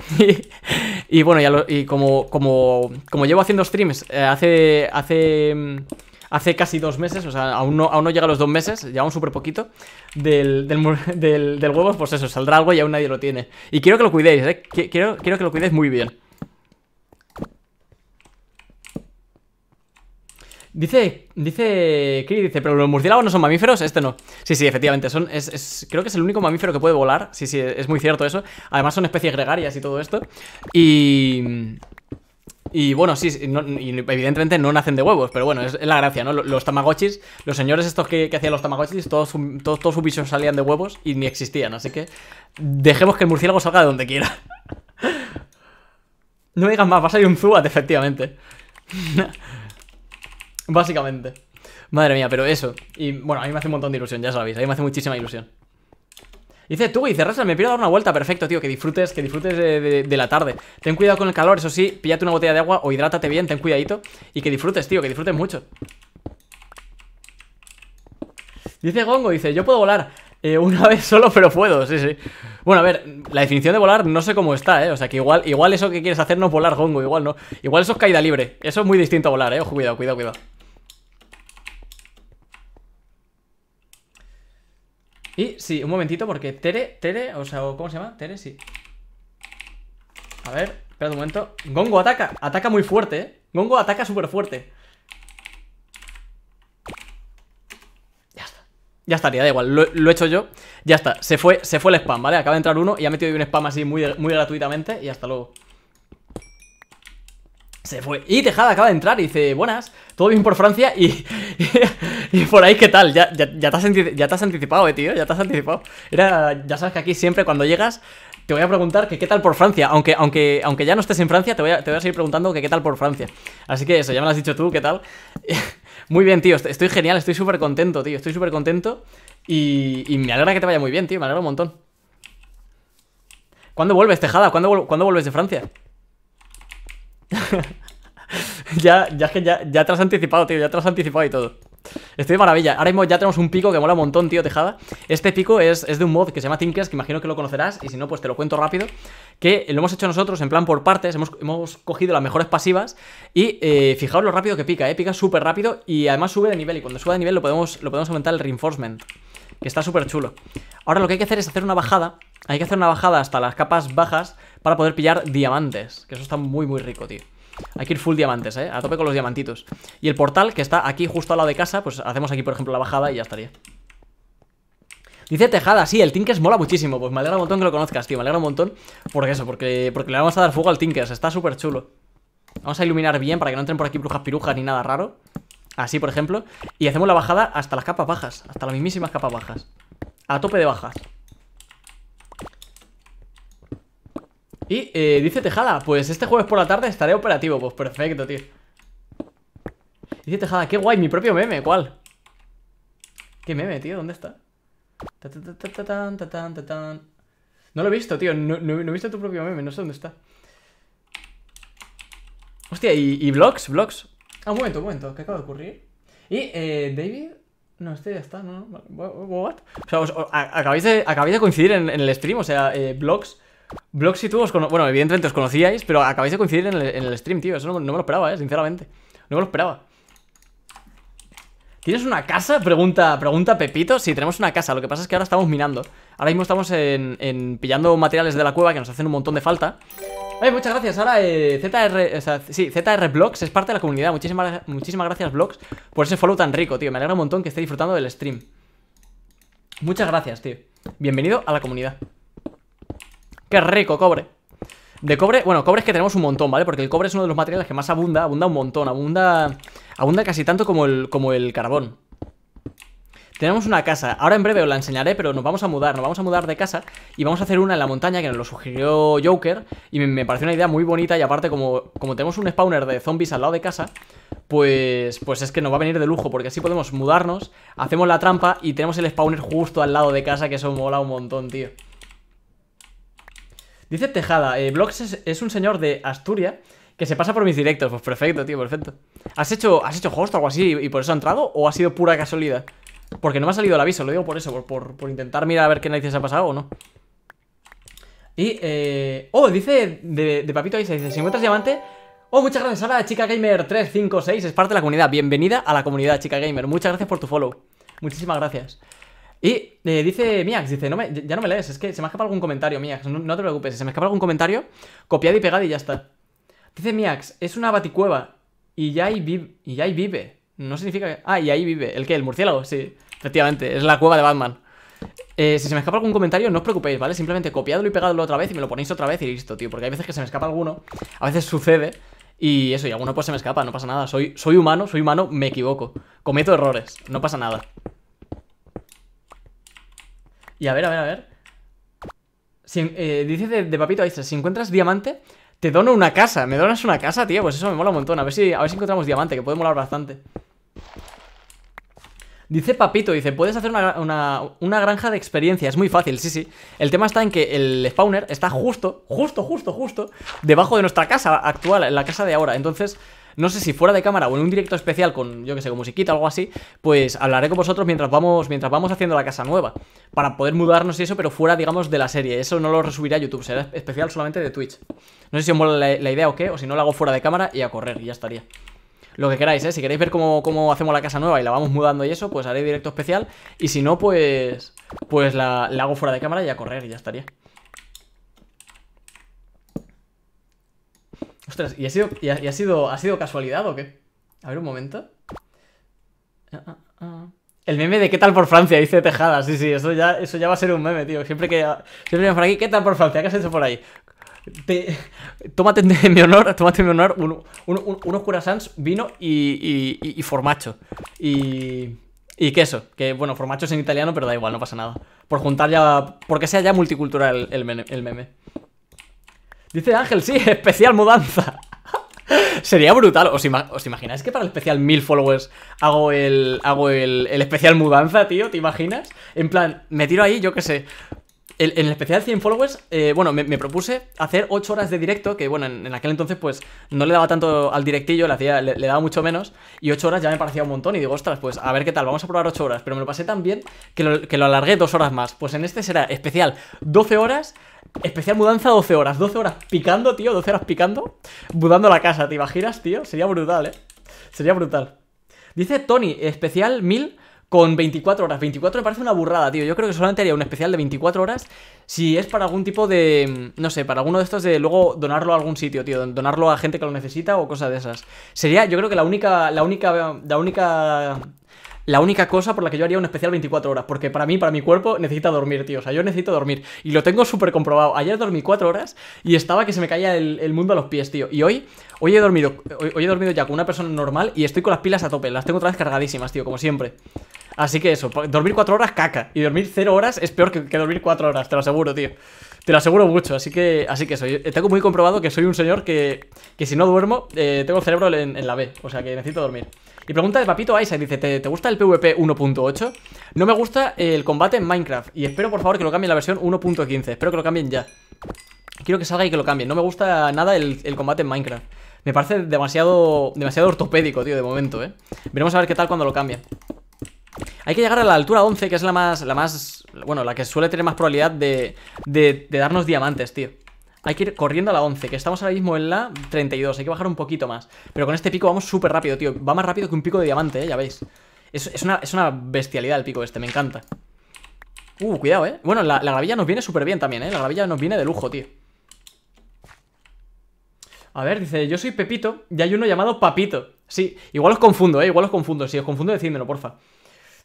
y, bueno, ya y como, como, como llevo haciendo streams eh, hace... hace mm, hace casi dos meses, o sea, aún no, llega los dos meses, un súper poquito del, del, huevo, pues eso, saldrá algo y aún nadie lo tiene. Y quiero que lo cuidéis, ¿eh? Quiero, quiero que lo cuidéis muy bien. Dice, dice ¿Qué dice, pero los murciélagos no son mamíferos, este no. Sí, sí, efectivamente, son, es, creo que es el único mamífero que puede volar, sí, sí, es muy cierto eso. Además son especies gregarias y todo esto. Y... Y bueno, sí, evidentemente no nacen de huevos, pero bueno, es, la gracia, ¿no? Los tamagotchis, los señores estos que, que hacían los tamagotchis, todos, todos, sus bichos salían de huevos y ni existían, así que dejemos que el murciélago salga de donde quiera. no me digas más, va a ir un Zubat, efectivamente. Básicamente. Madre mía, pero eso. Y bueno, a mí me hace un montón de ilusión, ya sabéis. A mí me hace muchísima ilusión. Dice tú, dice Raslan, me pido dar una vuelta. Perfecto, tío, que disfrutes, que disfrutes de, la tarde. Ten cuidado con el calor, eso sí, píllate una botella de agua o hidrátate bien, ten cuidadito. Y que disfrutes, tío, que disfrutes mucho. Dice Gongo, dice, yo puedo volar eh, una vez solo, pero puedo, sí, sí. Bueno, a ver, la definición de volar no sé cómo está, ¿eh? O sea, que igual, igual eso que quieres hacer no volar, Gongo, igual no. Igual eso es caída libre. Eso es muy distinto a volar, ¿eh? Ojo, cuidado, cuidado, cuidado. Y sí, un momentito, porque Tere, Tere, o sea, ¿cómo se llama? Tere, sí. A ver, espera un momento. Gongo ataca, ataca muy fuerte, ¿eh? Gongo ataca súper fuerte. Ya está. Ya estaría, da igual, lo, he hecho yo. Ya está, se fue, se fue el spam, ¿vale? Acaba de entrar uno y ha metido un spam así muy, muy gratuitamente y hasta luego. Se fue. Y Tejada acaba de entrar y dice, buenas, todo bien por Francia y, y, por ahí qué tal. Ya, ya, te has ya, anticipado, eh, tío, ya te has anticipado. Era, ya sabes que aquí siempre cuando llegas te voy a preguntar que qué tal por Francia. Aunque, aunque, aunque ya no estés en Francia, te voy, a, te voy a seguir preguntando que qué tal por Francia. Así que eso, ya me lo has dicho tú, qué tal. muy bien, tío, estoy genial, estoy súper contento, tío, estoy súper contento. Y, me alegra que te vaya muy bien, tío, me alegra un montón. ¿Cuándo vuelves, Tejada? ¿Cuándo, ¿Cuándo vuelves de Francia? ya, ya, ya, ya te has anticipado, tío, ya te has anticipado y todo. Estoy de maravilla. Ahora mismo ya tenemos un pico que mola un montón, tío, Tejada. Este pico es, de un mod que se llama Tinkers, que imagino que lo conocerás, y si no, pues te lo cuento rápido. Que lo hemos hecho nosotros en plan por partes, hemos, cogido las mejores pasivas y eh, fijaos lo rápido que pica, ¿eh? Pica súper rápido y además sube de nivel, y cuando sube de nivel lo podemos, lo podemos aumentar el reinforcement, que está súper chulo. Ahora lo que hay que hacer es hacer una bajada, hay que hacer una bajada hasta las capas bajas para poder pillar diamantes, que eso está muy, muy rico, tío. Hay que ir full diamantes, ¿eh? A tope con los diamantitos. Y el portal, que está aquí justo al lado de casa, pues hacemos aquí, por ejemplo, la bajada y ya estaría. Dice Tejada, sí, el Tinkers mola muchísimo. Pues me alegra un montón que lo conozcas, tío. Me alegra un montón por eso, porque, porque le vamos a dar fuego al Tinkers. Está súper chulo. Vamos a iluminar bien para que no entren por aquí brujas pirujas ni nada raro. Así, por ejemplo. Y hacemos la bajada hasta las capas bajas. Hasta las mismísimas capas bajas. A tope de bajas. Y eh, dice Tejada, pues este jueves por la tarde estaré operativo. Pues perfecto, tío. Dice Tejada, qué guay, mi propio meme, ¿cuál? ¿Qué meme, tío? ¿Dónde está? No lo he visto, tío. No, he visto tu propio meme, no sé dónde está. Hostia, ¿y, blogs? ¿Blogs? Ah, un momento, un momento, ¿qué acaba de ocurrir? Y, eh, David... No, este ya está, no, no, what? O sea, acabáis, de, coincidir en, el stream, o sea, eh, blogs Blox y tú os Bueno, evidentemente os conocíais, pero acabáis de coincidir en el, stream, tío. Eso no, me lo esperaba, eh, sinceramente. No me lo esperaba. ¿Tienes una casa? Pregunta, pregunta Pepito. Sí, tenemos una casa. Lo que pasa es que ahora estamos minando. Ahora mismo estamos en, pillando materiales de la cueva que nos hacen un montón de falta. Ay, muchas gracias. Ahora eh, ZR, sí, ZR es parte de la comunidad. Muchísimas, muchísimas gracias, Blogs, por ese follow tan rico, tío. Me alegra un montón que esté disfrutando del stream. Muchas gracias, tío. Bienvenido a la comunidad. ¡Qué rico, cobre! De cobre, bueno, cobre es que tenemos un montón, ¿vale? Porque el cobre es uno de los materiales que más abunda, abunda un montón, abunda abunda casi tanto como el, como el carbón. Tenemos una casa, ahora en breve os la enseñaré, pero nos vamos a mudar, nos vamos a mudar de casa y vamos a hacer una en la montaña que nos lo sugirió Joker y me, me pareció una idea muy bonita y aparte como, como tenemos un spawner de zombies al lado de casa, pues, pues es que nos va a venir de lujo porque así podemos mudarnos, hacemos la trampa y tenemos el spawner justo al lado de casa que eso mola un montón, tío. Dice Tejada, eh, Blox es, un señor de Asturias que se pasa por mis directos. Pues perfecto, tío, perfecto. ¿Has hecho, has hecho host o algo así y por eso ha entrado? ¿O ha sido pura casualidad? Porque no me ha salido el aviso, lo digo por eso, por, por, por intentar mirar a ver qué narices ha pasado o no. Y, eh... Oh, dice de, de Papito Isa, dice, si encuentras diamante... Oh, muchas gracias, Sara, Chica Gamer 356, es parte de la comunidad. Bienvenida a la comunidad, Chica Gamer. Muchas gracias por tu follow. Muchísimas gracias. Y eh, dice Miax, dice, no me, ya no me lees, es que se me escapa algún comentario, Miax, no, te preocupes, si se me escapa algún comentario, copiad y pegad y ya está. Dice Miax, es una baticueva y ya ahí, vive, y ahí vive. No significa que... Ah, y ahí vive. ¿El qué? ¿El murciélago? Sí, efectivamente, es la cueva de Batman. Eh, si se me escapa algún comentario, no os preocupéis, ¿vale? Simplemente copiadlo y pegadlo otra vez y me lo ponéis otra vez y listo, tío. Porque hay veces que se me escapa alguno, a veces sucede y eso, y alguno pues se me escapa, no pasa nada. Soy, soy humano, soy humano, me equivoco. Cometo errores, no pasa nada. Y a ver, a ver, a ver. Si, eh, dice de, Papito dice... si encuentras diamante, te dono una casa. ¿Me donas una casa, tío? Pues eso me mola un montón. A ver si, a ver si encontramos diamante, que puede molar bastante. Dice Papito, dice, puedes hacer una, una, granja de experiencia, es muy fácil, sí, sí. El tema está en que el spawner está justo, justo, justo, justo, debajo de nuestra casa actual, en la casa de ahora. Entonces, no sé si fuera de cámara o en un directo especial con, yo que sé, como musiquita o algo así, pues hablaré con vosotros mientras vamos, mientras vamos haciendo la casa nueva, para poder mudarnos y eso, pero fuera, digamos, de la serie. Eso no lo resubiré a YouTube, será especial solamente de Twitch. No sé si os mola la, idea o qué, o si no, lo hago fuera de cámara y a correr, y ya estaría lo que queráis, ¿eh? Si queréis ver cómo, hacemos la casa nueva y la vamos mudando y eso, pues haré directo especial. Y si no, pues. Pues la hago fuera de cámara y a correr y ya estaría. Ostras, ¿y ha sido, y ha, sido, ha sido casualidad o qué? A ver un momento. Ah, ah, ah. El meme de ¿qué tal por Francia? Dice Tejada. Sí, sí, eso ya, eso ya va a ser un meme, tío. Siempre que siempre por aquí, ¿qué tal por Francia? ¿Qué has hecho por ahí? tómate en mi honor, tómate mi honor un, unos curasans, vino y, formacho. Y, queso. Que bueno, formacho es en italiano, pero da igual, no pasa nada. Por juntar ya. Porque sea ya multicultural el meme. Dice Ángel, sí, especial mudanza. Sería brutal. ¿Os, imagináis que para el especial 1000 followers hago el. hago el, especial mudanza, tío? ¿Te imaginas? En plan, me tiro ahí, yo qué sé. en el especial 100 followers, eh, bueno, me, propuse hacer 8 horas de directo, que bueno, en, aquel entonces pues no le daba tanto al directillo, le, hacía, le, daba mucho menos, y 8 horas ya me parecía un montón, y digo, ostras, pues a ver qué tal, vamos a probar 8 horas, pero me lo pasé tan bien que que lo alargué 2 horas más. Pues en este será especial 12 horas, Especial mudanza 12 horas. 12 horas picando, tío. 12 horas picando. Mudando la casa, ¿te imaginas, tío? Sería brutal, ¿eh? Sería brutal. Dice Tony, especial 1000 con 24 horas. 24 me parece una burrada, tío. Yo creo que solamente haría un especial de 24 horas si es para algún tipo de. Mm, no sé, para alguno de estos de luego donarlo a algún sitio, tío. Donarlo a gente que lo necesita o cosas de esas. Sería, yo creo que la única. La única. La única la única cosa por la que yo haría un especial 24 horas, porque para mí, para mi cuerpo, necesita dormir, tío. O sea, yo necesito dormir. Y lo tengo súper comprobado. Ayer dormí 4 horas y estaba que se me caía el, mundo a los pies, tío. Y hoy, hoy he dormido, hoy, he dormido ya con una persona normal y estoy con las pilas a tope. Las tengo otra vez cargadísimas, tío, como siempre. Así que eso, dormir 4 horas, caca. Y dormir 0 horas es peor que, que dormir 4 horas, te lo aseguro, tío. Te lo aseguro mucho, así que, así que soy. Eh, tengo muy comprobado que soy un señor que, que si no duermo, eh, tengo el cerebro en, la B, o sea que necesito dormir. Y pregunta de Papito Isaac, dice, ¿te, gusta el PvP 1.8? No me gusta el combate en Minecraft y espero por favor que lo cambien la versión 1.15, espero que lo cambien ya. Quiero que salga y que lo cambien, no me gusta nada el, combate en Minecraft. Me parece demasiado, demasiado ortopédico, tío, de momento, ¿eh? Veremos a ver qué tal cuando lo cambien. Hay que llegar a la altura 11, que es la más, la más, bueno, la que suele tener más probabilidad de, de, darnos diamantes, tío. Hay que ir corriendo a la 11, que estamos ahora mismo en la 32, hay que bajar un poquito más. Pero con este pico vamos súper rápido, tío. Va más rápido que un pico de diamante, ¿eh? ya veis. Es, una, bestialidad el pico este, me encanta. Uh, cuidado, ¿eh? Bueno, la, la gravilla nos viene súper bien también, ¿eh? La gravilla nos viene de lujo, tío. A ver, dice, yo soy Pepito y hay uno llamado Papito. Sí, igual os confundo, ¿eh? Igual os confundo. Si os confundo, decídmelo, porfa.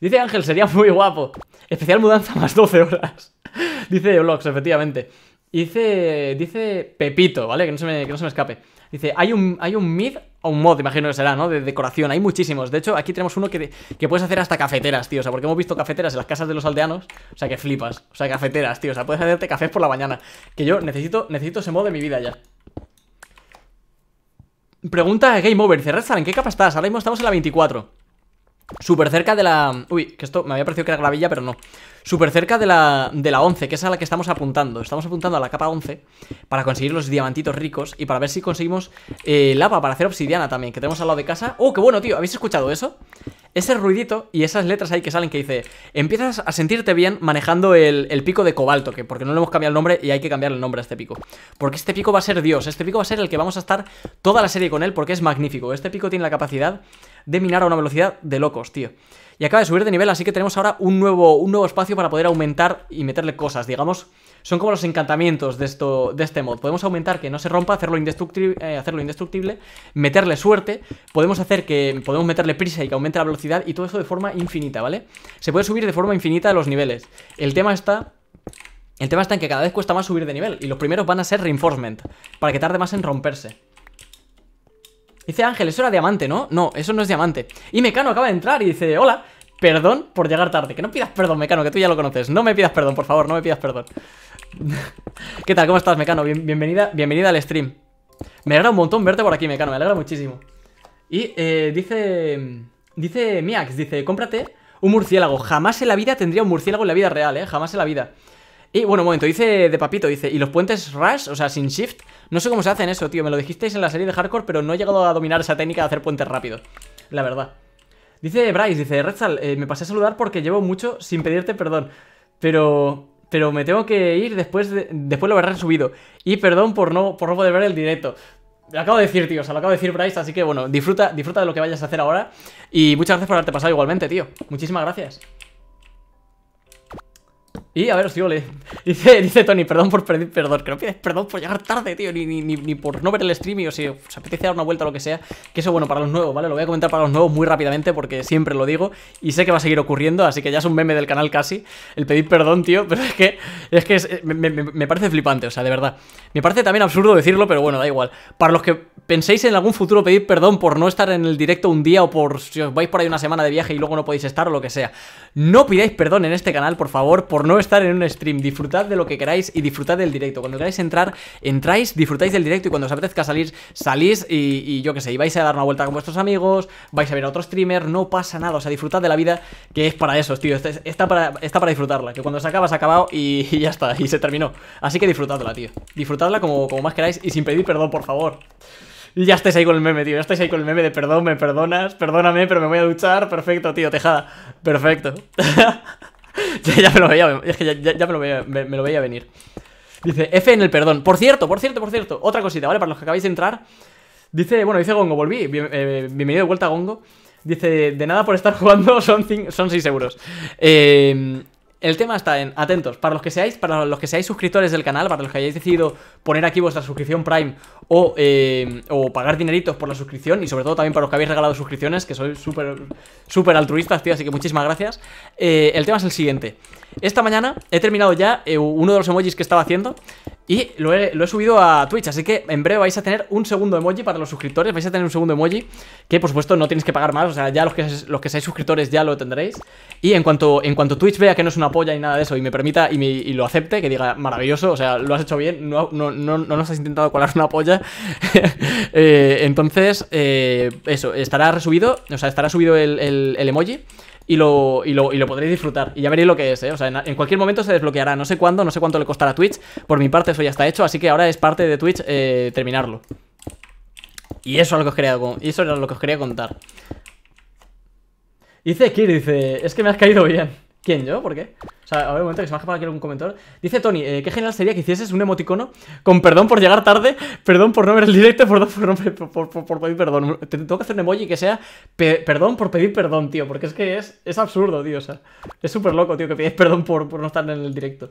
Dice Ángel, sería muy guapo. Especial mudanza más 12 horas. dice Olox, efectivamente. Dice, dice Pepito, ¿vale? Que no se me, escape. Dice, hay un, hay un mid o un mod, imagino que será, ¿no? De decoración, hay muchísimos. De hecho, aquí tenemos uno que, que puedes hacer hasta cafeteras, tío. O sea, porque hemos visto cafeteras en las casas de los aldeanos. O sea, que flipas. O sea, cafeteras, tío. O sea, puedes hacerte cafés por la mañana. Que yo necesito, necesito ese mod de mi vida ya. Pregunta Game Over. Dice, salen, ¿en qué capa estás? Ahora mismo estamos en la 24. Súper cerca de la... Uy, que esto me había parecido que era gravilla, pero no. Súper cerca de la, de la 11, que es a la que estamos apuntando. Estamos apuntando a la capa 11 para conseguir los diamantitos ricos y para ver si conseguimos eh, lava para hacer obsidiana también, que tenemos al lado de casa. ¡Oh, qué bueno, tío! ¿Habéis escuchado eso? ese ruidito y esas letras ahí que salen que dice, empiezas a sentirte bien manejando el, pico de cobalto, que porque no le hemos cambiado el nombre y hay que cambiar el nombre a este pico. Porque este pico va a ser Dios, este pico va a ser el que vamos a estar toda la serie con él porque es magnífico. Este pico tiene la capacidad de minar a una velocidad de locos, tío. Y acaba de subir de nivel, así que tenemos ahora un nuevo, un nuevo espacio para poder aumentar y meterle cosas, digamos son como los encantamientos de, esto, de este mod. Podemos aumentar que no se rompa, hacerlo indestructible, eh, hacerlo indestructible, meterle suerte, podemos hacer que podemos meterle prisa y que aumente la velocidad y todo eso de forma infinita, ¿vale? Se puede subir de forma infinita los niveles. El tema está el tema está en que cada vez cuesta más subir de nivel y los primeros van a ser reinforcement, para que tarde más en romperse. Dice Ángel, eso era diamante, ¿no? No, eso no es diamante. Y Mecano acaba de entrar y dice, hola, perdón por llegar tarde. Que no pidas perdón, Mecano, que tú ya lo conoces. No me pidas perdón, por favor, no me pidas perdón. ¿Qué tal? ¿Cómo estás, Mecano? bienvenida, bienvenida al stream. Me alegra un montón verte por aquí, Mecano, me alegra muchísimo. Y eh, dice... Dice Miax, dice, cómprate un murciélago. Jamás en la vida tendría un murciélago en la vida real, ¿eh? Jamás en la vida. Y bueno, un momento, dice de papito, dice, ¿y los puentes rush? O sea, sin shift. No sé cómo se hacen eso, tío. Me lo dijisteis en la serie de hardcore, pero no he llegado a dominar esa técnica de hacer puentes rápido La verdad. Dice Bryce, dice, Retzal, eh, me pasé a saludar porque llevo mucho sin pedirte perdón. Pero pero me tengo que ir después, de, después lo habrán subido. Y perdón por no, por no poder ver el directo. Lo acabo de decir, tío, o sea, lo acabo de decir Bryce, así que bueno, disfruta, disfruta de lo que vayas a hacer ahora. Y muchas gracias por haberte pasado igualmente, tío. Muchísimas gracias. Y a ver, si le Dice, dice Tony, perdón por pedir perdón. Que no pides perdón por llegar tarde, tío. Ni, ni, ni por no ver el streaming o si os apetece dar una vuelta o lo que sea. Que eso, bueno, para los nuevos, ¿vale? Lo voy a comentar para los nuevos muy rápidamente porque siempre lo digo. Y sé que va a seguir ocurriendo. Así que ya es un meme del canal casi. El pedir perdón, tío. Pero es que, es que me parece flipante, o sea, de verdad. Me parece también absurdo decirlo, pero bueno, da igual. Para los que penséis en algún futuro pedir perdón por no estar en el directo un día o por si os vais por ahí una semana de viaje y luego no podéis estar o lo que sea. No pidáis perdón en este canal, por favor, por no estar en un stream. Disfrutad de lo que queráis y disfrutad del directo. Cuando queráis entrar, entráis, disfrutáis del directo y cuando os apetezca salir, salís y, yo qué sé, y vais a dar una vuelta con vuestros amigos, vais a ver a otro streamer, no pasa nada. O sea, disfrutad de la vida que es para eso, tío. Este está, para, está para disfrutarla. Que cuando se acaba, se ha acabado y, ya está, y se terminó. Así que disfrutadla, tío. Disfrutadla como, como más queráis y sin pedir perdón, por favor. Ya estáis ahí con el meme, tío. Ya estáis ahí con el meme de perdón, me perdonas, perdóname, pero me voy a duchar. Perfecto, tío, tejada. Perfecto. ya, me lo veía, es que ya, me, lo veía, venir. Dice, F en el perdón. Por cierto, por cierto, por cierto. Otra cosita, ¿vale? Para los que acabáis de entrar. Dice, bueno, dice Gongo, volví. Eh, bienvenido de vuelta, Gongo. Dice, de nada por estar jugando, son, son 6 euros. Eh, el tema está en, atentos, para los que seáis, para los que seáis suscriptores del canal, para los que hayáis decidido poner aquí vuestra suscripción Prime o, eh, o pagar dineritos por la suscripción y sobre todo también para los que habéis regalado suscripciones, que sois súper súper altruistas, tío, así que muchísimas gracias. Eh, el tema es el siguiente. Esta mañana he terminado ya eh, uno de los emojis que estaba haciendo y lo he, subido a Twitch, así que en breve vais a tener un segundo emoji para los suscriptores, vais a tener un segundo emoji, que por supuesto no tienes que pagar más, o sea, ya los que, los que seáis suscriptores ya lo tendréis. Y en cuanto, en cuanto Twitch vea que no es una polla ni nada de eso y me permita y, me, lo acepte, que diga, maravilloso, o sea, lo has hecho bien, no, no, nos has intentado colar una polla. Eh, entonces, eh, eso, estará resubido, o sea, estará subido el emoji y lo, podréis disfrutar. Y ya veréis lo que es, ¿eh? O sea, en, cualquier momento se desbloqueará. No sé cuándo, no sé cuánto le costará Twitch. Por mi parte, eso ya está hecho, así que ahora es parte de Twitch eh, terminarlo. Y eso, lo que quería, y eso era lo que os quería contar. Dice Kir, dice, es que me has caído bien. ¿Quién? ¿Yo? ¿Por qué? O sea, a ver, un momento que se me ha aquí algún comentario. Dice Tony, eh, qué genial sería que hicieses un emoticono con perdón por llegar tarde, perdón por no ver el directo, perdón por, por, pedir perdón. Tengo que hacer un emoji que sea perdón por pedir perdón, tío, porque es que es, es absurdo, tío. O sea, es súper loco, tío, que pides perdón por, por no estar en el directo.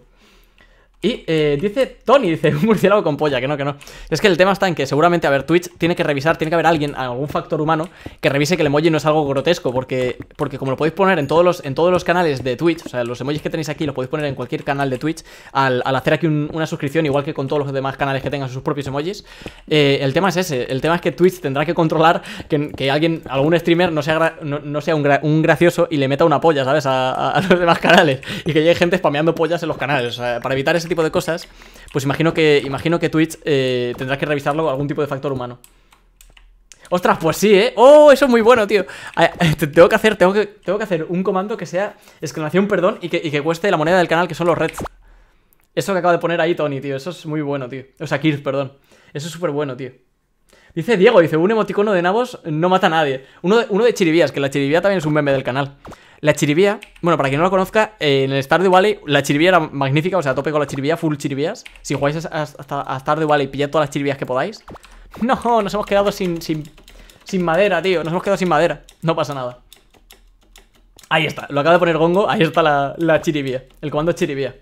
Y eh, dice Tony, dice un murciélago con polla, que no, que no. Es que el tema está en que seguramente, a ver, Twitch tiene que revisar, tiene que haber alguien, algún factor humano, que revise que el emoji no es algo grotesco, porque, porque como lo podéis poner en todos, los, en todos los canales de Twitch, o sea, los emojis que tenéis aquí lo podéis poner en cualquier canal de Twitch, al, hacer aquí una suscripción, igual que con todos los demás canales que tengan sus propios emojis, eh, el tema es ese, el tema es que Twitch tendrá que controlar que, alguien, algún streamer no sea, no, sea un, gracioso y le meta una polla, ¿sabes? A, los demás canales, y que llegue gente spameando pollas en los canales, o sea, para evitar ese tipo de cosas, pues imagino que, imagino que Twitch tendrás eh, tendrá que revisarlo algún tipo de factor humano. Ostras, pues sí, ¿eh? ¡Oh, eso es muy bueno, tío! Ah, tengo que hacer, tengo que, tengo que hacer un comando que sea exclamación perdón y que, y que cueste la moneda del canal, que son los reds. Eso que acaba de poner ahí Tony, tío. Eso es muy bueno, tío. O sea, Kirk, perdón. Eso es súper bueno, tío. Dice Diego, dice, un emoticono de nabos no mata a nadie. Uno de, uno de chirivías, que la chirivía también es un meme del canal. La chirivía, bueno, para quien no la conozca, eh, en el de Valley la chirivía era magnífica, o sea, a tope con la chirivía, full chirivías. Si jugáis a, Star Stardew Valley, pillad todas las chirivías que podáis. No, nos hemos quedado sin, sin, madera, tío, nos hemos quedado sin madera. No pasa nada. Ahí está, lo acaba de poner Gongo, ahí está la, la chirivía, el comando chirivía.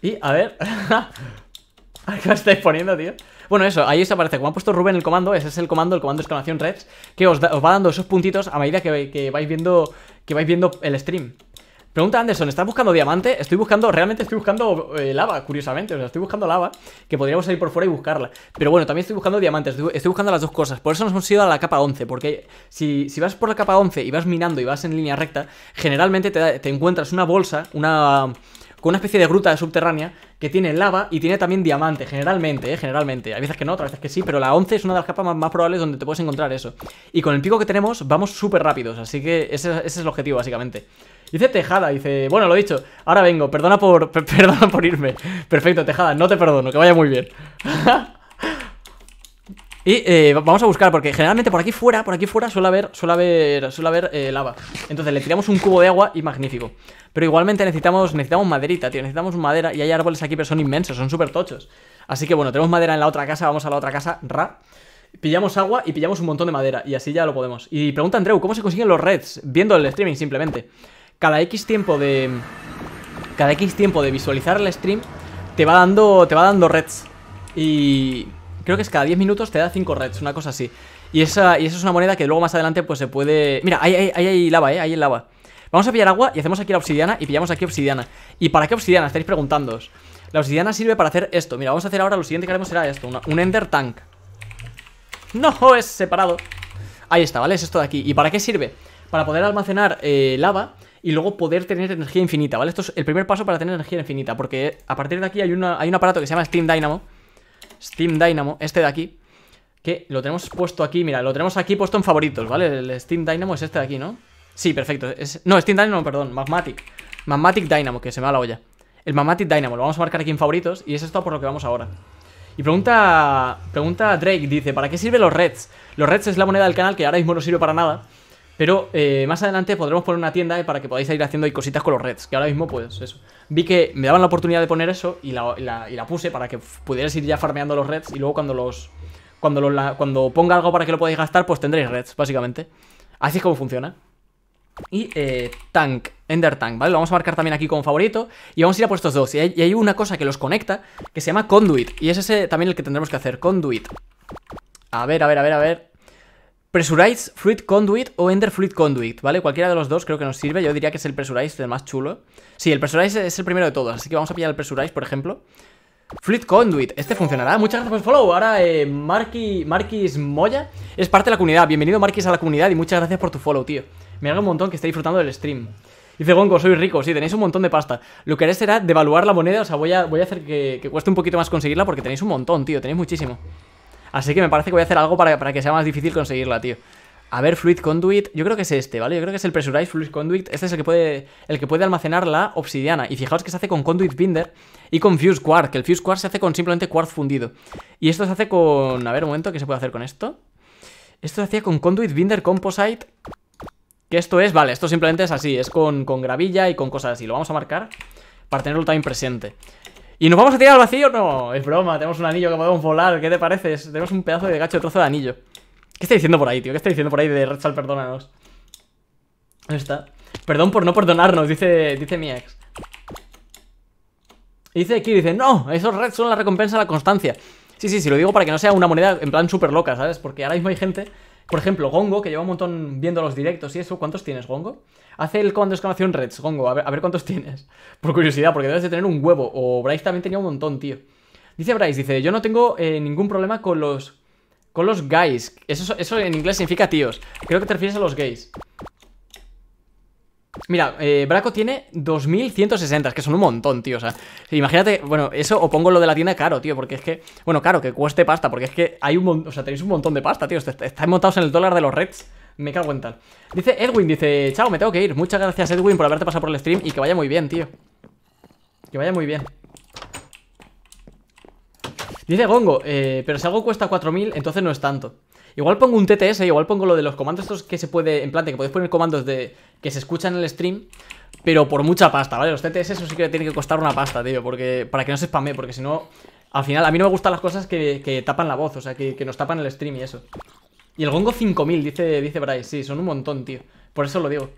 Y, a ver... Ah, ¿Qué me estáis poniendo, tío? Bueno, eso, ahí os aparece, como ha puesto Rubén el comando, ese es el comando, el comando de exclamación Reds, que os, va dando esos puntitos a medida que, vais viendo, que vais viendo el stream. Pregunta Anderson, ¿estás buscando diamante? Estoy buscando, realmente estoy buscando eh, lava, curiosamente. O sea, estoy buscando lava, que podríamos salir por fuera y buscarla. Pero bueno, también estoy buscando diamantes, estoy, buscando las dos cosas. Por eso nos hemos ido a la capa 11, porque si, vas por la capa 11 y vas minando y vas en línea recta, generalmente te encuentras una bolsa, una con una especie de gruta subterránea que tiene lava y tiene también diamante, generalmente, ¿eh? generalmente. a veces que no, otras veces que sí, pero la 11 es una de las capas más, probables donde te puedes encontrar eso. Y con el pico que tenemos vamos súper rápidos, así que ese, es el objetivo, básicamente. Dice Tejada, dice, bueno, lo he dicho, ahora vengo, perdona por, perdona por irme. Perfecto, Tejada, no te perdono, que vaya muy bien. Y eh, vamos a buscar, porque generalmente por aquí fuera, por aquí fuera suele haber, suele haber, suele haber eh, lava. Entonces le tiramos un cubo de agua y magnífico. Pero igualmente necesitamos, necesitamos maderita, tío. Necesitamos madera y hay árboles aquí, pero son inmensos, son súper tochos. Así que bueno, tenemos madera en la otra casa, vamos a la otra casa, ra. Pillamos agua y pillamos un montón de madera y así ya lo podemos. Y pregunta Andreu, ¿cómo se consiguen los reds? Viendo el streaming simplemente. Cada X tiempo de... Cada X tiempo de visualizar el stream te va dando, te va dando reds. Y Creo que es cada 10 minutos te da 5 reds, una cosa así. Y esa, y esa es una moneda que luego más adelante pues se puede... Mira, ahí, hay lava, eh, ahí hay lava. Vamos a pillar agua y hacemos aquí la obsidiana y pillamos aquí obsidiana. ¿Y para qué obsidiana? estáis preguntándoos. La obsidiana sirve para hacer esto. Mira, vamos a hacer ahora lo siguiente que haremos será esto, un ender tank. No, es separado. Ahí está, ¿vale? Es esto de aquí. ¿Y para qué sirve? Para poder almacenar eh, lava y luego poder tener energía infinita, ¿vale? Esto es el primer paso para tener energía infinita, porque a partir de aquí hay, hay un aparato que se llama Steam Dynamo, Steam Dynamo, este de aquí, que lo tenemos puesto aquí, mira, lo tenemos aquí puesto en favoritos, ¿vale? El Steam Dynamo es este de aquí, ¿no? Sí, perfecto. Es, no, Steam Dynamo, perdón, Magmatic. Magmatic Dynamo, que se me va la olla. El Magmatic Dynamo, lo vamos a marcar aquí en favoritos y es esto por lo que vamos ahora. Y pregunta, pregunta Drake, dice, ¿para qué sirven los Reds? Los Reds es la moneda del canal que ahora mismo no sirve para nada, pero eh, más adelante podremos poner una tienda eh, para que podáis ir haciendo cositas con los reds, que ahora mismo pues eso. Vi que me daban la oportunidad de poner eso y la, puse para que pudierais ir ya farmeando los reds y luego cuando los... Cuando, cuando ponga algo para que lo podáis gastar, pues tendréis reds, básicamente. Así es como funciona. Y eh, Tank, Ender Tank, ¿vale? Lo vamos a marcar también aquí como favorito Y vamos a ir a puestos estos dos Y hay, y hay una cosa que los conecta que se llama Conduit Y es ese también el que tendremos que hacer, Conduit A ver, a ver, a ver, a ver Presurize Fluid Conduit o Ender Fluid Conduit, ¿vale? Cualquiera de los dos creo que nos sirve. Yo diría que es el Presurize el más chulo. Sí, el Presurize es el primero de todos, así que vamos a pillar el Presurize, por ejemplo. Fluid Conduit, este funcionará. Muchas gracias por el follow. Ahora, eh, Marquis, Moya es parte de la comunidad. Bienvenido, Marquis, a la comunidad y muchas gracias por tu follow, tío. Me hago un montón que esté disfrutando del stream. Dice Gongo, soy rico, sí, tenéis un montón de pasta. Lo que haré será devaluar la moneda, o sea, voy a, voy a hacer que cueste un poquito más conseguirla porque tenéis un montón, tío, tenéis muchísimo. Así que me parece que voy a hacer algo para, para que sea más difícil conseguirla, tío. A ver, Fluid Conduit, yo creo que es este, ¿vale? Yo creo que es el Pressurized Fluid Conduit, este es el que puede, el que puede almacenar la obsidiana, y fijaos que se hace con Conduit Binder y con Fuse Quark, que el Fuse quartz se hace con simplemente Quartz fundido, y esto se hace con, a ver, un momento, ¿qué se puede hacer con esto? Esto se hacía con Conduit Binder Composite, que esto es, vale, esto simplemente es así, es con, con gravilla y con cosas así, lo vamos a marcar para tenerlo también presente. ¿Y nos vamos a tirar al vacío? No, es broma, tenemos un anillo que podemos volar, ¿qué te parece? Tenemos un pedazo de gacho de trozo de anillo. ¿Qué está diciendo por ahí, tío? ¿Qué está diciendo por ahí de Redsal, perdónanos? Ahí está? Perdón por no perdonarnos, dice, dice mi ex. dice aquí, dice, no, esos Reds son la recompensa de la constancia. Sí, sí, sí, lo digo para que no sea una moneda en plan súper loca, ¿sabes? Porque ahora mismo hay gente por ejemplo, Gongo, que lleva un montón viendo los directos y eso, ¿cuántos tienes, Gongo? Hace el comando de exclamación Reds, Gongo, a ver, cuántos tienes. Por curiosidad, porque debes de tener un huevo. O Bryce también tenía un montón, tío. Dice Bryce, dice, yo no tengo eh, ningún problema con los... Con los guys. Eso, eso en inglés significa tíos. Creo que te refieres a los gays. Mira, eh, Braco tiene 2160, es que son un montón, tío. O sea, imagínate, bueno, eso o pongo lo de la tienda caro, tío, porque es que, bueno, caro, que cueste pasta, porque es que hay un montón, o sea, tenéis un montón de pasta, tío. Estáis montados en el dólar de los Reds. Me cago en tal. Dice Edwin, dice, chao, me tengo que ir. Muchas gracias, Edwin, por haberte pasado por el stream y que vaya muy bien, tío. Que vaya muy bien. Dice Gongo, eh, pero si algo cuesta 4.000, entonces no es tanto. Igual pongo un TTS, igual pongo lo de los comandos estos que se puede, en plan, que podéis poner comandos de que se escuchan en el stream, pero por mucha pasta, ¿vale? Los TTS eso sí que tiene que costar una pasta, tío, porque para que no se spame, porque si no, al final, a mí no me gustan las cosas que, que tapan la voz, o sea, que, nos tapan el stream y eso. Y el gongo 5000, dice, dice Bryce, sí, son un montón, tío, por eso lo digo.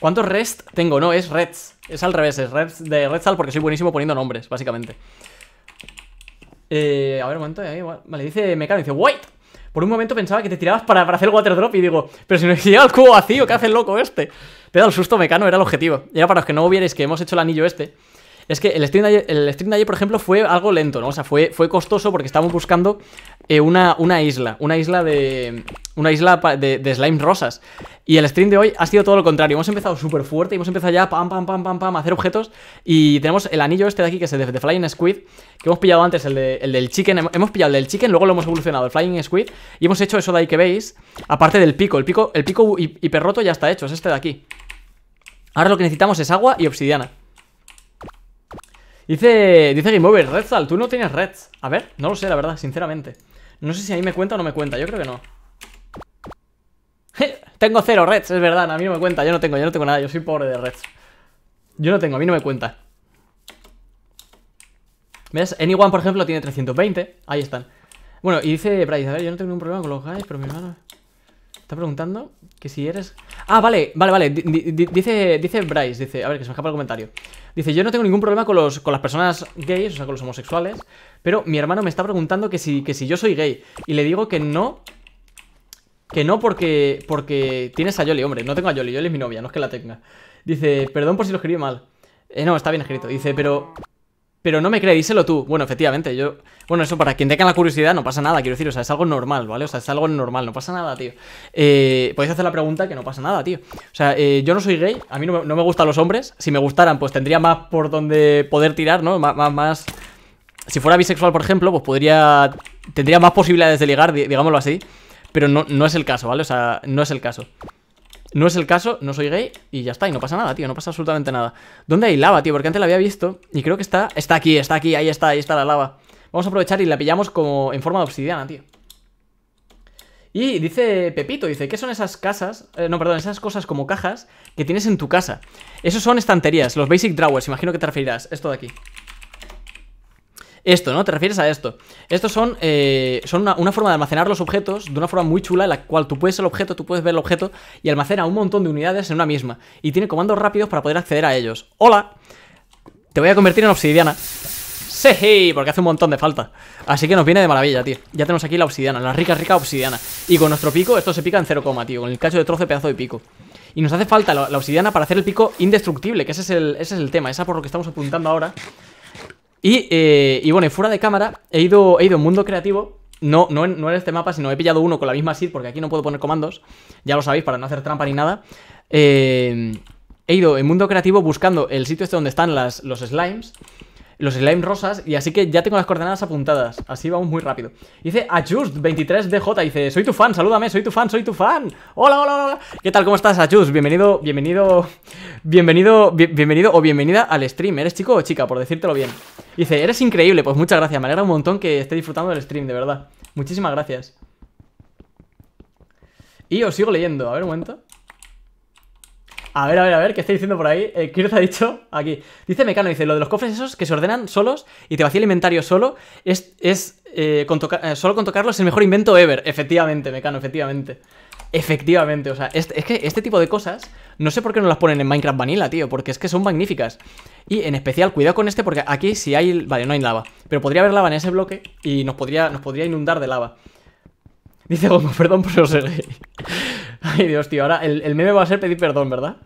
¿Cuántos rest tengo? No, es reds, es al revés, es reds de redsal porque soy buenísimo poniendo nombres, básicamente. Eh, a ver, un momento, eh, Vale, dice Mecano, dice, wait. Por un momento pensaba que te tirabas para, hacer el water drop y digo, pero si me lleva el cubo vacío, ¿qué hace el loco este? Pero el susto mecano era el objetivo. era para los que no hubierais que hemos hecho el anillo este. Es que el stream, de ayer, stream de por ejemplo, fue algo lento, ¿no? O sea, fue, fue costoso porque estábamos buscando eh, una, una isla, una isla de... Una isla de, slime rosas. Y el stream de hoy ha sido todo lo contrario. Hemos empezado súper fuerte y hemos empezado ya pam, pam, pam, pam, pam, a hacer objetos. Y tenemos el anillo este de aquí, que es el de, Flying Squid, que hemos pillado antes, el, del Chicken. Hemos pillado el del Chicken, luego lo hemos evolucionado, el Flying Squid. Y hemos hecho eso de ahí que veis, aparte del pico. El pico, el pico hiperroto ya está hecho, es este de aquí. Ahora lo que necesitamos es agua y obsidiana. Dice, dice Game Over, salt tú no tienes Reds. A ver, no lo sé, la verdad, sinceramente. No sé si a mí me cuenta o no me cuenta, yo creo que no. tengo cero Reds, es verdad, a mí no me cuenta, yo no tengo, yo no tengo nada, yo soy pobre de Reds. Yo no tengo, a mí no me cuenta. ¿Ves? Anyone, por ejemplo, tiene 320. Ahí están. Bueno, y dice a ver, yo no tengo ningún problema con los guys, pero mi hermano... Está preguntando que si eres... Ah, vale, vale, vale. dice, dice Bryce, dice... A ver, que se me escapa el comentario. Dice, yo no tengo ningún problema con, con las personas gays, o sea, con los homosexuales, pero mi hermano me está preguntando que si, que si yo soy gay. Y le digo que no... Que no porque, porque tienes a Yoli, hombre. No tengo a Yoli, Yoli es mi novia, no es que la tenga. Dice, perdón por si lo escribí mal. Eh, no, está bien escrito. Dice, pero pero no me cree, díselo tú. Bueno, efectivamente, yo... Bueno, eso para quien tenga la curiosidad no pasa nada, quiero decir, o sea, es algo normal, ¿vale? O sea, es algo normal, no pasa nada, tío. Eh, podéis hacer la pregunta que no pasa nada, tío. O sea, eh, yo no soy gay, a mí no me, gustan los hombres. Si me gustaran, pues tendría más por donde poder tirar, ¿no? Más, más, más... Si fuera bisexual, por ejemplo, pues podría... Tendría más posibilidades de ligar, digámoslo así. Pero no, no es el caso, ¿vale? O sea, no es el caso. No es el caso, no soy gay y ya está, y no pasa nada, tío, no pasa absolutamente nada. ¿Dónde hay lava, tío? Porque antes la había visto y creo que está... Está aquí, está aquí, ahí está, ahí está la lava. Vamos a aprovechar y la pillamos como en forma de obsidiana, tío. Y dice Pepito, dice, ¿qué son esas casas? Eh, no, perdón, esas cosas como cajas que tienes en tu casa. Esos son estanterías, los basic drawers, imagino que te referirás, esto de aquí. Esto, ¿no? Te refieres a esto. Estos son, eh, son una, forma de almacenar los objetos de una forma muy chula en la cual tú puedes el objeto, tú puedes ver el objeto y almacena un montón de unidades en una misma. Y tiene comandos rápidos para poder acceder a ellos. ¡Hola! Te voy a convertir en obsidiana. Sí, porque hace un montón de falta. Así que nos viene de maravilla, tío. Ya tenemos aquí la obsidiana, la rica, rica obsidiana. Y con nuestro pico, esto se pica en 0, tío. Con el cacho de trozo pedazo de pico. Y nos hace falta la, obsidiana para hacer el pico indestructible, que ese es el, ese es el tema, esa por lo que estamos apuntando ahora. Eh, y, bueno, fuera de cámara, he ido, ido en mundo creativo. No, no, en, no este mapa, sino he pillado uno con la misma seed, porque aquí no puedo poner comandos. Ya lo sabéis, para no hacer trampa ni nada. Eh, he ido en mundo creativo buscando el sitio este donde están las, los slimes los slime rosas, y así que ya tengo las coordenadas apuntadas. Así vamos muy rápido. Dice ajust 23 dj dice, soy tu fan, salúdame, soy tu fan, soy tu fan. Hola, hola, hola. ¿Qué tal? ¿Cómo estás, Ajust? Bienvenido, bienvenido, bienvenido, bienvenido o bienvenida al stream. ¿Eres chico o chica? Por decírtelo bien. Dice, eres increíble, pues muchas gracias. Me alegra un montón que esté disfrutando del stream, de verdad. Muchísimas gracias. Y os sigo leyendo, a ver un momento. A ver, a ver, a ver, ¿qué está diciendo por ahí? Eh, ¿Qué ha dicho? Aquí. Dice Mecano, dice, lo de los cofres esos que se ordenan solos y te vacía el inventario solo, es, eh, eh, solo con tocarlos el mejor invento ever. Efectivamente, Mecano, efectivamente. Efectivamente, o sea, es que este tipo de cosas, no sé por qué no las ponen en Minecraft Vanilla, tío, porque es que son magníficas. Y en especial, cuidado con este porque aquí si hay... Vale, no hay lava, pero podría haber lava en ese bloque y nos podría, nos podría inundar de lava. Dice Goku, perdón por no ser Ay, Dios, tío, ahora el, meme va a ser pedir perdón, ¿verdad?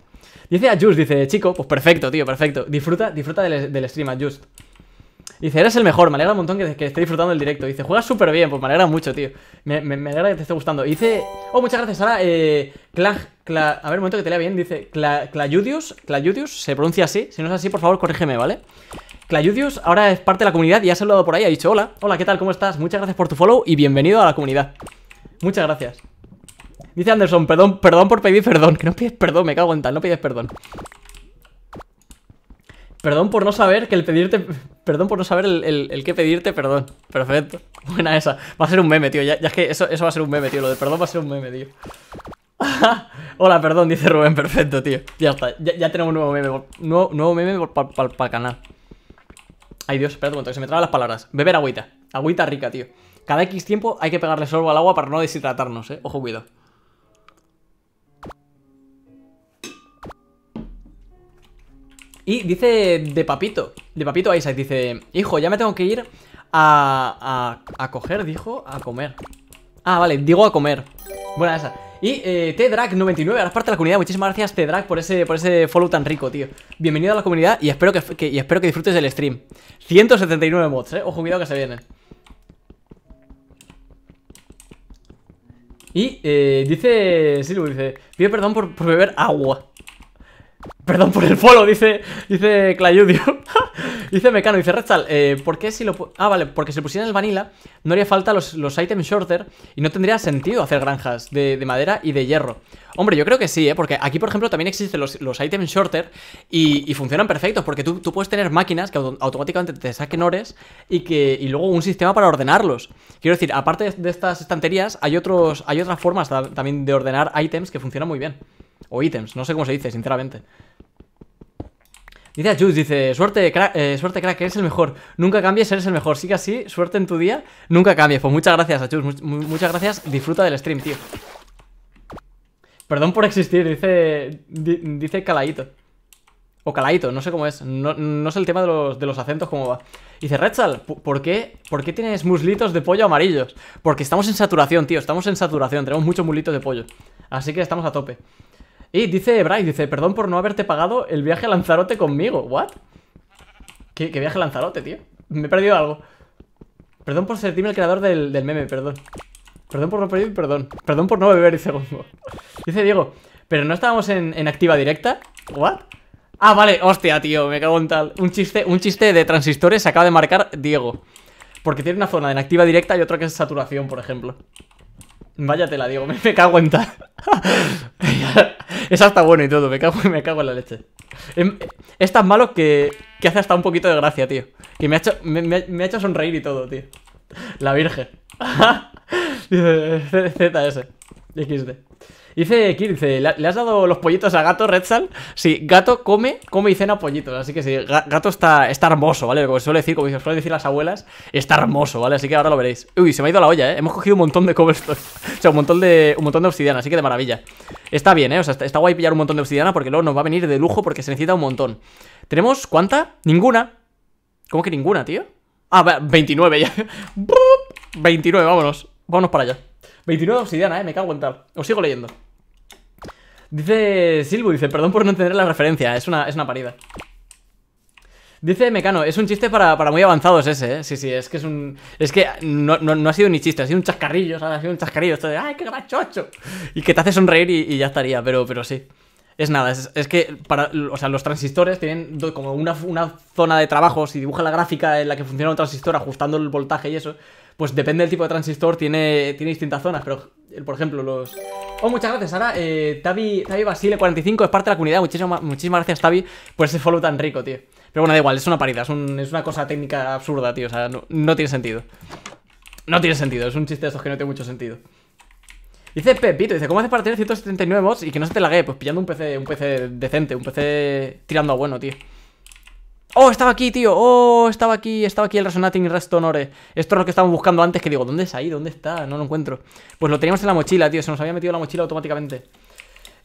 Dice a Just, dice, chico, pues perfecto, tío, perfecto. Disfruta, disfruta del, stream, Just. Dice, eres el mejor, me alegra un montón que, esté disfrutando el directo. Dice, juegas súper bien, pues me alegra mucho, tío. Me, alegra que te esté gustando. dice, oh, muchas gracias, ahora Eh, a ver, un momento que te lea bien. Dice, Clayudius, Clayudius, se pronuncia así. Si no es así, por favor, corrígeme, ¿vale? Clayudius ahora es parte de la comunidad y ha saludado por ahí. Ha dicho, hola, hola, ¿qué tal? ¿Cómo estás? Muchas gracias por tu follow y bienvenido a la comunidad. Muchas gracias. Dice Anderson, perdón, perdón por pedir perdón. Que no pides perdón, me cago en tal, no pides perdón. Perdón por no saber que el pedirte... Perdón por no saber el, que pedirte perdón. Perfecto. Buena esa. Va a ser un meme, tío. Ya, es que eso, eso, va a ser un meme, tío. Lo de perdón va a ser un meme, tío. Hola, perdón, dice Rubén. Perfecto, tío. Ya está. Ya, tenemos un nuevo meme. Nuevo, nuevo meme para el canal. Ay, Dios. perdón, un que se me traban las palabras. Beber agüita. Agüita rica, tío. Cada X tiempo hay que pegarle sorbo al agua para no deshidratarnos, ¿eh? Ojo, cuidado. Y dice de papito, de papito Isaac, dice, hijo, ya me tengo que ir a, a, coger, dijo, a comer. Ah, vale, digo a comer. Buena esa. Y eh, 99 ahora parte de la comunidad. Muchísimas gracias, t por ese, por ese follow tan rico, tío. Bienvenido a la comunidad y espero que, y espero que disfrutes del stream. 179 mods, eh. Ojo, cuidado que se vienen. Y eh, dice Silvio, dice, pide perdón por, por beber agua. Perdón por el follow, dice, dice Clayudio. dice Mecano, dice Restal, eh, ¿por qué si lo... Ah, vale, porque si lo pusieran el vanilla, no haría falta los, los shorter y no tendría sentido hacer granjas de, madera y de hierro. Hombre, yo creo que sí, ¿eh? Porque aquí, por ejemplo, también existen los, los shorter y, funcionan perfectos, porque tú, puedes tener máquinas que automáticamente te saquen ores y, que, y luego un sistema para ordenarlos. Quiero decir, aparte de, estas estanterías, hay, otros, hay otras formas también de ordenar items que funcionan muy bien. O ítems, no sé cómo se dice, sinceramente. Dice a dice, suerte crack, eh, suerte crack, eres el mejor, nunca cambies, eres el mejor, sigue así, suerte en tu día, nunca cambies. Pues muchas gracias a muchas gracias, disfruta del stream, tío. Perdón por existir, dice, dice Calaito. O Calaito, no sé cómo es, no, no sé el tema de los, acentos cómo va. Dice, Retzal, ¿por qué, ¿por qué tienes muslitos de pollo amarillos? Porque estamos en saturación, tío, estamos en saturación, tenemos muchos muslitos de pollo. Así que estamos a tope. Y dice Bryce, dice, perdón por no haberte pagado el viaje a Lanzarote conmigo. ¿What? ¿Qué, viaje a Lanzarote, tío? Me he perdido algo. Perdón por ser, dime el creador del, meme, perdón. Perdón por no pedir, perdón. Perdón por no beber, dice Gongo. Dice Diego, pero no estábamos en, activa directa. ¿What? Ah, vale, hostia, tío, me cago en tal. Un chiste, un chiste de transistores acaba de marcar Diego. Porque tiene una zona de activa directa y otra que es saturación, por ejemplo. Vaya la digo, me cago en tal. es hasta bueno y todo, me cago, me cago en la leche. Em, es, tan malo que, que hace hasta un poquito de gracia, tío. Que me ha hecho, me, me ha hecho sonreír y todo, tío. La virgen. ZS. XD. Dice Kir, dice, ¿le has dado los pollitos a gato, Redsal? Sí, gato come, come y cena pollitos. Así que sí, gato está, está hermoso, ¿vale? Como suele decir, como suele decir las abuelas, está hermoso, ¿vale? Así que ahora lo veréis. Uy, se me ha ido la olla, ¿eh? Hemos cogido un montón de cobblestone. o sea, un montón de, un montón de obsidiana, así que de maravilla. Está bien, ¿eh? O sea, está, guay pillar un montón de obsidiana porque luego nos va a venir de lujo porque se necesita un montón. ¿Tenemos cuánta? Ninguna. ¿Cómo que ninguna, tío? Ah, 29 ya. 29, vámonos. Vámonos para allá. 29 obsidiana, eh, me cago en tal. Os sigo leyendo. Dice Silbu, dice, perdón por no entender la referencia, es una, es una parida. Dice Mecano, es un chiste para, para muy avanzados ese, ¿eh? Sí, sí, es que es un... Es que no, ha sido ni chiste, ha sido un chascarrillo, Ha sido un chascarrillo, esto de, ¡ay, qué chocho! Y que te hace sonreír y, ya estaría, pero, pero sí. Es nada, es, que para, o sea, los transistores tienen como una, una, zona de trabajo, si dibuja la gráfica en la que funciona un transistor ajustando el voltaje y eso, pues depende del tipo de transistor, tiene, tiene distintas zonas, pero por ejemplo, los... Oh, muchas gracias, Sara. Eh, Basile45 es parte de la comunidad. Muchísimas, muchísimas gracias, Tavi, por ese follow tan rico, tío. Pero bueno, da igual, es una parida, es, una cosa técnica absurda, tío. O sea, no, tiene sentido. No tiene sentido, es un chiste de que no tiene mucho sentido. Dice Pepito, dice, ¿cómo haces para tener 179 mods y que no se te lague? Pues pillando un PC, un PC decente, un PC tirando a bueno, tío. ¡Oh, estaba aquí, tío! ¡Oh, estaba aquí! Estaba aquí el Resonating Restonore. Esto es lo que estábamos buscando antes, que digo, ¿dónde es ahí? ¿Dónde está? No lo encuentro. Pues lo teníamos en la mochila, tío. Se nos había metido en la mochila automáticamente.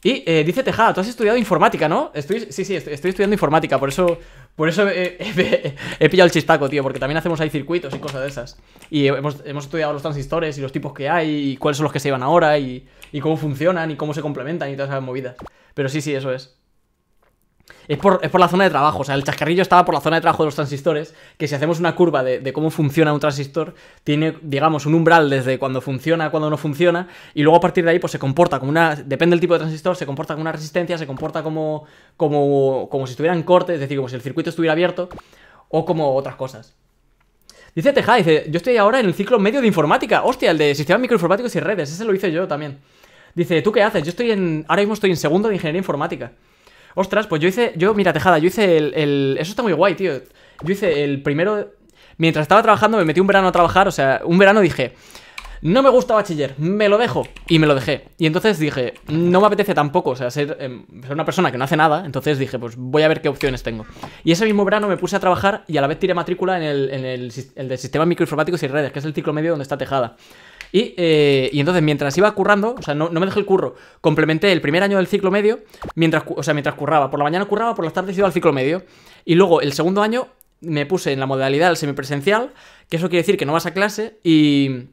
Y eh, dice Tejada, tú has estudiado informática, ¿no? Estoy, sí, sí, estoy, estudiando informática, por eso, por eso he, pillado el chistaco, tío, porque también hacemos ahí circuitos y cosas de esas. Y hemos, estudiado los transistores y los tipos que hay, y cuáles son los que se llevan ahora, y cómo funcionan, y cómo se complementan y todas esas movidas. Pero sí, sí, eso es es por, la zona de trabajo. O sea, el chascarrillo estaba por la zona de trabajo de los transistores, que si hacemos una curva de, cómo funciona un transistor, tiene, digamos, un umbral desde cuando funciona a cuando no funciona, y luego a partir de ahí, pues se comporta como una. Depende del tipo de transistor, se comporta como una resistencia, se comporta como. como. como si estuviera en corte, es decir, como si el circuito estuviera abierto, o como otras cosas. Dice Teja, dice, yo estoy ahora en el ciclo medio de informática. Hostia, el de sistemas microinformáticos y redes, ese lo hice yo también. Dice, ¿tú qué haces? Yo estoy en. Ahora mismo estoy en segundo de ingeniería informática. Ostras, pues yo hice. Yo, mira, tejada, yo hice el, el. Eso está muy guay, tío. Yo hice el primero. Mientras estaba trabajando, me metí un verano a trabajar. O sea, un verano dije. No me gusta bachiller, me lo dejo. Y me lo dejé. Y entonces dije, no me apetece tampoco, o sea, ser, em, una persona que no hace nada. Entonces dije, pues voy a ver qué opciones tengo. Y ese mismo verano me puse a trabajar y a la vez tiré matrícula en el, en el, el de Sistema Microinformáticos y Redes, que es el ciclo medio donde está Tejada. Y, eh, y, entonces, mientras iba currando, o sea, no, me dejé el curro, complementé el primer año del ciclo medio, mientras, o sea, mientras curraba. Por la mañana curraba, por las tardes iba al ciclo medio. Y luego, el segundo año, me puse en la modalidad del semipresencial, que eso quiere decir que no vas a clase, y,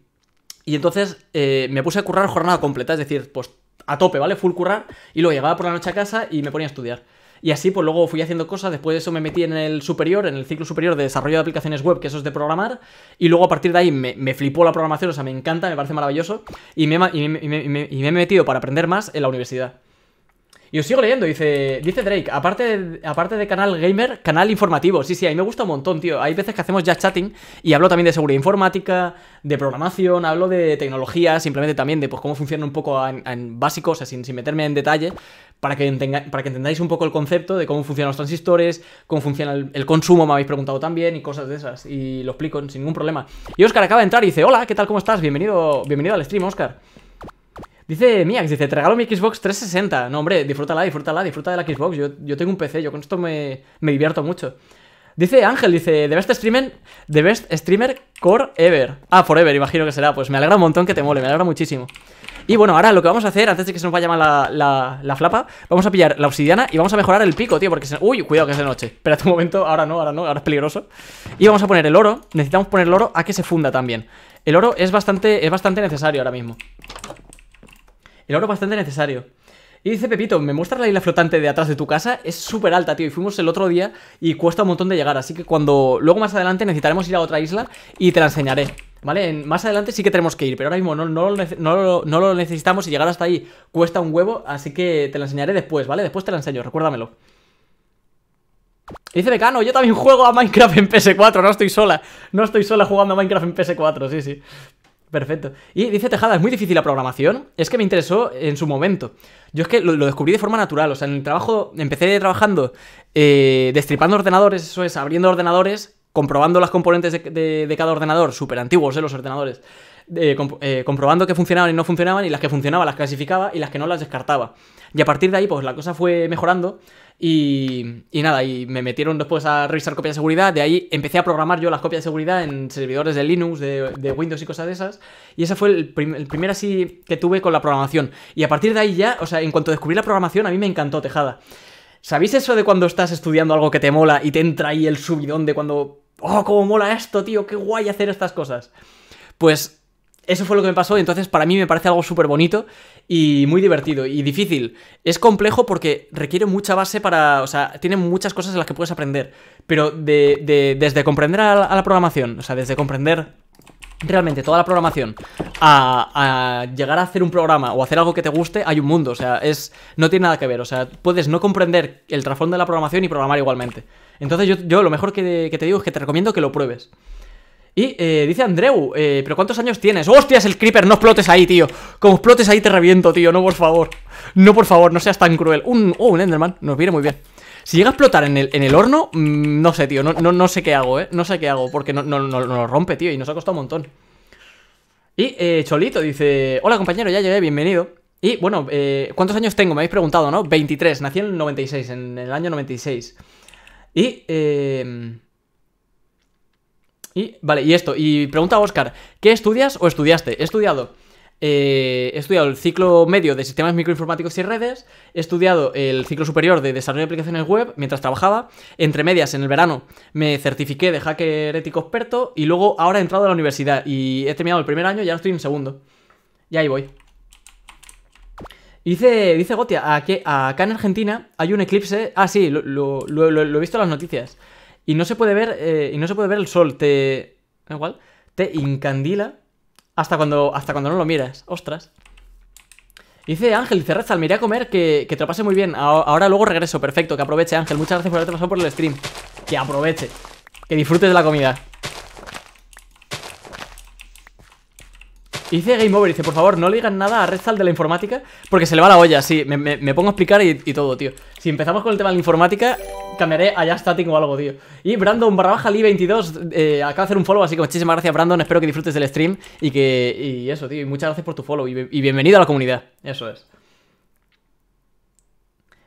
y entonces eh, me puse a currar jornada completa, es decir, pues a tope, ¿vale? Full currar, y luego llegaba por la noche a casa y me ponía a estudiar. Y así, pues luego fui haciendo cosas. Después de eso me metí en el superior, en el ciclo superior de desarrollo de aplicaciones web, que eso es de programar. Y luego a partir de ahí me, flipó la programación, o sea, me encanta, me parece maravilloso. Y me, he metido para aprender más en la universidad. Y os sigo leyendo, dice, dice Drake, aparte de, aparte de canal gamer, canal informativo. Sí, sí, a mí me gusta un montón, tío. Hay veces que hacemos ya chatting y hablo también de seguridad informática, de programación, hablo de tecnología, simplemente también de pues, cómo funciona un poco en, en básico, o sea, sin, sin meterme en detalle para que, para que entendáis un poco el concepto de cómo funcionan los transistores, cómo funciona el, consumo, me habéis preguntado también, y cosas de esas. Y lo explico sin ningún problema. Y Oscar acaba de entrar y dice, hola, ¿qué tal? ¿Cómo estás? Bienvenido, bienvenido al stream, Oscar. Dice Miax, dice, te regalo mi Xbox 360. No, hombre, disfrútala, disfrútala, disfruta de la Xbox. Yo, tengo un PC, yo con esto me, me divierto mucho. Dice Ángel, dice, The Best Streamer, the best streamer Core Ever. Ah, Forever, imagino que será. Pues me alegra un montón que te mole, me alegra muchísimo. Y bueno, ahora lo que vamos a hacer, antes de que se nos vaya mal la, la, la, flapa, vamos a pillar la obsidiana y vamos a mejorar el pico, tío, porque se... Uy, cuidado que es de noche. Espera un momento, ahora no, ahora no, ahora es peligroso. Y vamos a poner el oro, necesitamos poner el oro a que se funda también. El oro es bastante, es bastante necesario ahora mismo. El oro es bastante necesario. Y dice Pepito, ¿me muestras la isla flotante de atrás de tu casa? Es súper alta, tío, y fuimos el otro día y cuesta un montón de llegar, así que cuando... Luego más adelante necesitaremos ir a otra isla y te la enseñaré, ¿vale? más adelante sí que tenemos que ir, pero ahora mismo no, lo, lo necesitamos y llegar hasta ahí cuesta un huevo, así que te la enseñaré después, ¿vale? Después te la enseño, recuérdamelo. dice Mecano, yo también juego a Minecraft en PS4, no estoy sola. No estoy sola jugando a Minecraft en PS4, sí, sí. Perfecto. Y dice Tejada, es muy difícil la programación. Es que me interesó en su momento. Yo es que lo, descubrí de forma natural. O sea, en el trabajo empecé trabajando eh, destripando ordenadores, eso es, abriendo ordenadores, comprobando las componentes de, cada ordenador, súper antiguos, ¿eh? Los ordenadores. Eh, eh, comprobando que funcionaban y no funcionaban, y las que funcionaban las clasificaba y las que no las descartaba. Y a partir de ahí, pues la cosa fue mejorando. Y, y, nada, y me metieron después a revisar copias de seguridad. De ahí empecé a programar yo las copias de seguridad en servidores de Linux, de, Windows y cosas de esas. Y ese fue el, el, primer así que tuve con la programación. Y a partir de ahí ya, o sea, en cuanto descubrí la programación, a mí me encantó Tejada. ¿Sabéis eso de cuando estás estudiando algo que te mola y te entra ahí el subidón de cuando. ¡Oh, cómo mola esto, tío! ¡Qué guay hacer estas cosas! Pues eso fue lo que me pasó y entonces para mí me parece algo súper bonito y muy divertido y difícil. Es complejo porque requiere mucha base para, o sea, tiene muchas cosas en las que puedes aprender, pero de, desde comprender a la, programación, o sea, desde comprender realmente toda la programación a, llegar a hacer un programa o hacer algo que te guste, hay un mundo, o sea, es, no tiene nada que ver, o sea, puedes no comprender el trasfondo de la programación y programar igualmente. Entonces yo, lo mejor que, que te digo es que te recomiendo que lo pruebes. Y eh, dice Andreu, eh, ¿pero cuántos años tienes? ¡Hostias, el creeper! No explotes ahí, tío. Como explotes ahí te reviento, tío. No, por favor. No, por favor, no seas tan cruel. Un, oh, un Enderman. Nos viene muy bien. Si llega a explotar en el, en el horno, mm, no sé, tío. No, no, no, sé qué hago, ¿eh? No sé qué hago, porque no, rompe, tío. Y nos ha costado un montón. Y eh, Cholito dice, hola compañero, ya llegué, bienvenido. Y bueno, ¿cuántos años tengo? Me habéis preguntado, ¿no? 23, nací en el 96, en el año 96. Y... Eh, y, vale, y esto, y pregunta a Oscar, ¿qué estudias o estudiaste? He estudiado. Eh, estudiado el ciclo medio de sistemas microinformáticos y redes, he estudiado el ciclo superior de desarrollo de aplicaciones web mientras trabajaba, entre medias en el verano me certifiqué de hacker ético experto y luego ahora he entrado a la universidad y he terminado el primer año y ahora estoy en segundo. Y ahí voy. dice, dice Gotia, acá en Argentina hay un eclipse. Ah, sí, lo he visto en las noticias y no se puede ver, eh, y no se puede ver el sol, te... igual, te incandila hasta cuando, hasta cuando no lo miras, ostras. Dice Ángel, dice Rezal, me iré a comer, que, que te lo pase muy bien, ahora luego regreso, perfecto, que aproveche Ángel, muchas gracias por haberte pasado por el stream, que aproveche, que disfrutes de la comida. Y dice Game Over, dice, por favor, no le digas nada a Rezal de la informática, porque se le va la olla, sí, me, pongo a explicar y, todo, tío. Si empezamos con el tema de la informática, cambiaré allá static o algo, tío. Y Brandon barra Lee22, eh, acaba de hacer un follow, así que muchísimas gracias, Brandon, espero que disfrutes del stream y que... Y eso, tío, y muchas gracias por tu follow y, bienvenido a la comunidad, eso es.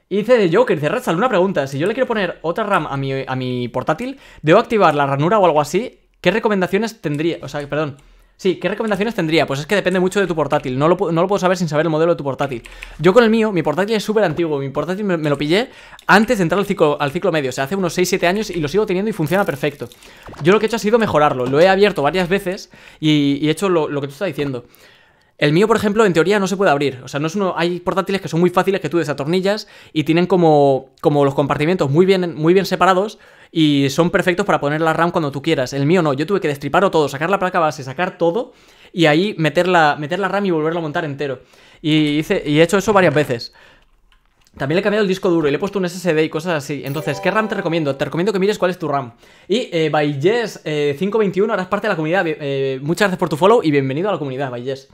Y dice Joker, dice Rezal, una pregunta, si yo le quiero poner otra RAM a mi, a mi portátil, ¿debo activar la ranura o algo así? ¿Qué recomendaciones tendría? O sea, perdón... Sí, ¿qué recomendaciones tendría? Pues es que depende mucho de tu portátil. No lo, puedo saber sin saber el modelo de tu portátil. Yo con el mío, mi portátil es súper antiguo. Mi portátil me, lo pillé antes de entrar al ciclo, al ciclo medio. O sea, hace unos 6-7 años y lo sigo teniendo y funciona perfecto. Yo lo que he hecho ha sido mejorarlo. Lo he abierto varias veces y, he hecho lo, que tú estás diciendo. El mío, por ejemplo, en teoría no se puede abrir. O sea, no Hay portátiles que son muy fáciles que tú desatornillas y tienen como, como los compartimentos muy bien, muy bien separados y son perfectos para poner la RAM cuando tú quieras. El mío no, yo tuve que destriparlo todo, sacar la placa base, sacar todo y ahí meter la, meter la RAM y volverlo a montar entero. Y, hice, y he hecho eso varias veces. También le he cambiado el disco duro y le he puesto un SSD y cosas así. Entonces, ¿qué RAM te recomiendo? Te recomiendo que mires cuál es tu RAM. Y eh, 521 eh, ahora es parte de la comunidad. Eh, muchas gracias por tu follow y bienvenido a la comunidad, Bayes.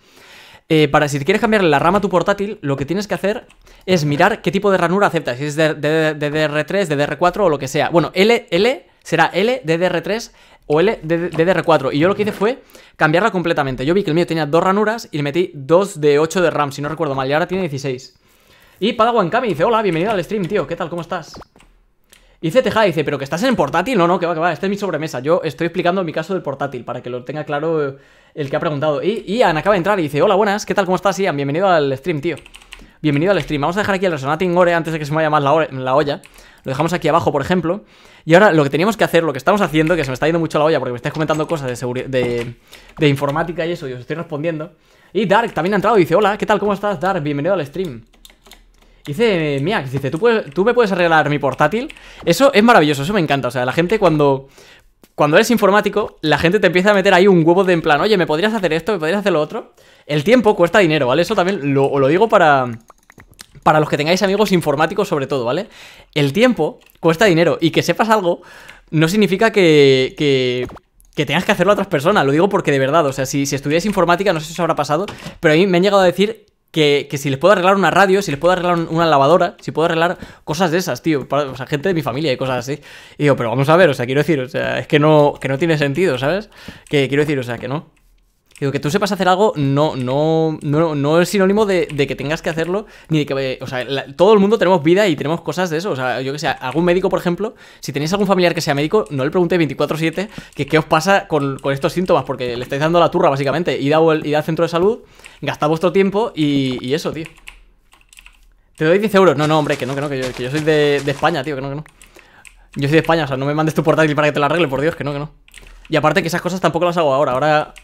Eh, para si quieres cambiarle la rama a tu portátil, lo que tienes que hacer es mirar qué tipo de ranura aceptas, si es DDR3, DDR4 o lo que sea. Bueno, L, L será L, DDR3 o L, DDR4. Y yo lo que hice fue cambiarla completamente. Yo vi que el mío tenía dos ranuras y le metí dos de 8 de RAM, si no recuerdo mal, y ahora tiene 16. Y Padawan Kami dice, hola, bienvenido al stream, tío, ¿qué tal? ¿Cómo estás? Y CTJ dice, pero que estás en portátil. No, no, que va, que va, este es mi sobremesa. Yo estoy explicando mi caso del portátil para que lo tenga claro eh, el que ha preguntado. Y Ian acaba de entrar y dice, hola, buenas, ¿qué tal? ¿Cómo estás, Ian? Bienvenido al stream, tío. Bienvenido al stream. Vamos a dejar aquí el Resonating ore antes de que se me vaya más la, la olla. Lo dejamos aquí abajo, por ejemplo. Y ahora lo que teníamos que hacer, lo que estamos haciendo, que se me está yendo mucho la olla porque me estáis comentando cosas de, de, de informática y eso, y os estoy respondiendo. Y Dark también ha entrado y dice, hola, ¿qué tal? ¿Cómo estás, Dark? Bienvenido al stream. Dice Miax, dice, ¿tú, me puedes arreglar mi portátil? Eso es maravilloso, eso me encanta. O sea, la gente cuando cuando eres informático, la gente te empieza a meter ahí un huevo de en plan, oye, ¿me podrías hacer esto? ¿Me podrías hacer lo otro? El tiempo cuesta dinero, ¿vale? Eso también lo, lo digo para, para los que tengáis amigos informáticos sobre todo, ¿vale? El tiempo cuesta dinero y que sepas algo no significa que, que que tengas que hacerlo a otras personas. Lo digo porque de verdad, o sea, si, si estudiáis informática, no sé si os habrá pasado, pero a mí me han llegado a decir que, si les puedo arreglar una radio, si les puedo arreglar una lavadora, si puedo arreglar cosas de esas, tío. Para, o sea, gente de mi familia y cosas así. Y digo, pero vamos a ver, o sea, quiero decir, o sea, es que no, que no tiene sentido, ¿sabes? Que quiero decir, o sea, que no que tú sepas hacer algo no, no, no, no es sinónimo de, que tengas que hacerlo, ni de que. O sea, todo el mundo tenemos vida y tenemos cosas de eso. O sea, yo que sé, algún médico, por ejemplo, si tenéis algún familiar que sea médico, no le preguntéis 24-7 que qué os pasa con, estos síntomas, porque le estáis dando la turra, básicamente. Id, a, id al centro de salud, gastad vuestro tiempo y, eso, tío. Te doy 10 euros. No, no, hombre, que no, que no, que yo, soy de, de España, tío, que no, que no. Yo soy de España, o sea, no me mandes tu portátil para que te lo arregle, por Dios, que no, que no. Y aparte que esas cosas tampoco las hago ahora. Ahora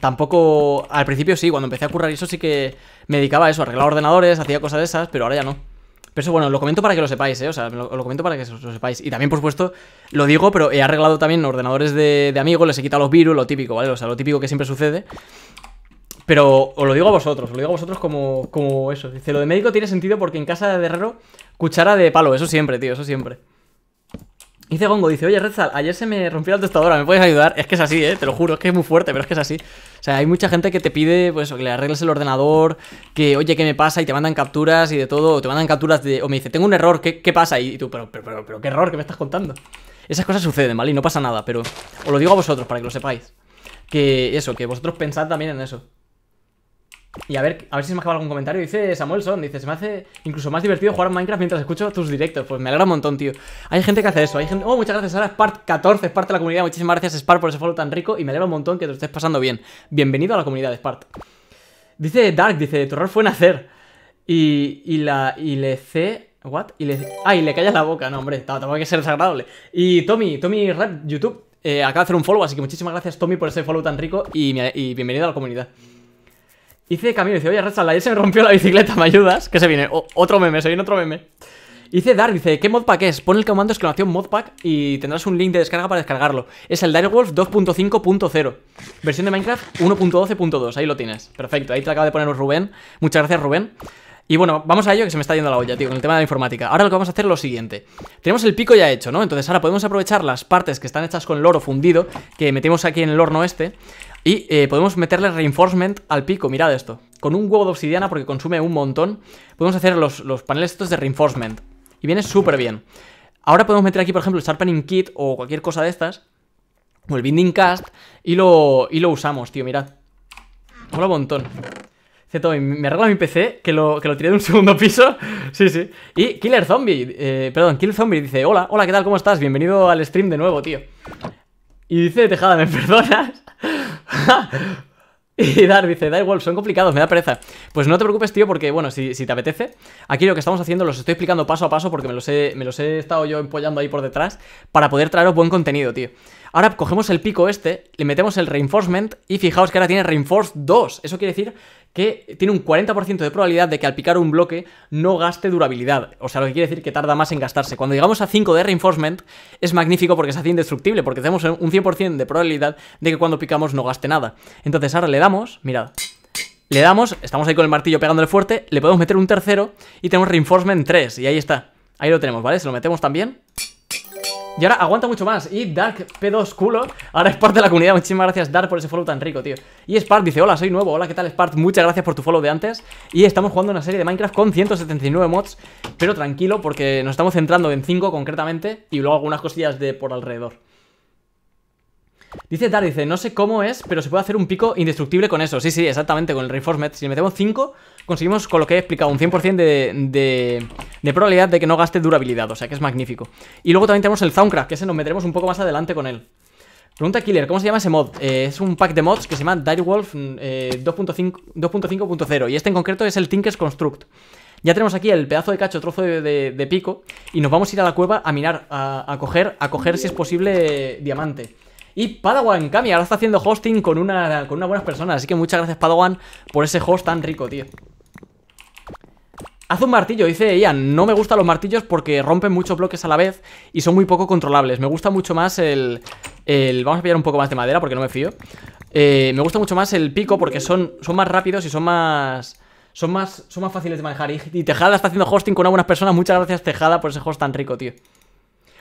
tampoco... Al principio sí, cuando empecé a currar eso sí que me dedicaba a eso, arreglaba ordenadores, hacía cosas de esas, pero ahora ya no. Pero eso, bueno, lo comento para que lo sepáis, ¿eh? O sea, lo, lo comento para que lo sepáis. Y también, por supuesto, lo digo, pero he arreglado también ordenadores de, amigos, les he quitado los virus, lo típico, ¿vale? O sea, lo típico que siempre sucede. Pero os lo digo a vosotros, os lo digo a vosotros como, como eso. Dice, lo de médico tiene sentido porque en casa de herrero, cuchara de palo, eso siempre, tío, eso siempre. Dice Gongo, dice, oye Rezal, ayer se me rompió la testadora, ¿me puedes ayudar? Es que es así, ¿eh? te lo juro, es que es muy fuerte, pero es que es así. O sea, hay mucha gente que te pide, pues, que le arregles el ordenador, que, oye, ¿qué me pasa? Y te mandan capturas y de todo, o te mandan capturas de, o me dice, tengo un error, ¿qué, pasa? Y tú, pero, pero, pero, ¿qué error? que me estás contando? Esas cosas suceden, ¿vale? Y no pasa nada, pero os lo digo a vosotros para que lo sepáis. Que eso, que vosotros pensad también en eso. Y a ver, a ver si se me acaba algún comentario. Dice Samuel Son, dice, se me hace incluso más divertido jugar Minecraft mientras escucho tus directos. Pues me alegra un montón, tío. Hay gente que hace eso. Hay gente... Oh, muchas gracias, Ahora Spart 14, parte de la comunidad. Muchísimas gracias, Spart, por ese follow tan rico. Y me alegra un montón que te estés pasando bien. Bienvenido a la comunidad, de Spart. Dice Dark, dice, tu rol fue nacer. Y, y la... Y le C... ¿What? Y le... Ah, y le calla la boca. No, hombre, tampoco hay que ser desagradable. Y Tommy, Tommy Rap, YouTube, eh, acaba de hacer un follow. Así que muchísimas gracias, Tommy, por ese follow tan rico. Y, y bienvenido a la comunidad. Hice Camilo camino, dice, oye, Rachel, ayer se me rompió la bicicleta, ¿me ayudas? Que se viene, otro meme, se viene otro meme Hice dar, dice, ¿qué modpack es? Pon el comando exclamación modpack y tendrás un link de descarga para descargarlo Es el Direwolf 2.5.0 Versión de Minecraft 1.12.2, ahí lo tienes Perfecto, ahí te acaba de poner Rubén Muchas gracias, Rubén y bueno, vamos a ello que se me está yendo la olla, tío, con el tema de la informática. Ahora lo que vamos a hacer es lo siguiente. Tenemos el pico ya hecho, ¿no? Entonces ahora podemos aprovechar las partes que están hechas con el oro fundido, que metemos aquí en el horno este. Y eh, podemos meterle reinforcement al pico, mirad esto. Con un huevo de obsidiana, porque consume un montón, podemos hacer los, paneles estos de reinforcement. Y viene súper bien. Ahora podemos meter aquí, por ejemplo, el sharpening kit o cualquier cosa de estas. O el binding cast. Y lo, y lo usamos, tío, mirad. hola un montón. me arregla mi PC, que lo, que lo tiré de un segundo piso. sí, sí. Y Killer Zombie, eh, perdón, Killer Zombie dice, hola, hola, ¿qué tal? ¿Cómo estás? Bienvenido al stream de nuevo, tío. Y dice Tejada, ¿me perdonas? y Dar dice, da igual, son complicados, me da pereza. Pues no te preocupes, tío, porque, bueno, si, te apetece, aquí lo que estamos haciendo los estoy explicando paso a paso porque me me los he estado yo empollando ahí por detrás para poder traeros buen contenido, tío. Ahora cogemos el pico este, le metemos el reinforcement y fijaos que ahora tiene reinforce 2. Eso quiere decir que tiene un 40% de probabilidad de que al picar un bloque no gaste durabilidad. O sea, lo que quiere decir que tarda más en gastarse. Cuando llegamos a 5 de reinforcement es magnífico porque se hace indestructible, porque tenemos un 100% de probabilidad de que cuando picamos no gaste nada. Entonces ahora le damos, mirad, le damos, estamos ahí con el martillo pegándole fuerte, le podemos meter un tercero y tenemos reinforcement 3 y ahí está. Ahí lo tenemos, ¿vale? Se lo metemos también y ahora aguanta mucho más Y Dark P2 culo Ahora es parte de la comunidad Muchísimas gracias Dark por ese follow tan rico, tío Y Spark dice Hola, soy nuevo Hola, ¿qué tal Spark? Muchas gracias por tu follow de antes Y estamos jugando una serie de Minecraft con 179 mods Pero tranquilo porque nos estamos centrando en 5 concretamente Y luego algunas cosillas de por alrededor Dice Dark, dice No sé cómo es, pero se puede hacer un pico indestructible con eso Sí, sí, exactamente, con el Reinforcement Si metemos 5 conseguimos, con lo que he explicado, un 100% de, de, probabilidad de que no gaste durabilidad, o sea que es magnífico. Y luego también tenemos el Soundcraft, que ese nos meteremos un poco más adelante con él. Pregunta Killer, ¿cómo se llama ese mod? Eh, es un pack de mods que se llama Direwolf 2.5.0 eh, y este en concreto es el Tinkers Construct. Ya tenemos aquí el pedazo de cacho, trozo de, pico Y nos vamos a ir a la cueva a mirar, a, a coger, a coger si es posible diamante y Padawan Kami ahora está haciendo hosting con, una, con unas buenas personas Así que muchas gracias Padawan por ese host tan rico, tío Haz un martillo, dice Ian. No me gustan los martillos porque rompen muchos bloques a la vez y son muy poco controlables. Me gusta mucho más el... Vamos a pillar un poco más de madera porque no me fío. Eh, me gusta mucho más el pico porque son, son más rápidos y son más... Son más, son más fáciles de manejar. Y, Tejada está haciendo hosting con algunas personas. Muchas gracias, Tejada, por ese host tan rico, tío.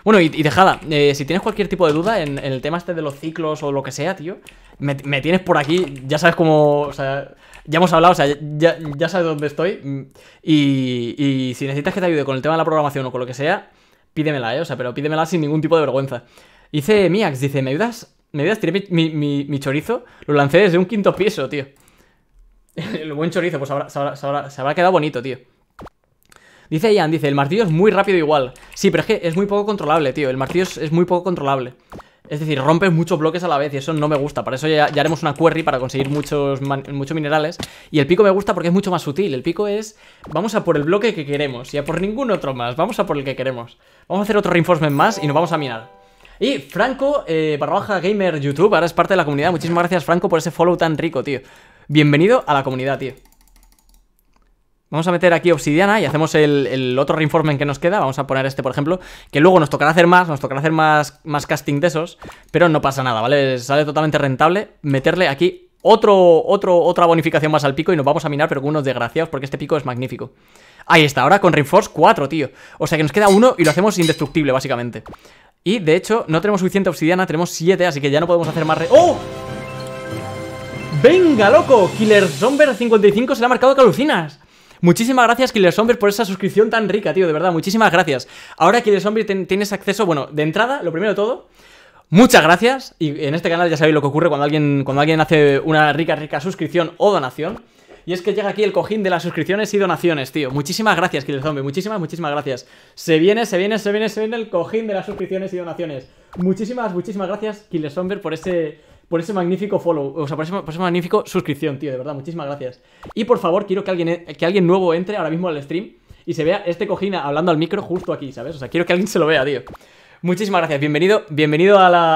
Bueno, y, Tejada, eh, si tienes cualquier tipo de duda en, el tema este de los ciclos o lo que sea, tío, me, me tienes por aquí. Ya sabes cómo. O sea, ya hemos hablado, o sea, ya, sabes dónde estoy. Y, y, si necesitas que te ayude con el tema de la programación o con lo que sea, pídemela, ¿eh? O sea, pero pídemela sin ningún tipo de vergüenza. Dice Miax, dice, ¿me ayudas? ¿Me ayudas? Tiré mi, mi, chorizo, lo lancé desde un quinto piso, tío. el buen chorizo, pues se habrá quedado bonito, tío. Dice Ian, dice, el martillo es muy rápido igual. Sí, pero es que es muy poco controlable, tío. El martillo es muy poco controlable. Es decir, rompes muchos bloques a la vez y eso no me gusta. Para eso ya, haremos una query para conseguir muchos, muchos minerales. Y el pico me gusta porque es mucho más sutil. El pico es, vamos a por el bloque que queremos y a por ningún otro más. Vamos a por el que queremos. Vamos a hacer otro reinforcement más y nos vamos a minar. Y Franco, eh, barra gamer YouTube, ahora es parte de la comunidad. Muchísimas gracias, Franco, por ese follow tan rico, tío. Bienvenido a la comunidad, tío. Vamos a meter aquí obsidiana y hacemos el, otro reinformen que nos queda. Vamos a poner este, por ejemplo, que luego nos tocará hacer más, nos tocará hacer más, más casting de esos, pero no pasa nada, ¿vale? Sale totalmente rentable meterle aquí otro, otro, otra bonificación más al pico y nos vamos a minar, pero con unos desgraciados, porque este pico es magnífico. Ahí está, ahora con Reinforce 4, tío. O sea que nos queda uno y lo hacemos indestructible, básicamente. Y, de hecho, no tenemos suficiente obsidiana, tenemos 7, así que ya no podemos hacer más... Re ¡Oh! ¡Venga, loco! Killer Zomber 55 se le ha marcado calucinas Muchísimas gracias, Killer por esa suscripción tan rica, tío, de verdad. Muchísimas gracias. Ahora, Killer Zombie, tienes acceso, bueno, de entrada, lo primero de todo. Muchas gracias. Y en este canal ya sabéis lo que ocurre cuando alguien, cuando alguien hace una rica, rica suscripción o donación. Y es que llega aquí el cojín de las suscripciones y donaciones, tío. Muchísimas gracias, Killer Zombie. Muchísimas, muchísimas gracias. Se viene, se viene, se viene, se viene el cojín de las suscripciones y donaciones. Muchísimas, muchísimas gracias, Killer Zombie, por ese por ese magnífico follow, o sea, por, ese, magnífico suscripción, tío, de verdad, muchísimas gracias. Y por favor, quiero que alguien, que alguien nuevo entre ahora mismo al stream y se vea este cojín hablando al micro justo aquí, ¿sabes? O sea, quiero que alguien se lo vea, tío. Muchísimas gracias, bienvenido, bienvenido a la,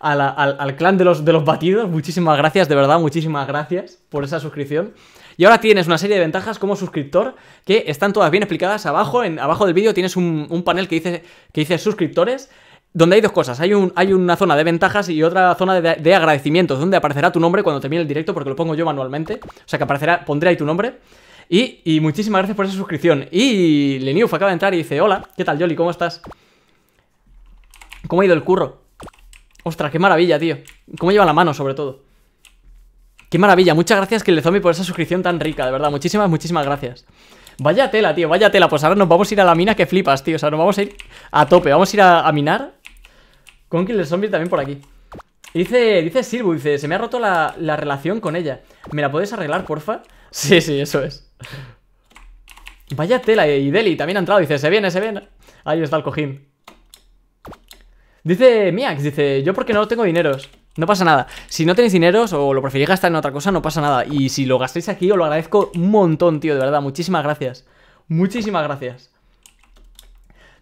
a la, al, clan de los, de los batidos, muchísimas gracias, de verdad, muchísimas gracias por esa suscripción. Y ahora tienes una serie de ventajas como suscriptor que están todas bien explicadas abajo, en, abajo del vídeo tienes un, un panel que dice, que dice suscriptores donde hay dos cosas. Hay, un, hay una zona de ventajas y otra zona de, agradecimientos, donde aparecerá tu nombre cuando termine el directo, porque lo pongo yo manualmente. O sea que aparecerá, pondré ahí tu nombre. Y, muchísimas gracias por esa suscripción. Y Leniuf acaba de entrar y dice, hola, ¿qué tal, Jolly? ¿Cómo estás? ¿Cómo ha ido el curro? Ostras, qué maravilla, tío. ¿Cómo lleva la mano, sobre todo? Qué maravilla. Muchas gracias, que le Zombie, por esa suscripción tan rica, de verdad. Muchísimas, muchísimas gracias. Vaya tela, tío, vaya tela. Pues ahora nos vamos a ir a la mina que flipas, tío. O sea, nos vamos a ir a tope. Vamos a ir a minar con Killer Zombie también por aquí. dice, dice Silvo, dice, se me ha roto la, la relación con ella. ¿Me la puedes arreglar, porfa? Sí, sí, eso es. Vaya tela, y Deli también ha entrado, dice, se viene, se viene. Ahí está el cojín. Dice Miax, dice, yo porque no tengo dineros. No pasa nada. Si no tenéis dineros o lo preferís gastar en otra cosa, no pasa nada. Y si lo gastéis aquí, os lo agradezco un montón, tío, de verdad. Muchísimas gracias. Muchísimas gracias.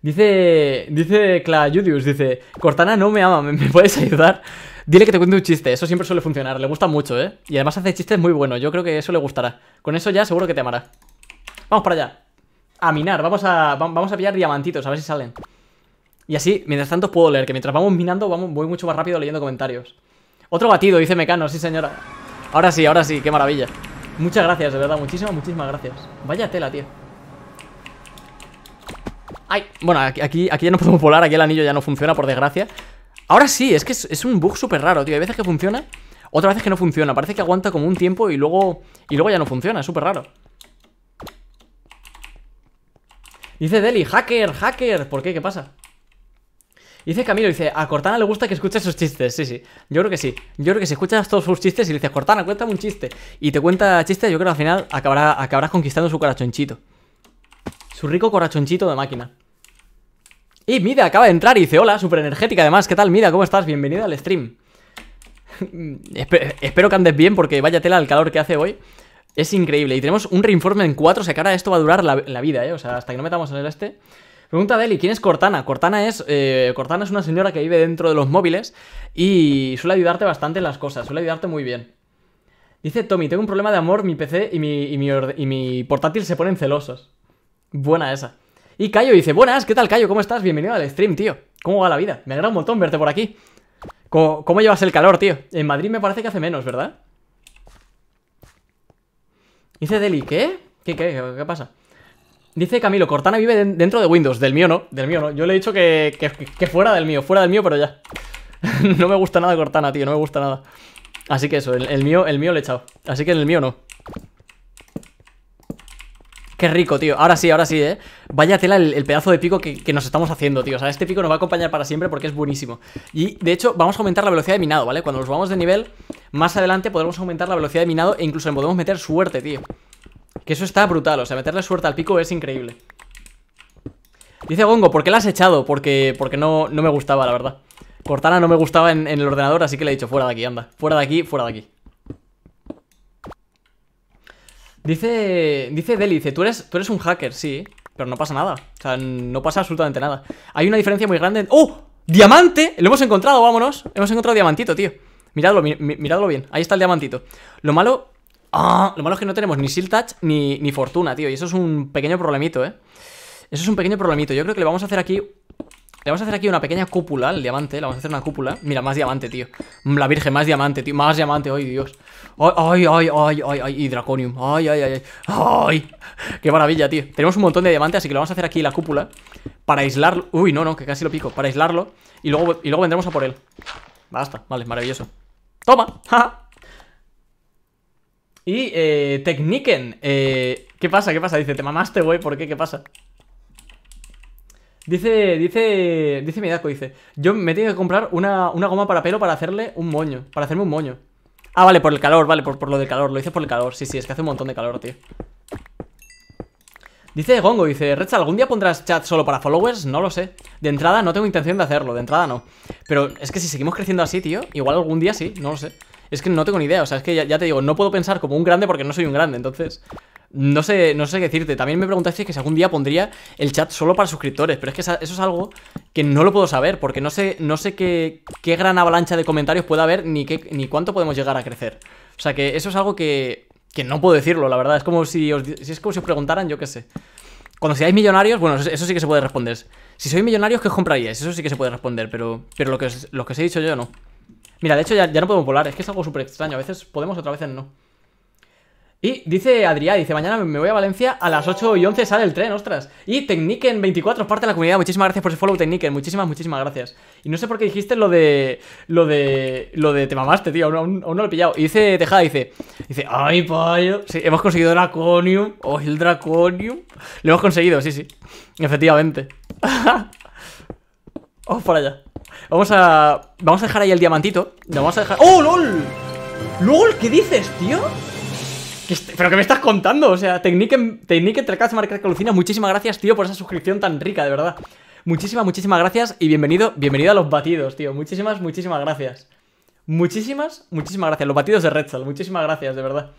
Dice, dice Clayudius, dice, Cortana no me ama, ¿me, puedes ayudar? Dile que te cuente un chiste, eso siempre suele funcionar, le gusta mucho, ¿eh? Y además hace chistes muy buenos, yo creo que eso le gustará. Con eso ya seguro que te amará. Vamos para allá. A minar, vamos a, vamos a pillar diamantitos, a ver si salen. Y así, mientras tanto puedo leer, que mientras vamos minando vamos, voy mucho más rápido leyendo comentarios. Otro batido, dice Mecano, sí señora. Ahora sí, ahora sí, qué maravilla. Muchas gracias, de verdad, muchísimas, muchísimas gracias. Vaya tela, tío. ¡Ay! Bueno, aquí, aquí ya no podemos volar, aquí el anillo ya no funciona, por desgracia. Ahora sí, es que es, un bug súper raro, tío. Hay veces que funciona, otras veces que no funciona. Parece que aguanta como un tiempo y luego, y luego ya no funciona, es súper raro. Dice Deli, hacker, hacker. ¿Por qué? ¿Qué pasa? Dice Camilo, dice, a Cortana le gusta que escuches sus chistes. Sí, sí, yo creo que sí. Yo creo que si escuchas todos sus chistes y le dices, Cortana, cuéntame un chiste. Y te cuenta chistes, yo creo que al final acabarás conquistando su corachonchito. Su rico corachonchito de máquina. Y Mida acaba de entrar y dice, hola, súper energética además. ¿Qué tal, Mida? ¿Cómo estás? Bienvenida al stream. espero que andes bien porque vaya tela el calor que hace hoy. Es increíble. Y tenemos un reinforme en 4, o sea que ahora esto va a durar la, vida, ¿eh? O sea, hasta que no metamos en el este. Pregunta Deli, ¿quién es Cortana? Cortana es, eh, Cortana es una señora que vive dentro de los móviles y suele ayudarte bastante en las cosas, suele ayudarte muy bien. Dice Tommy, tengo un problema de amor, mi PC y mi, y mi portátil se ponen celosos. Buena esa. Y Cayo dice, buenas, ¿qué tal Cayo? ¿Cómo estás? Bienvenido al stream, tío. ¿Cómo va la vida? Me alegra un montón verte por aquí. ¿Cómo, llevas el calor, tío? En Madrid me parece que hace menos, ¿verdad? Dice Deli, ¿qué? ¿Qué, qué? ¿Qué pasa? Dice Camilo, Cortana vive dentro de Windows. Del mío no, del mío no. Yo le he dicho que, fuera del mío, fuera del mío, pero ya. no me gusta nada Cortana, tío, no me gusta nada. Así que eso, el, mío, el mío le he echado. Así que el mío no. Qué rico, tío. Ahora sí, ahora sí, ¿eh? Vaya tela el, pedazo de pico que, nos estamos haciendo, tío. O sea, este pico nos va a acompañar para siempre porque es buenísimo. Y, de hecho, vamos a aumentar la velocidad de minado, ¿vale? Cuando nos vamos de nivel, más adelante podremos aumentar la velocidad de minado e incluso podemos meter suerte, tío. Que eso está brutal. O sea, meterle suerte al pico es increíble. Dice Gongo, ¿por qué la has echado? Porque, porque no, no me gustaba, la verdad. Cortana no me gustaba en, en el ordenador, así que le he dicho, fuera de aquí, anda. Fuera de aquí, fuera de aquí. Dice, dice Deli, dice, tú eres, tú eres un hacker, sí, pero no pasa nada. O sea, no pasa absolutamente nada. Hay una diferencia muy grande ¡Oh! ¡Diamante! Lo hemos encontrado, vámonos. Hemos encontrado diamantito, tío. Miradlo, miradlo bien. Ahí está el diamantito. Lo malo... ¡Ah! Lo malo es que no tenemos ni Seal Touch ni, ni Fortuna, tío. Y eso es un pequeño problemito, ¿eh? Eso es un pequeño problemito. Yo creo que le vamos a hacer aquí le vamos a hacer aquí una pequeña cúpula al diamante. Le vamos a hacer una cúpula. Mira, más diamante, tío. La virgen, más diamante, tío. Más diamante, ay, Dios. Ay, ay, ay, ay, ay. Y draconium. Ay, ay, ay, ay. Qué maravilla, tío. Tenemos un montón de diamantes, así que le vamos a hacer aquí la cúpula. Para aislarlo. Uy, no, no, que casi lo pico. Para aislarlo. Y luego, y luego vendremos a por él. Basta, vale, maravilloso. ¡Toma! y, eh, tecniken Eh, ¿Qué pasa? ¿Qué pasa? Dice, te mamaste, güey. ¿Por qué? ¿Qué pasa? Dice, dice, dice mi dice, yo me tengo que comprar una, goma para pelo para hacerle un moño, para hacerme un moño. Ah, vale, por el calor, vale, por, lo del calor, lo hice por el calor, sí, sí, es que hace un montón de calor, tío. Dice Gongo, dice, Recha, ¿algún día pondrás chat solo para followers? No lo sé. De entrada no tengo intención de hacerlo, de entrada no. Pero es que si seguimos creciendo así, tío, igual algún día sí, no lo sé. Es que no tengo ni idea, o sea, es que ya te digo, no puedo pensar como un grande porque no soy un grande, entonces no sé, no sé qué decirte. También me preguntaste que si algún día pondría el chat solo para suscriptores, pero es que eso es algo que no lo puedo saber, porque no sé, no sé qué, gran avalancha de comentarios puede haber ni, ni cuánto podemos llegar a crecer. O sea que eso es algo que, que no puedo decirlo, la verdad. Es como si os, es como si os preguntaran, yo qué sé. Cuando seáis millonarios, bueno, eso sí que se puede responder. Si sois millonarios, ¿qué compraríais? Eso sí que se puede responder, pero, pero lo, que os, lo que he dicho yo no. Mira, de hecho ya, ya no podemos volar, es que es algo súper extraño. A veces podemos, otra veces no. Y dice Adrián, dice, mañana me voy a Valencia, a las 8 y 11 sale el tren, ostras. Y Tecniken24 parte de la comunidad, muchísimas gracias por ese follow, Tecniken, muchísimas, muchísimas gracias. Y no sé por qué dijiste lo de, lo de, lo de, te mamaste, tío, aún, no lo he pillado. Y dice Tejada, dice, dice, ay, payo, sí, hemos conseguido Draconium, oh, el Draconium. Lo hemos conseguido, sí, sí, efectivamente. Vamos para allá. Vamos a, vamos a dejar ahí el diamantito, lo vamos a dejar... ¡Oh, lol! ¡Lol! ¿Qué dices, tío? ¿Pero qué me estás contando? O sea, Technique, entre casa Marca Calucina, muchísimas gracias, tío, por esa suscripción tan rica, de verdad. Muchísimas, muchísimas gracias y bienvenido, bienvenido a los batidos, tío. Muchísimas, muchísimas gracias. Muchísimas, muchísimas gracias. Los batidos de Redstall, muchísimas gracias, de verdad.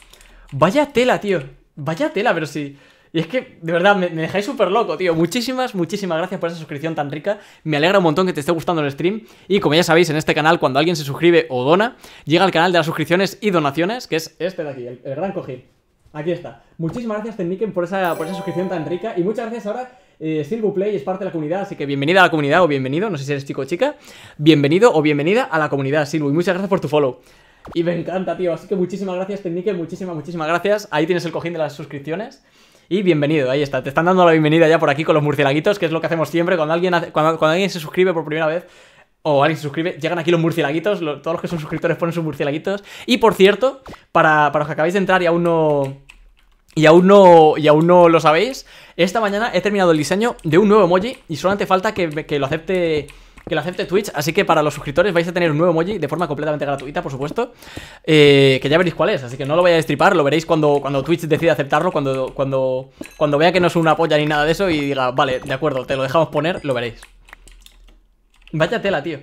Vaya tela, tío. Vaya tela, pero si... Y es que, de verdad, me, dejáis súper loco, tío. Muchísimas, muchísimas gracias por esa suscripción tan rica. Me alegra un montón que te esté gustando el stream. Y como ya sabéis, en este canal, cuando alguien se suscribe o dona, llega al canal de las suscripciones y donaciones, que es este de aquí, el, gran cojín. Aquí está. Muchísimas gracias, Tenniken, por esa, por esa suscripción tan rica. Y muchas gracias ahora eh, Play, es parte de la comunidad, así que bienvenida a la comunidad o bienvenido, no sé si eres chico o chica, bienvenido o bienvenida a la comunidad, Silvu, y muchas gracias por tu follow. Y me encanta, tío, así que muchísimas gracias, Tecniken muchísimas, muchísimas gracias. Ahí tienes el cojín de las suscripciones y bienvenido. Ahí está, te están dando la bienvenida ya por aquí con los murcielaguitos, que es lo que hacemos siempre cuando alguien, cuando, alguien se suscribe por primera vez o alguien se suscribe, llegan aquí los murcielaguitos, todos los que son suscriptores ponen sus murcielaguitos. Y por cierto, para, los que acabáis de entrar y aún no. Y aún no. Y aún no lo sabéis, esta mañana he terminado el diseño de un nuevo emoji y solamente falta que, que lo acepte que lo acepte Twitch, así que para los suscriptores vais a tener un nuevo emoji de forma completamente gratuita, por supuesto, eh, que ya veréis cuál es, así que no lo voy a destripar, lo veréis cuando, cuando Twitch decida aceptarlo, cuando, cuando, cuando vea que no es una polla ni nada de eso y diga, vale, de acuerdo, te lo dejamos poner, lo veréis. Vaya tela, tío.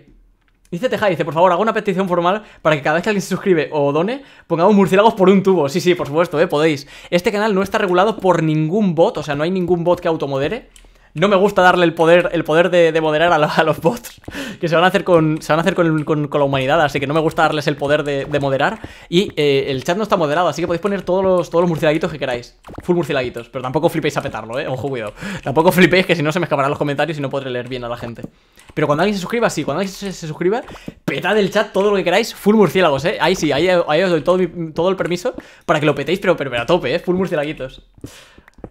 Dice Teja, dice, por favor, hago una petición formal para que cada vez que alguien se suscribe o done, pongamos murciélagos por un tubo. Sí, sí, por supuesto, eh, podéis. Este canal no está regulado por ningún bot, o sea, no hay ningún bot que automodere no me gusta darle el poder, el poder de, moderar a, los bots, que se van a hacer, con, se van a hacer con, la humanidad, así que no me gusta darles el poder de, moderar. Y eh, el chat no está moderado, así que podéis poner todos los, todos los murcielaguitos que queráis. Full murcielaguitos, pero tampoco flipéis a petarlo, ¿eh? Ojo, cuidado. Tampoco flipéis, que si no se me escaparán los comentarios y no podré leer bien a la gente. Pero cuando alguien se suscriba, sí, cuando alguien se, suscriba, petad el chat todo lo que queráis, full murciélagos, ¿eh? Ahí sí, ahí, os doy todo, todo el permiso para que lo petéis, pero, pero, pero a tope, ¿eh? Full murcielaguitos.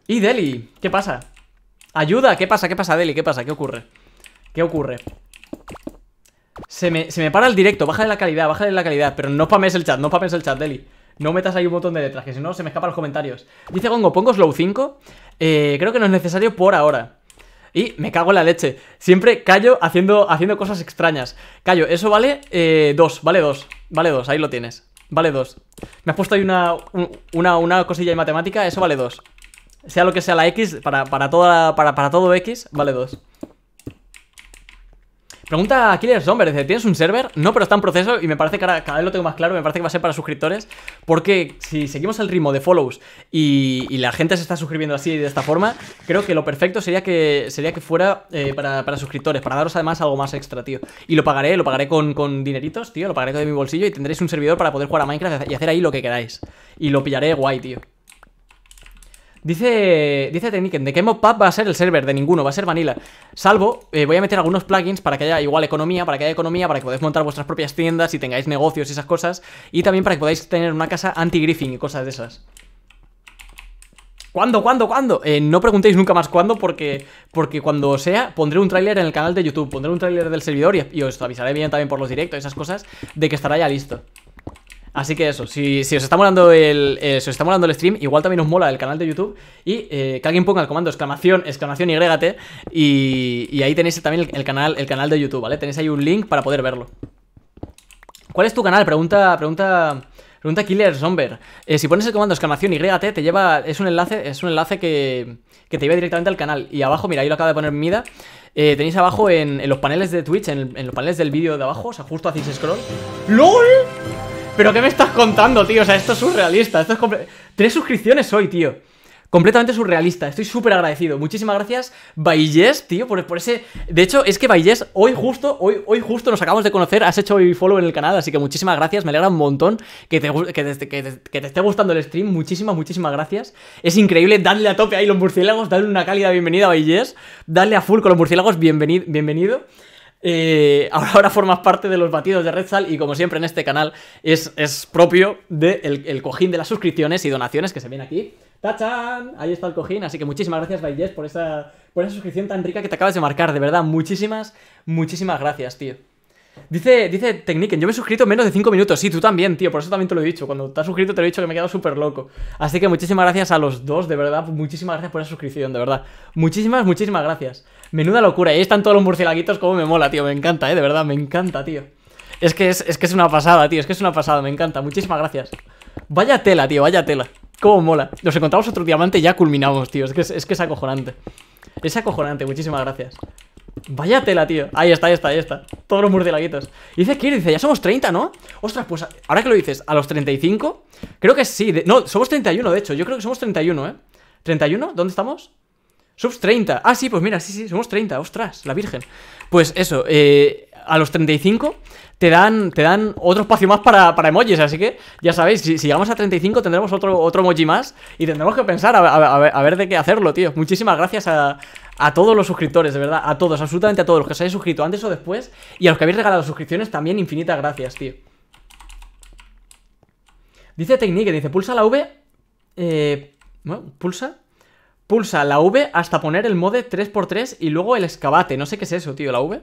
Y Deli, ¿qué pasa? Ayuda, ¿qué pasa? ¿Qué pasa, Deli? ¿Qué pasa? ¿Qué ocurre? ¿Qué ocurre? Se me, me para el directo, bájale la calidad, bájale la calidad Pero no pames el chat, no pames el chat, Deli No metas ahí un montón de letras, que si no se me escapan los comentarios Dice Gongo, pongo slow 5 eh, Creo que no es necesario por ahora y me cago en la leche. Siempre callo haciendo, haciendo cosas extrañas. Callo, eso vale 2, eh, vale 2, vale 2, ahí lo tienes. Vale 2. Me has puesto ahí una, una, una cosilla de matemática, eso vale 2 sea lo que sea la X, para, toda, para, todo X, vale 2. Pregunta a Killer Zomber, dice, ¿tienes un server? No, pero está en proceso y me parece que cada vez lo tengo más claro, me parece que va a ser para suscriptores, porque si seguimos el ritmo de follows y, la gente se está suscribiendo así de esta forma, creo que lo perfecto sería que, sería que fuera eh, para, suscriptores, para daros además algo más extra, tío. Y lo pagaré, lo pagaré con, con dineritos, tío, lo pagaré de mi bolsillo y tendréis un servidor para poder jugar a Minecraft y hacer ahí lo que queráis. Y lo pillaré guay, tío. Dice, dice Techniken, ¿de qué Pub va a ser el server? De ninguno, va a ser vanilla. Salvo, eh, voy a meter algunos plugins para que haya igual economía, para que haya economía, para que podáis montar vuestras propias tiendas y tengáis negocios y esas cosas. Y también para que podáis tener una casa anti griffing y cosas de esas. ¿Cuándo, cuándo, cuándo? Eh, no preguntéis nunca más cuándo porque, porque cuando sea pondré un tráiler en el canal de YouTube, pondré un tráiler del servidor y, os avisaré bien también por los directos, y esas cosas, de que estará ya listo. Así que eso, si, si os está molando el, eh, está el stream, igual también os mola el canal de YouTube y eh, que alguien ponga el comando exclamación, exclamación y y, y ahí tenéis también el, canal, el canal de YouTube, ¿vale? Tenéis ahí un link para poder verlo. ¿Cuál es tu canal? Pregunta, pregunta, pregunta Killer Zomber. Eh, si pones el comando exclamación y te lleva, es un enlace, es un enlace que, que te lleva directamente al canal. Y abajo, mira, ahí lo acaba de poner Mida. Eh, tenéis abajo en, los paneles de Twitch, en, en los paneles del vídeo de abajo, o sea, justo hacéis scroll. ¡LOL! ¿Pero qué me estás contando, tío? O sea, esto es surrealista. Esto es Tres suscripciones hoy, tío. Completamente surrealista, estoy súper agradecido. Muchísimas gracias, Baillés, tío, por, ese. De hecho, es que Baillés, hoy justo, hoy, hoy justo nos acabamos de conocer, has hecho baby follow en el canal, así que muchísimas gracias, me alegra un montón que te, que, te, que, esté gustando el stream. Muchísimas, muchísimas gracias. Es increíble, Dadle a tope ahí los murciélagos, Dale una cálida bienvenida a Baillés, Dale a full con los murciélagos, bienvenido. bienvenido. Eh, ahora, formas parte de los batidos de Red Sal y como siempre en este canal es, es propio del de el cojín de las suscripciones y donaciones que se ven aquí. ¡Tachan! Ahí está el cojín, así que muchísimas gracias, Bayes, por esa, por esa suscripción tan rica que te acabas de marcar, de verdad, muchísimas, muchísimas gracias, tío. Dice, dice Techniken, yo me he suscrito menos de 5 minutos. Sí, tú también, tío. Por eso también te lo he dicho. Cuando te has suscrito te lo he dicho que me he quedado súper loco. Así que muchísimas gracias a los dos, de verdad. Muchísimas gracias por esa suscripción, de verdad. Muchísimas, muchísimas gracias. Menuda locura. Y ahí están todos los murcielaguitos como me mola, tío. Me encanta, eh. De verdad, me encanta, tío. Es que es, que es una pasada, tío. Es que es una pasada. Me encanta. Muchísimas gracias. Vaya tela, tío. Vaya tela. Cómo mola. Nos encontramos otro diamante y ya culminamos, tío. Es que es, es que es acojonante. Es acojonante. Muchísimas gracias. Vaya tela, tío. Ahí está, ahí está, ahí está. Todos los murdelaguitos Y dice Kirk, dice, ya somos 30, ¿no? Ostras, pues ahora que lo dices, a los 35, creo que sí. no, somos 31, de hecho. Yo creo que somos 31, ¿eh? ¿31? ¿Dónde estamos? Subs 30. Ah, sí, pues mira, sí, sí, somos 30. Ostras, la virgen. Pues eso, eh, a los 35 te dan, te dan otro espacio más para, para emojis. Así que ya sabéis, si, llegamos a 35 tendremos otro, otro emoji más y tendremos que pensar a, ver de qué hacerlo, tío. Muchísimas gracias a, a todos los suscriptores, de verdad, a todos, absolutamente a todos, los que os hayáis suscrito antes o después, y a los que habéis regalado suscripciones también, infinitas gracias, tío. Dice Technique, dice, pulsa la V, eh, pulsa, pulsa la V hasta poner el mode 3x3 y luego el excavate, no sé qué es eso, tío, la V.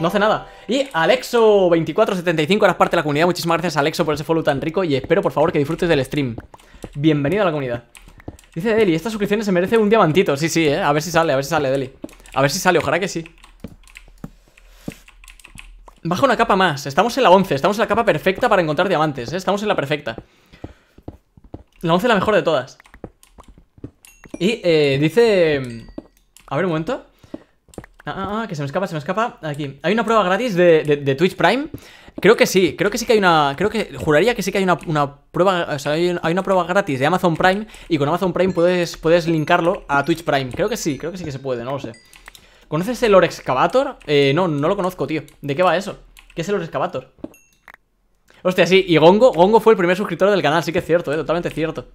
No hace nada. Y Alexo2475, eras parte de la comunidad. Muchísimas gracias, Alexo, por ese follow tan rico. Y espero, por favor, que disfrutes del stream. Bienvenido a la comunidad. Dice Deli, estas suscripción se merece un diamantito. Sí, sí, eh. A ver si sale, a ver si sale, Deli. A ver si sale, ojalá que sí. Baja una capa más. Estamos en la 11. Estamos en la capa perfecta para encontrar diamantes, ¿eh? Estamos en la perfecta. La 11 es la mejor de todas. Y eh, dice... Mm, a ver, un momento. Ah, ah, ah, que se me escapa, se me escapa. Aquí. Hay una prueba gratis de, de Twitch Prime Creo que sí, creo que sí que hay una. Creo que. Juraría que sí que hay una, prueba. O sea, hay, una prueba gratis de Amazon Prime. Y con Amazon Prime puedes, puedes linkarlo a Twitch Prime. Creo que sí, creo que sí que se puede, no lo sé. ¿Conoces el Orexcavator? Eh, no, no lo conozco, tío. ¿De qué va eso? ¿Qué es el Excavator? Hostia, sí, y Gongo, Gongo fue el primer suscriptor del canal, sí que es cierto, eh, totalmente cierto.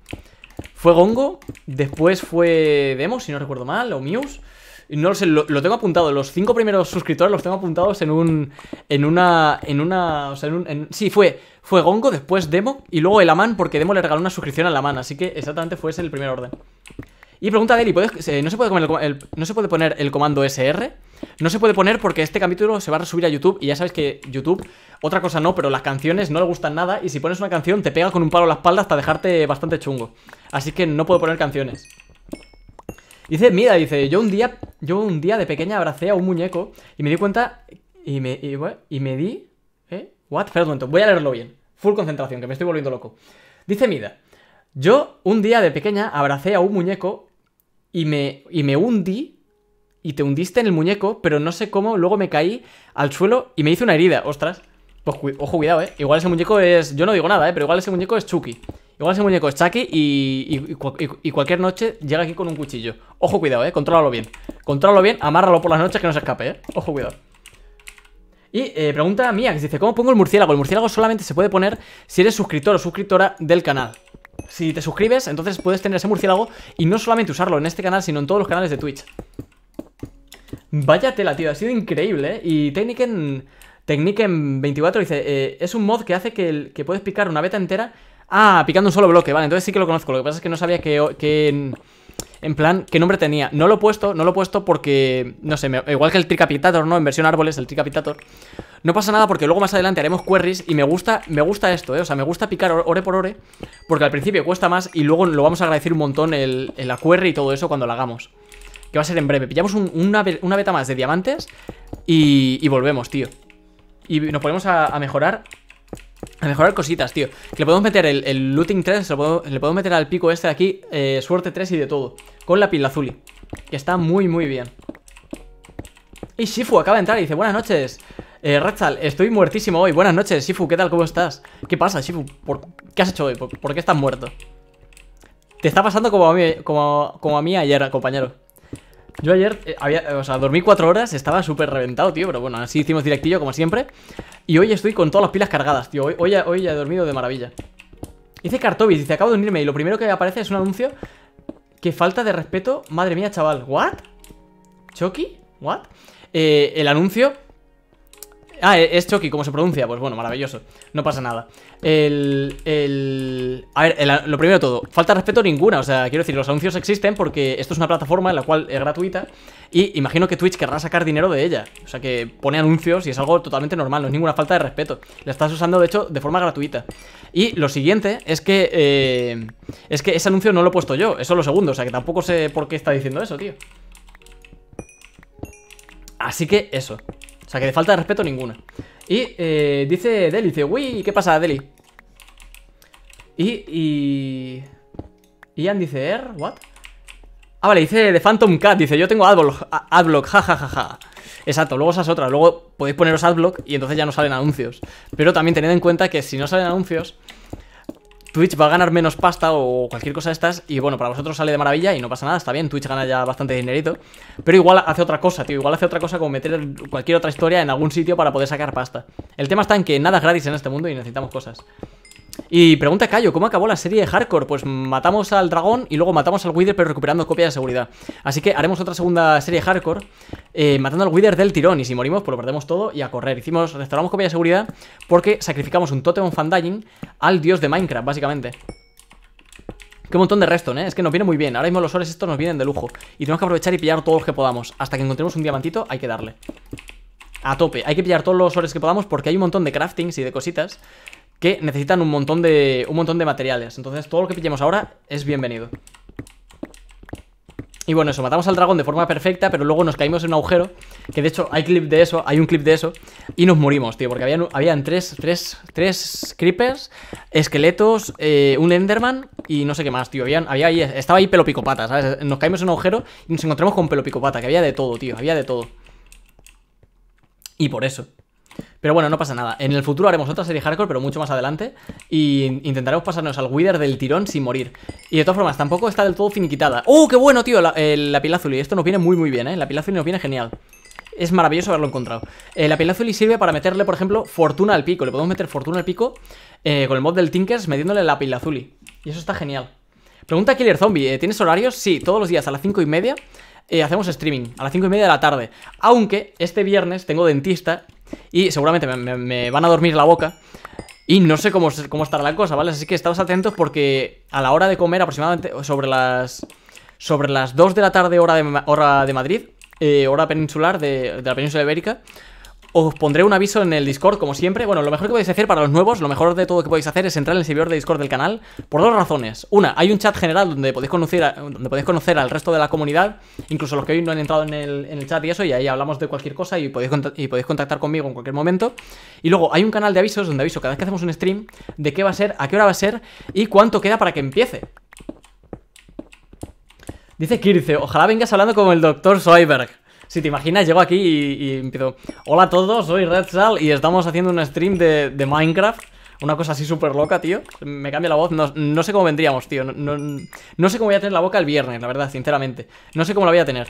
Fue Gongo, después fue Demo, si no recuerdo mal, o Muse. No lo sé, lo, tengo apuntado. Los cinco primeros suscriptores los tengo apuntados en un. En una. En una. O sea, en sí, fue. Fue Gongo, después Demo y luego el Aman, porque Demo le regaló una suscripción a Elaman Así que exactamente fue ese el primer orden. Y pregunta Deli, eh, no, se puede ¿no se puede poner el comando SR? No se puede poner porque este capítulo se va a resubir a YouTube y ya sabes que YouTube, otra cosa no, pero las canciones no le gustan nada y si pones una canción te pega con un palo a la espalda hasta dejarte bastante chungo. Así que no puedo poner canciones. Dice, mira, dice, yo un día, yo un día de pequeña abracé a un muñeco y me di cuenta y me, y, me di... ¿Eh? ¿What? Perdón, voy a leerlo bien. Full concentración, que me estoy volviendo loco. Dice mira, yo un día de pequeña abracé a un muñeco y me, y me hundí y te hundiste en el muñeco, pero no sé cómo, luego me caí al suelo y me hice una herida. Ostras, pues, ojo, cuidado, ¿eh? Igual ese muñeco es... Yo no digo nada, ¿eh? Pero igual ese muñeco es Chucky. Igual ese muñeco es Chucky y, cualquier noche llega aquí con un cuchillo. Ojo, cuidado, eh. Contrólalo bien. Contrólalo bien, amárralo por las noches que no se escape, eh. Ojo, cuidado. Y eh, pregunta mía, que dice, ¿cómo pongo el murciélago? El murciélago solamente se puede poner si eres suscriptor o suscriptora del canal. Si te suscribes, entonces puedes tener ese murciélago y no solamente usarlo en este canal, sino en todos los canales de Twitch. Vaya tela, tío, ha sido increíble, ¿eh? Y Techniken, Techniken24 dice, eh, es un mod que hace que, el, que puedes picar una beta entera Ah, picando un solo bloque, vale, entonces sí que lo conozco. Lo que pasa es que no sabía que... que en plan, ¿qué nombre tenía? No lo he puesto, no lo he puesto porque, no sé, igual que el Tricapitator, ¿no? En versión árboles, el Tricapitator. No pasa nada porque luego más adelante haremos queries y me gusta, me gusta esto, ¿eh? O sea, me gusta picar ore por ore porque al principio cuesta más y luego lo vamos a agradecer un montón el, la query y todo eso cuando la hagamos. Que va a ser en breve. Pillamos una, una, beta más de diamantes y, volvemos, tío. Y nos ponemos a mejorar a mejorar cositas, tío. Que le podemos meter el, looting 3, le podemos meter al pico este de aquí, eh, suerte 3 y de todo. Con la pila azul Que está muy, muy bien. Y Shifu acaba de entrar y dice, buenas noches. Eh, estoy muertísimo hoy. Buenas noches, Shifu, ¿qué tal? ¿Cómo estás? ¿Qué pasa, Shifu? ¿Qué has hecho hoy? ¿Por... qué estás muerto? Te está pasando como como, como a mí ayer, compañero. Yo ayer, eh, había, eh, o sea, dormí cuatro horas, estaba súper reventado, tío, pero bueno, así hicimos directillo como siempre. Y hoy estoy con todas las pilas cargadas, tío, hoy, hoy, he dormido de maravilla. Dice Cartobis, dice, acabo de unirme y lo primero que aparece es un anuncio que falta de respeto, madre mía, chaval, ¿what? ¿Chucky? ¿What? Eh, el anuncio Ah, e-, es Chucky, ¿cómo se pronuncia? Pues bueno, maravilloso. No pasa nada. El. el a ver, lo primero de todo, falta respeto ninguna. O sea, quiero decir, los anuncios existen porque esto es una plataforma en la cual es gratuita. Y imagino que Twitch querrá sacar dinero de ella. O sea, que pone anuncios y es algo totalmente normal. No es ninguna falta de respeto. La estás usando, de hecho, de forma gratuita. Y lo siguiente es que. Eh, es que ese anuncio no lo he puesto yo. Eso es lo segundo. O sea, que tampoco sé por qué está diciendo eso, tío. Así que eso. O sea que de falta de respeto ninguna. Y eh, dice Deli, dice, uy, ¿qué pasa, Deli? Y, y... Ian dice, er, what? Ah, vale, dice de Phantom Cat, dice, yo tengo adblock, adblock, jajajaja. Exacto, luego esas otras, luego podéis poneros adblock y entonces ya no salen anuncios. Pero también tened en cuenta que si no salen anuncios, Twitch va a ganar menos pasta o cualquier cosa de estas. Y bueno, para vosotros sale de maravilla y no pasa nada, está bien. Twitch gana ya bastante dinerito. Pero igual hace otra cosa, tío. Igual hace otra cosa como meter cualquier otra historia en algún sitio para poder sacar pasta. El tema está en que nada es gratis en este mundo y necesitamos cosas. Y pregunta Cayo, ¿cómo acabó la serie de Hardcore? Pues matamos al dragón y luego matamos al Wither pero recuperando copia de seguridad. Así que haremos otra segunda serie de Hardcore eh, matando al Wither del tirón y si morimos pues lo perdemos todo y a correr. Hicimos, restauramos copia de seguridad porque sacrificamos un Totem Fandying al dios de Minecraft, básicamente. Qué montón de resto, ¿eh? Es que nos viene muy bien. Ahora mismo los ores estos nos vienen de lujo. Y tenemos que aprovechar y pillar todos los que podamos. Hasta que encontremos un diamantito hay que darle. A tope. Hay que pillar todos los ores que podamos porque hay un montón de craftings y de cositas que necesitan un montón de, un montón de materiales. Entonces todo lo que pillemos ahora es bienvenido. Y bueno, eso, matamos al dragón de forma perfecta, pero luego nos caímos en un agujero, que de hecho hay clip de eso, hay un clip de eso, y nos morimos, tío, porque habían, tres, tres, tres creepers, esqueletos, eh, un enderman y no sé qué más, tío, había ahí, estaba ahí pelopicopata, ¿sabes? Nos caímos en un agujero y nos encontramos con pelopicopata, que había de todo, tío, había de todo. Y por eso. Pero bueno, no pasa nada. En el futuro haremos otra serie hardcore, pero mucho más adelante. Y intentaremos pasarnos al Wither del tirón sin morir. Y de todas formas, tampoco está del todo finiquitada. ¡Oh, qué bueno, tío! La, pila azul. y Esto nos viene muy, muy bien, ¿eh? La azul nos viene genial. Es maravilloso haberlo encontrado. La la azul sirve para meterle, por ejemplo, fortuna al pico. Le podemos meter fortuna al pico eh, con el mod del Tinkers metiéndole la pila azul. Y eso está genial. Pregunta Killer Zombie, eh, ¿tienes horarios? Sí, todos los días a las 5 y media eh, hacemos streaming a las 5 y media de la tarde. Aunque este viernes tengo dentista y seguramente me, van a dormir la boca. Y no sé cómo, cómo estará la cosa, ¿vale? Así que estados atentos porque a la hora de comer, aproximadamente sobre las, sobre las 2 de la tarde, hora de, hora de Madrid, eh, hora peninsular de la península ibérica, os pondré un aviso en el Discord, como siempre. Bueno, lo mejor que podéis hacer para los nuevos, lo mejor de todo que podéis hacer es entrar en el servidor de Discord del canal por dos razones. Una, hay un chat general donde podéis conocer, donde podéis conocer al resto de la comunidad, incluso los que hoy no han entrado en el, chat y eso, y ahí hablamos de cualquier cosa y podéis, y podéis contactar conmigo en cualquier momento. Y luego hay un canal de avisos donde aviso cada vez que hacemos un stream de qué va a ser, a qué hora va a ser y cuánto queda para que empiece. Dice Kirce, ojalá vengas hablando como el doctor Soiberg. Si te imaginas, llego aquí y, empiezo. Hola a todos, soy RedSal y estamos haciendo un stream de, Minecraft. Una cosa así súper loca, tío. Me cambia la voz. No, sé cómo vendríamos, tío. No, sé cómo voy a tener la boca el viernes, la verdad, sinceramente. No sé cómo la voy a tener.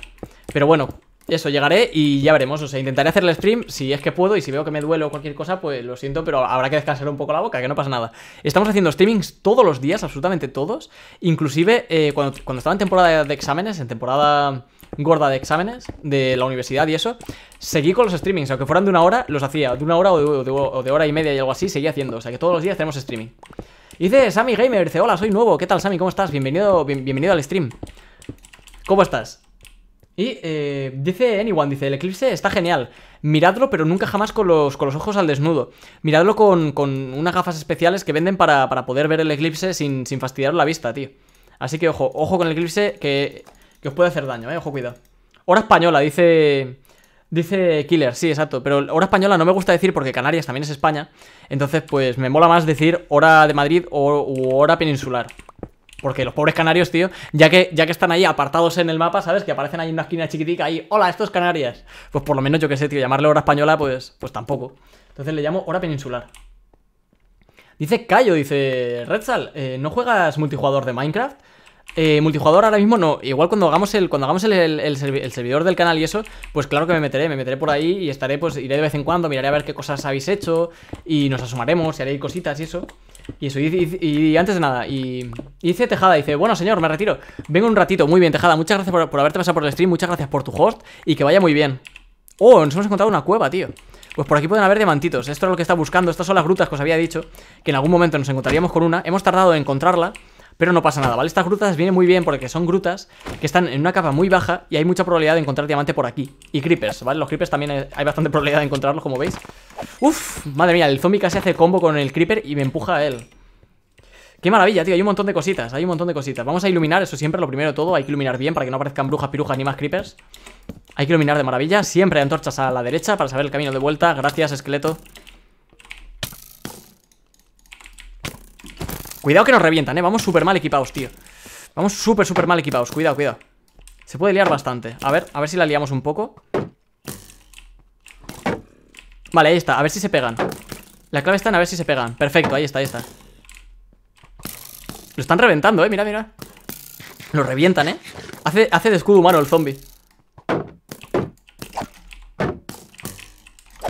Pero bueno, eso, llegaré y ya veremos. O sea, intentaré hacer el stream si es que puedo. Y si veo que me duelo o cualquier cosa, pues lo siento, pero habrá que descansar un poco la boca, que no pasa nada. Estamos haciendo streamings todos los días, absolutamente todos. Inclusive eh, cuando, cuando estaba en temporada de exámenes, en temporada gorda de exámenes de la universidad y eso, seguí con los streamings, aunque fueran de una hora, los hacía, de una hora o de, hora y media y algo así, seguía haciendo, o sea que todos los días hacemos streaming. Y dice Sammy Gamer, dice, hola, soy nuevo, ¿qué tal Sammy? ¿Cómo estás? Bienvenido, bienvenido al stream. ¿Cómo estás? Y eh, dice Anyone, dice, el eclipse está genial. Miradlo, pero nunca jamás con los, con los ojos al desnudo. Miradlo con, unas gafas especiales que venden para, para poder ver el eclipse sin, sin, fastidiar la vista, tío. Así que ojo, ojo con el eclipse, que que os puede hacer daño, eh, ojo, cuidado. Hora española, dice... Dice Killer, sí, exacto. Pero hora española no me gusta decir porque Canarias también es España. Entonces, pues me mola más decir hora de Madrid o hora peninsular. Porque los pobres canarios, tío, ya que, ya que están ahí apartados en el mapa, ¿sabes? Que aparecen ahí en una esquina chiquitica ahí, hola, esto es Canarias. Pues por lo menos yo que sé, tío, llamarle hora española, pues, pues tampoco. Entonces le llamo hora peninsular. Dice Cayo, dice red ¿eh, ¿no juegas multijugador de Minecraft? Eh, multijugador ahora mismo no. Igual cuando hagamos el cuando hagamos el, servidor del canal y eso, pues claro que me meteré, me meteré por ahí y estaré, pues iré de vez en cuando, miraré a ver qué cosas habéis hecho y nos asomaremos y haré cositas y eso. Y eso, y, antes de nada, y dice Tejada, dice, bueno señor, me retiro, vengo un ratito, muy bien Tejada, muchas gracias por, por haberte pasado por el stream, muchas gracias por tu host y que vaya muy bien. Oh, nos hemos encontrado una cueva, tío. Pues por aquí pueden haber diamantitos, esto es lo que está buscando, estas son las grutas que os había dicho, que en algún momento nos encontraríamos con una, hemos tardado en encontrarla pero no pasa nada, ¿vale? Estas grutas vienen muy bien porque son grutas que están en una capa muy baja y hay mucha probabilidad de encontrar diamante por aquí. Y creepers, ¿vale? Los creepers también eh, hay bastante probabilidad de encontrarlos, como veis. Uf, madre mía, el zombie casi hace combo con el creeper y me empuja a él. Qué maravilla, tío, hay un montón de cositas, hay un montón de cositas. Vamos a iluminar, eso siempre, lo primero de todo, hay que iluminar bien para que no aparezcan brujas, pirujas ni más creepers. Hay que iluminar de maravilla, siempre hay antorchas a la derecha para saber el camino de vuelta. Gracias, esqueleto. Cuidado que nos revientan, eh Vamos súper mal equipados, tío Vamos súper, súper mal equipados Cuidado, cuidado Se puede liar bastante A ver, a ver si la liamos un poco Vale, ahí está A ver si se pegan La clave está en a ver si se pegan Perfecto, ahí está, ahí está Lo están reventando, eh Mira, mira Lo revientan, eh Hace, hace de escudo humano el zombie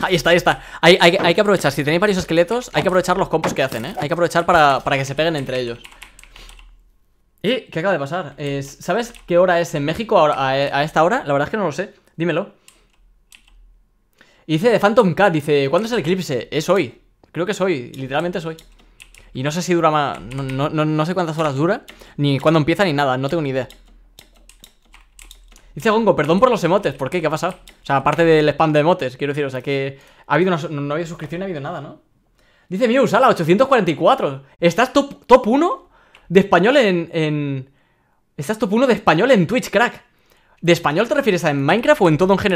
Ahí está, ahí está. Hay, que aprovechar. Si tenéis varios esqueletos, hay que aprovechar los compos que hacen, ¿eh? Hay que aprovechar para, que se peguen entre ellos. ¿Y qué acaba de pasar? ¿Sabes qué hora es en México a, esta hora? La verdad es que no lo sé. Dímelo. Dice dice Phantom Cat, dice, ¿cuándo es el eclipse? Es hoy. Creo que es hoy, literalmente es hoy. Y no sé si dura más... no sé cuántas horas dura, ni cuándo empieza, ni nada. No tengo ni idea. Dice Gongo, perdón por los emotes, ¿por qué? ¿Qué ha pasado? O sea, aparte del spam de emotes, quiero decir, o sea que ha habido no, había suscripción, no ha habido nada, ¿no? Dice Mew, Sala, 844. Estás top, 1 de español en, en. Estás top 1 de español en Twitch, crack. ¿De español te refieres a en Minecraft o en todo en general?